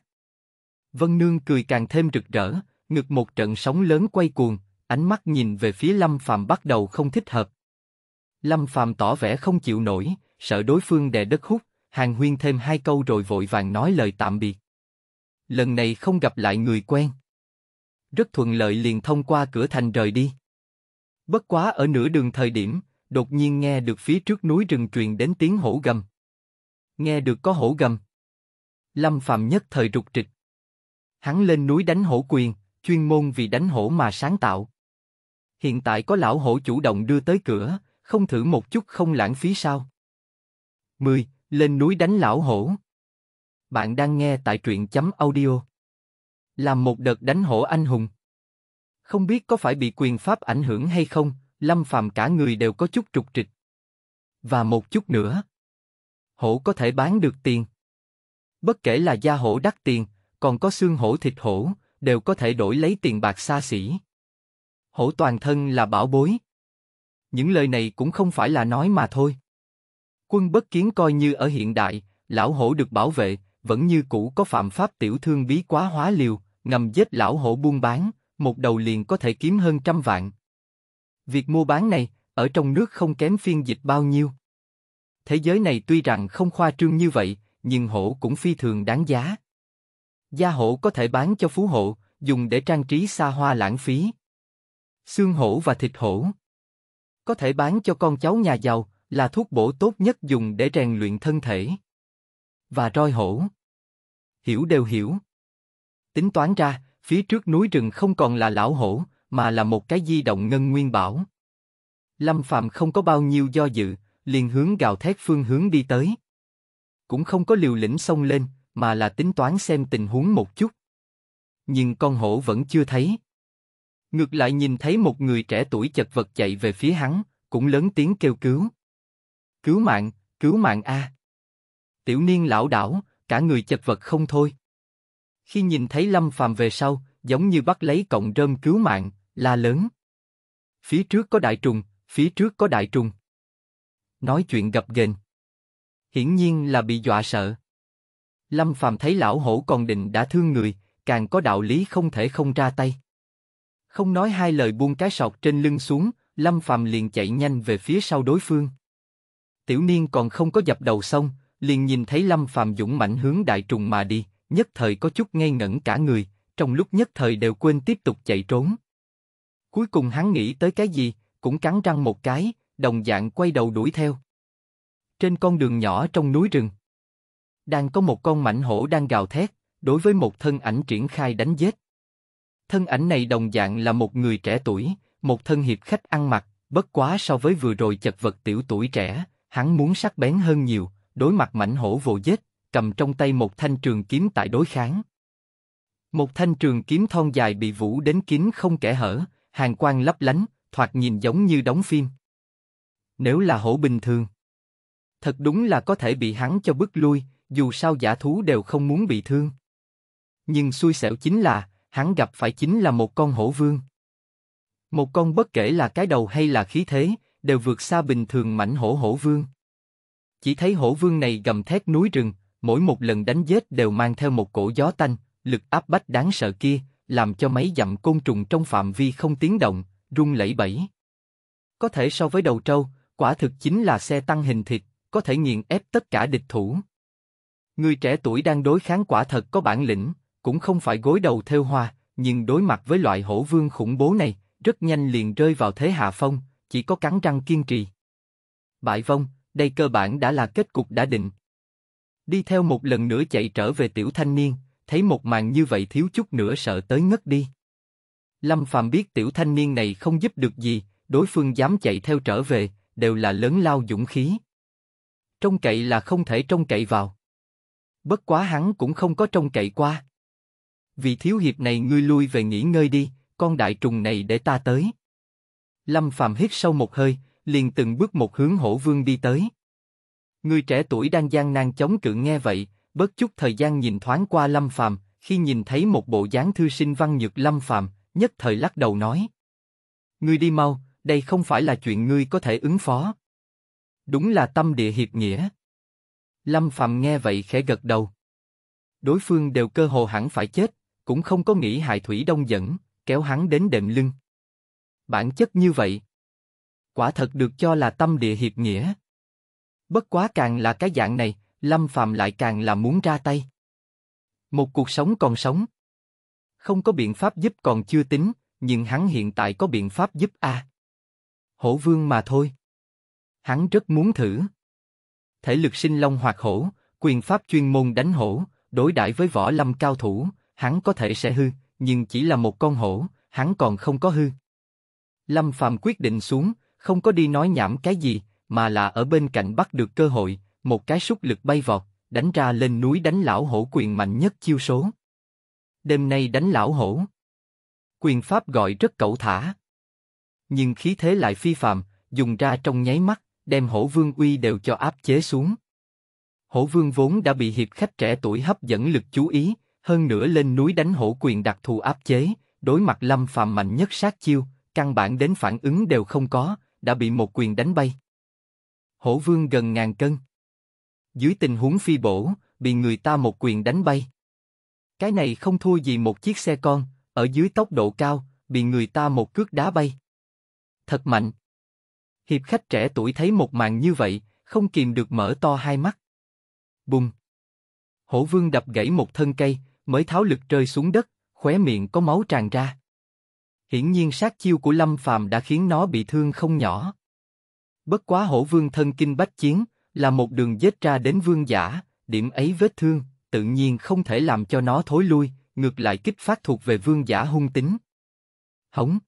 Vân Nương cười càng thêm rực rỡ, ngực một trận sóng lớn quay cuồng, ánh mắt nhìn về phía Lâm Phàm bắt đầu không thích hợp. Lâm Phàm tỏ vẻ không chịu nổi, sợ đối phương đè đất hút, Hàng Huyên thêm hai câu rồi vội vàng nói lời tạm biệt. Lần này không gặp lại người quen. Rất thuận lợi liền thông qua cửa thành rời đi. Bất quá ở nửa đường thời điểm, đột nhiên nghe được phía trước núi rừng truyền đến tiếng hổ gầm. Nghe được có hổ gầm. Lâm Phạm nhất thời rụt trịch. Hắn lên núi đánh hổ quyền, chuyên môn vì đánh hổ mà sáng tạo. Hiện tại có lão hổ chủ động đưa tới cửa, không thử một chút không lãng phí sao? 10. Lên núi đánh lão hổ. Bạn đang nghe tại truyện chấm audio. Làm một đợt đánh hổ anh hùng. Không biết có phải bị quyền pháp ảnh hưởng hay không, Lâm Phàm cả người đều có chút trục trịch. Và một chút nữa. Hổ có thể bán được tiền. Bất kể là da hổ đắt tiền, còn có xương hổ thịt hổ, đều có thể đổi lấy tiền bạc xa xỉ. Hổ toàn thân là bảo bối. Những lời này cũng không phải là nói mà thôi. Quân bất kiến coi như ở hiện đại, lão hổ được bảo vệ, vẫn như cũ có phạm pháp tiểu thương bí quá hóa liều, ngầm giết lão hổ buôn bán, một đầu liền có thể kiếm hơn trăm vạn, Việc mua bán này, ở trong nước không kém phiên dịch bao nhiêu. Thế giới này tuy rằng không khoa trương như vậy, nhưng hổ cũng phi thường đáng giá. Gia hổ có thể bán cho phú hộ, dùng để trang trí xa hoa lãng phí. Xương hổ và thịt hổ có thể bán cho con cháu nhà giàu là thuốc bổ tốt nhất dùng để rèn luyện thân thể. Và roi hổ. Hiểu đều hiểu. Tính toán ra, phía trước núi rừng không còn là lão hổ, mà là một cái di động ngân nguyên bảo. Lâm Phàm không có bao nhiêu do dự, liền hướng gào thét phương hướng đi tới. Cũng không có liều lĩnh xông lên, mà là tính toán xem tình huống một chút. Nhưng con hổ vẫn chưa thấy. Ngược lại nhìn thấy một người trẻ tuổi chật vật chạy về phía hắn, cũng lớn tiếng kêu cứu. Cứu mạng, cứu mạng a! Tiểu niên lão đảo, cả người chật vật không thôi. Khi nhìn thấy Lâm Phàm về sau, giống như bắt lấy cọng rơm cứu mạng, la lớn. Phía trước có đại trùng, phía trước có đại trùng. Nói chuyện gặp ghềnh. Hiển nhiên là bị dọa sợ. Lâm Phàm thấy lão hổ còn định đã thương người, càng có đạo lý không thể không ra tay. Không nói hai lời buông cái sọc trên lưng xuống, Lâm Phàm liền chạy nhanh về phía sau đối phương. Tiểu niên còn không có dập đầu xong, liền nhìn thấy Lâm Phàm dũng mãnh hướng đại trùng mà đi, nhất thời có chút ngây ngẩn cả người, trong lúc nhất thời đều quên tiếp tục chạy trốn. Cuối cùng hắn nghĩ tới cái gì, cũng cắn răng một cái, đồng dạng quay đầu đuổi theo. Trên con đường nhỏ trong núi rừng, đang có một con mảnh hổ đang gào thét, đối với một thân ảnh triển khai đánh giết. Thân ảnh này đồng dạng là một người trẻ tuổi, một thân hiệp khách ăn mặc, bất quá so với vừa rồi chật vật tiểu tuổi trẻ, hắn muốn sắc bén hơn nhiều, đối mặt mảnh hổ vồ giết, cầm trong tay một thanh trường kiếm tại đối kháng. Một thanh trường kiếm thon dài bị vũ đến kín không kẽ hở, hàng quang lấp lánh, thoạt nhìn giống như đóng phim. Nếu là hổ bình thường, thật đúng là có thể bị hắn cho bước lui, dù sao giả thú đều không muốn bị thương. Nhưng xui xẻo chính là, hắn gặp phải chính là một con hổ vương. Một con bất kể là cái đầu hay là khí thế, đều vượt xa bình thường mảnh hổ hổ vương. Chỉ thấy hổ vương này gầm thét núi rừng, mỗi một lần đánh giết đều mang theo một cổ gió tanh, lực áp bách đáng sợ kia, làm cho mấy dặm côn trùng trong phạm vi không tiếng động, rung lẩy bẩy. Có thể so với đầu trâu, quả thực chính là xe tăng hình thịt, có thể nghiền ép tất cả địch thủ. Người trẻ tuổi đang đối kháng quả thật có bản lĩnh, cũng không phải gối đầu theo hoa, nhưng đối mặt với loại hổ vương khủng bố này, rất nhanh liền rơi vào thế hạ phong, chỉ có cắn răng kiên trì. Bại vong, đây cơ bản đã là kết cục đã định. Đi theo một lần nữa chạy trở về tiểu thanh niên, thấy một màn như vậy thiếu chút nữa sợ tới ngất đi. Lâm Phàm biết tiểu thanh niên này không giúp được gì, đối phương dám chạy theo trở về, đều là lớn lao dũng khí. Trông cậy là không thể trông cậy vào. Bất quá hắn cũng không có trông cậy qua. Vì thiếu hiệp này ngươi lui về nghỉ ngơi đi, con đại trùng này để ta tới. Lâm Phàm hít sâu một hơi, liền từng bước một hướng hổ vương đi tới. Người trẻ tuổi đang gian nan chống cự nghe vậy, bớt chút thời gian nhìn thoáng qua Lâm Phàm, khi nhìn thấy một bộ dáng thư sinh văn nhược Lâm Phàm, nhất thời lắc đầu nói: "Ngươi đi mau, đây không phải là chuyện ngươi có thể ứng phó." Đúng là tâm địa hiệp nghĩa. Lâm Phàm nghe vậy khẽ gật đầu. Đối phương đều cơ hồ hẳn phải chết, cũng không có nghĩ hại Thủy Đông dẫn, kéo hắn đến đệm lưng. Bản chất như vậy, quả thật được cho là tâm địa hiệp nghĩa. Bất quá càng là cái dạng này, Lâm Phạm lại càng là muốn ra tay. Một cuộc sống còn sống. Không có biện pháp giúp còn chưa tính, nhưng hắn hiện tại có biện pháp giúp a. À. Hổ vương mà thôi. Hắn rất muốn thử. Thể lực sinh long hoặc hổ, quyền pháp chuyên môn đánh hổ, đối đãi với võ lâm cao thủ, hắn có thể sẽ hư, nhưng chỉ là một con hổ, hắn còn không có hư. Lâm Phàm quyết định xuống, không có đi nói nhảm cái gì, mà là ở bên cạnh bắt được cơ hội, một cái súc lực bay vọt, đánh ra lên núi đánh lão hổ quyền mạnh nhất chiêu số. Đêm nay đánh lão hổ. Quyền pháp gọi rất cẩu thả. Nhưng khí thế lại phi phàm dùng ra trong nháy mắt, đem hổ vương uy đều cho áp chế xuống. Hổ vương vốn đã bị hiệp khách trẻ tuổi hấp dẫn lực chú ý, hơn nữa lên núi đánh hổ quyền đặc thù áp chế, đối mặt lâm phàm mạnh nhất sát chiêu, căn bản đến phản ứng đều không có, đã bị một quyền đánh bay. Hổ vương gần ngàn cân. Dưới tình huống phi bổ, bị người ta một quyền đánh bay. Cái này không thua gì một chiếc xe con, ở dưới tốc độ cao, bị người ta một cước đá bay. Thật mạnh. Hiệp khách trẻ tuổi thấy một màn như vậy, không kìm được mở to hai mắt. Bùng. Hổ vương đập gãy một thân cây, mới tháo lực rơi xuống đất, khóe miệng có máu tràn ra. Hiển nhiên sát chiêu của Lâm Phàm đã khiến nó bị thương không nhỏ. Bất quá hổ vương thân kinh bách chiến, là một đường vết ra đến vương giả, điểm ấy vết thương, tự nhiên không thể làm cho nó thối lui, ngược lại kích phát thuộc về vương giả hung tính. Hống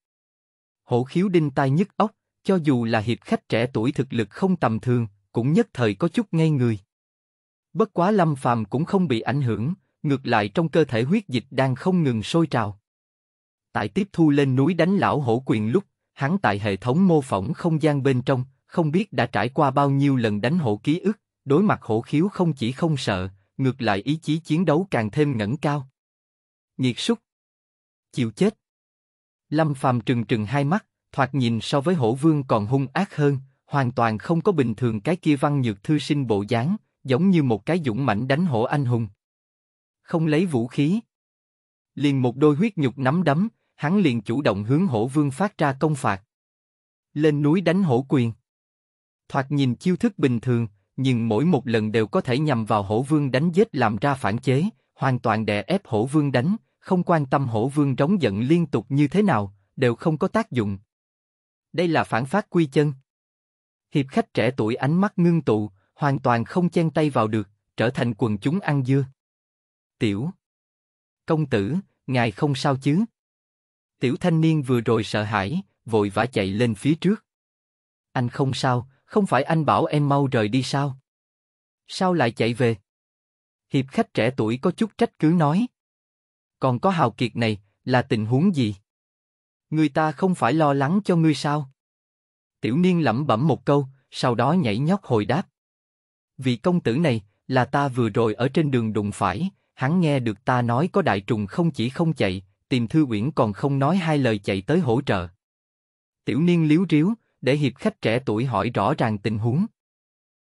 Hổ khiếu đinh tai nhức óc, cho dù là hiệp khách trẻ tuổi thực lực không tầm thường, cũng nhất thời có chút ngây người. Bất quá lâm phàm cũng không bị ảnh hưởng, ngược lại trong cơ thể huyết dịch đang không ngừng sôi trào. Tại tiếp thu lên núi đánh lão hổ quyền lúc, hắn tại hệ thống mô phỏng không gian bên trong, không biết đã trải qua bao nhiêu lần đánh hổ ký ức, đối mặt hổ khiếu không chỉ không sợ, ngược lại ý chí chiến đấu càng thêm ngẩng cao. Nghiệt súc. Chịu chết. Lâm Phàm trừng trừng hai mắt, thoạt nhìn so với hổ vương còn hung ác hơn, hoàn toàn không có bình thường cái kia văn nhược thư sinh bộ dáng, giống như một cái dũng mãnh đánh hổ anh hùng. Không lấy vũ khí. Liền một đôi huyết nhục nắm đấm, hắn liền chủ động hướng hổ vương phát ra công phạt. Lên núi đánh hổ quyền. Thoạt nhìn chiêu thức bình thường, nhưng mỗi một lần đều có thể nhằm vào hổ vương đánh giết làm ra phản chế, hoàn toàn đè ép hổ vương đánh, không quan tâm hổ vương trống giận liên tục như thế nào, đều không có tác dụng. Đây là phản phát quy chân. Hiệp khách trẻ tuổi ánh mắt ngưng tụ, hoàn toàn không chen tay vào được, trở thành quần chúng ăn dưa. Tiểu. Công tử, ngài không sao chứ? Tiểu thanh niên vừa rồi sợ hãi, vội vã chạy lên phía trước. Anh không sao, không phải anh bảo em mau rời đi sao? Sao lại chạy về? Hiệp khách trẻ tuổi có chút trách cứ nói. Còn có hào kiệt này, là tình huống gì? Người ta không phải lo lắng cho ngươi sao? Tiểu niên lẩm bẩm một câu, sau đó nhảy nhót hồi đáp. Vị công tử này, là ta vừa rồi ở trên đường đụng phải, hắn nghe được ta nói có đại trùng không chỉ không chạy, tìm thư uyển còn không nói hai lời chạy tới hỗ trợ. Tiểu niên liếu riếu, để hiệp khách trẻ tuổi hỏi rõ ràng tình huống.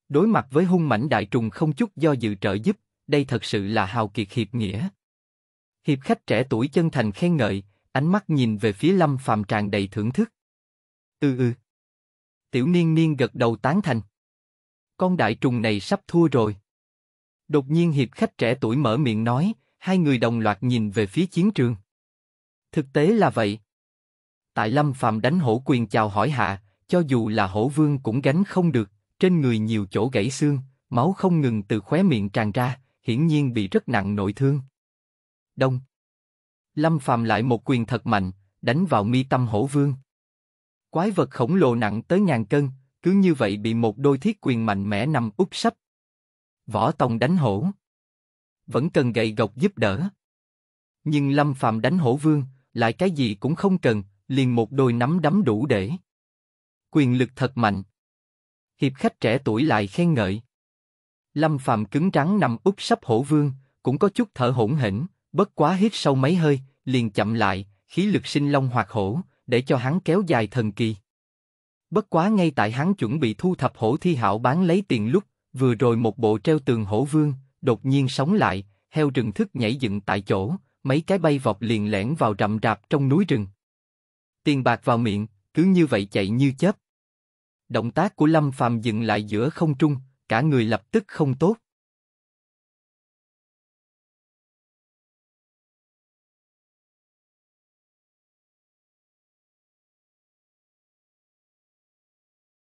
Đối mặt với hung mảnh đại trùng không chút do dự trợ giúp, đây thật sự là hào kiệt hiệp nghĩa. Hiệp khách trẻ tuổi chân thành khen ngợi, ánh mắt nhìn về phía Lâm Phàm tràn đầy thưởng thức. Ừ ừ. Tiểu niên niên gật đầu tán thành. Con đại trùng này sắp thua rồi. Đột nhiên hiệp khách trẻ tuổi mở miệng nói, hai người đồng loạt nhìn về phía chiến trường. Thực tế là vậy. Tại Lâm Phàm đánh hổ quyền chào hỏi hạ, cho dù là hổ vương cũng gánh không được, trên người nhiều chỗ gãy xương, máu không ngừng từ khóe miệng tràn ra, hiển nhiên bị rất nặng nội thương. Đông. Lâm Phàm lại một quyền thật mạnh, đánh vào mi tâm hổ vương. Quái vật khổng lồ nặng tới ngàn cân, cứ như vậy bị một đôi thiết quyền mạnh mẽ nằm úp sấp. Võ Tông đánh hổ. Vẫn cần gậy gộc giúp đỡ. Nhưng Lâm Phàm đánh hổ vương, lại cái gì cũng không cần, liền một đôi nắm đấm đủ để quyền lực thật mạnh. Hiệp khách trẻ tuổi lại khen ngợi. Lâm Phạm cứng trắng nằm úp sắp hổ vương, cũng có chút thở hỗn hỉnh, bất quá hít sâu mấy hơi, liền chậm lại, khí lực sinh long hoạt hổ, để cho hắn kéo dài thần kỳ. Bất quá ngay tại hắn chuẩn bị thu thập hổ thi hảo bán lấy tiền lúc, vừa rồi một bộ treo tường hổ vương, đột nhiên sống lại, heo rừng thức nhảy dựng tại chỗ, mấy cái bay vọt liền lẻn vào rậm rạp trong núi rừng. Tiền bạc vào miệng, cứ như vậy chạy như chớp. Động tác của Lâm Phàm dừng lại giữa không trung, cả người lập tức không tốt.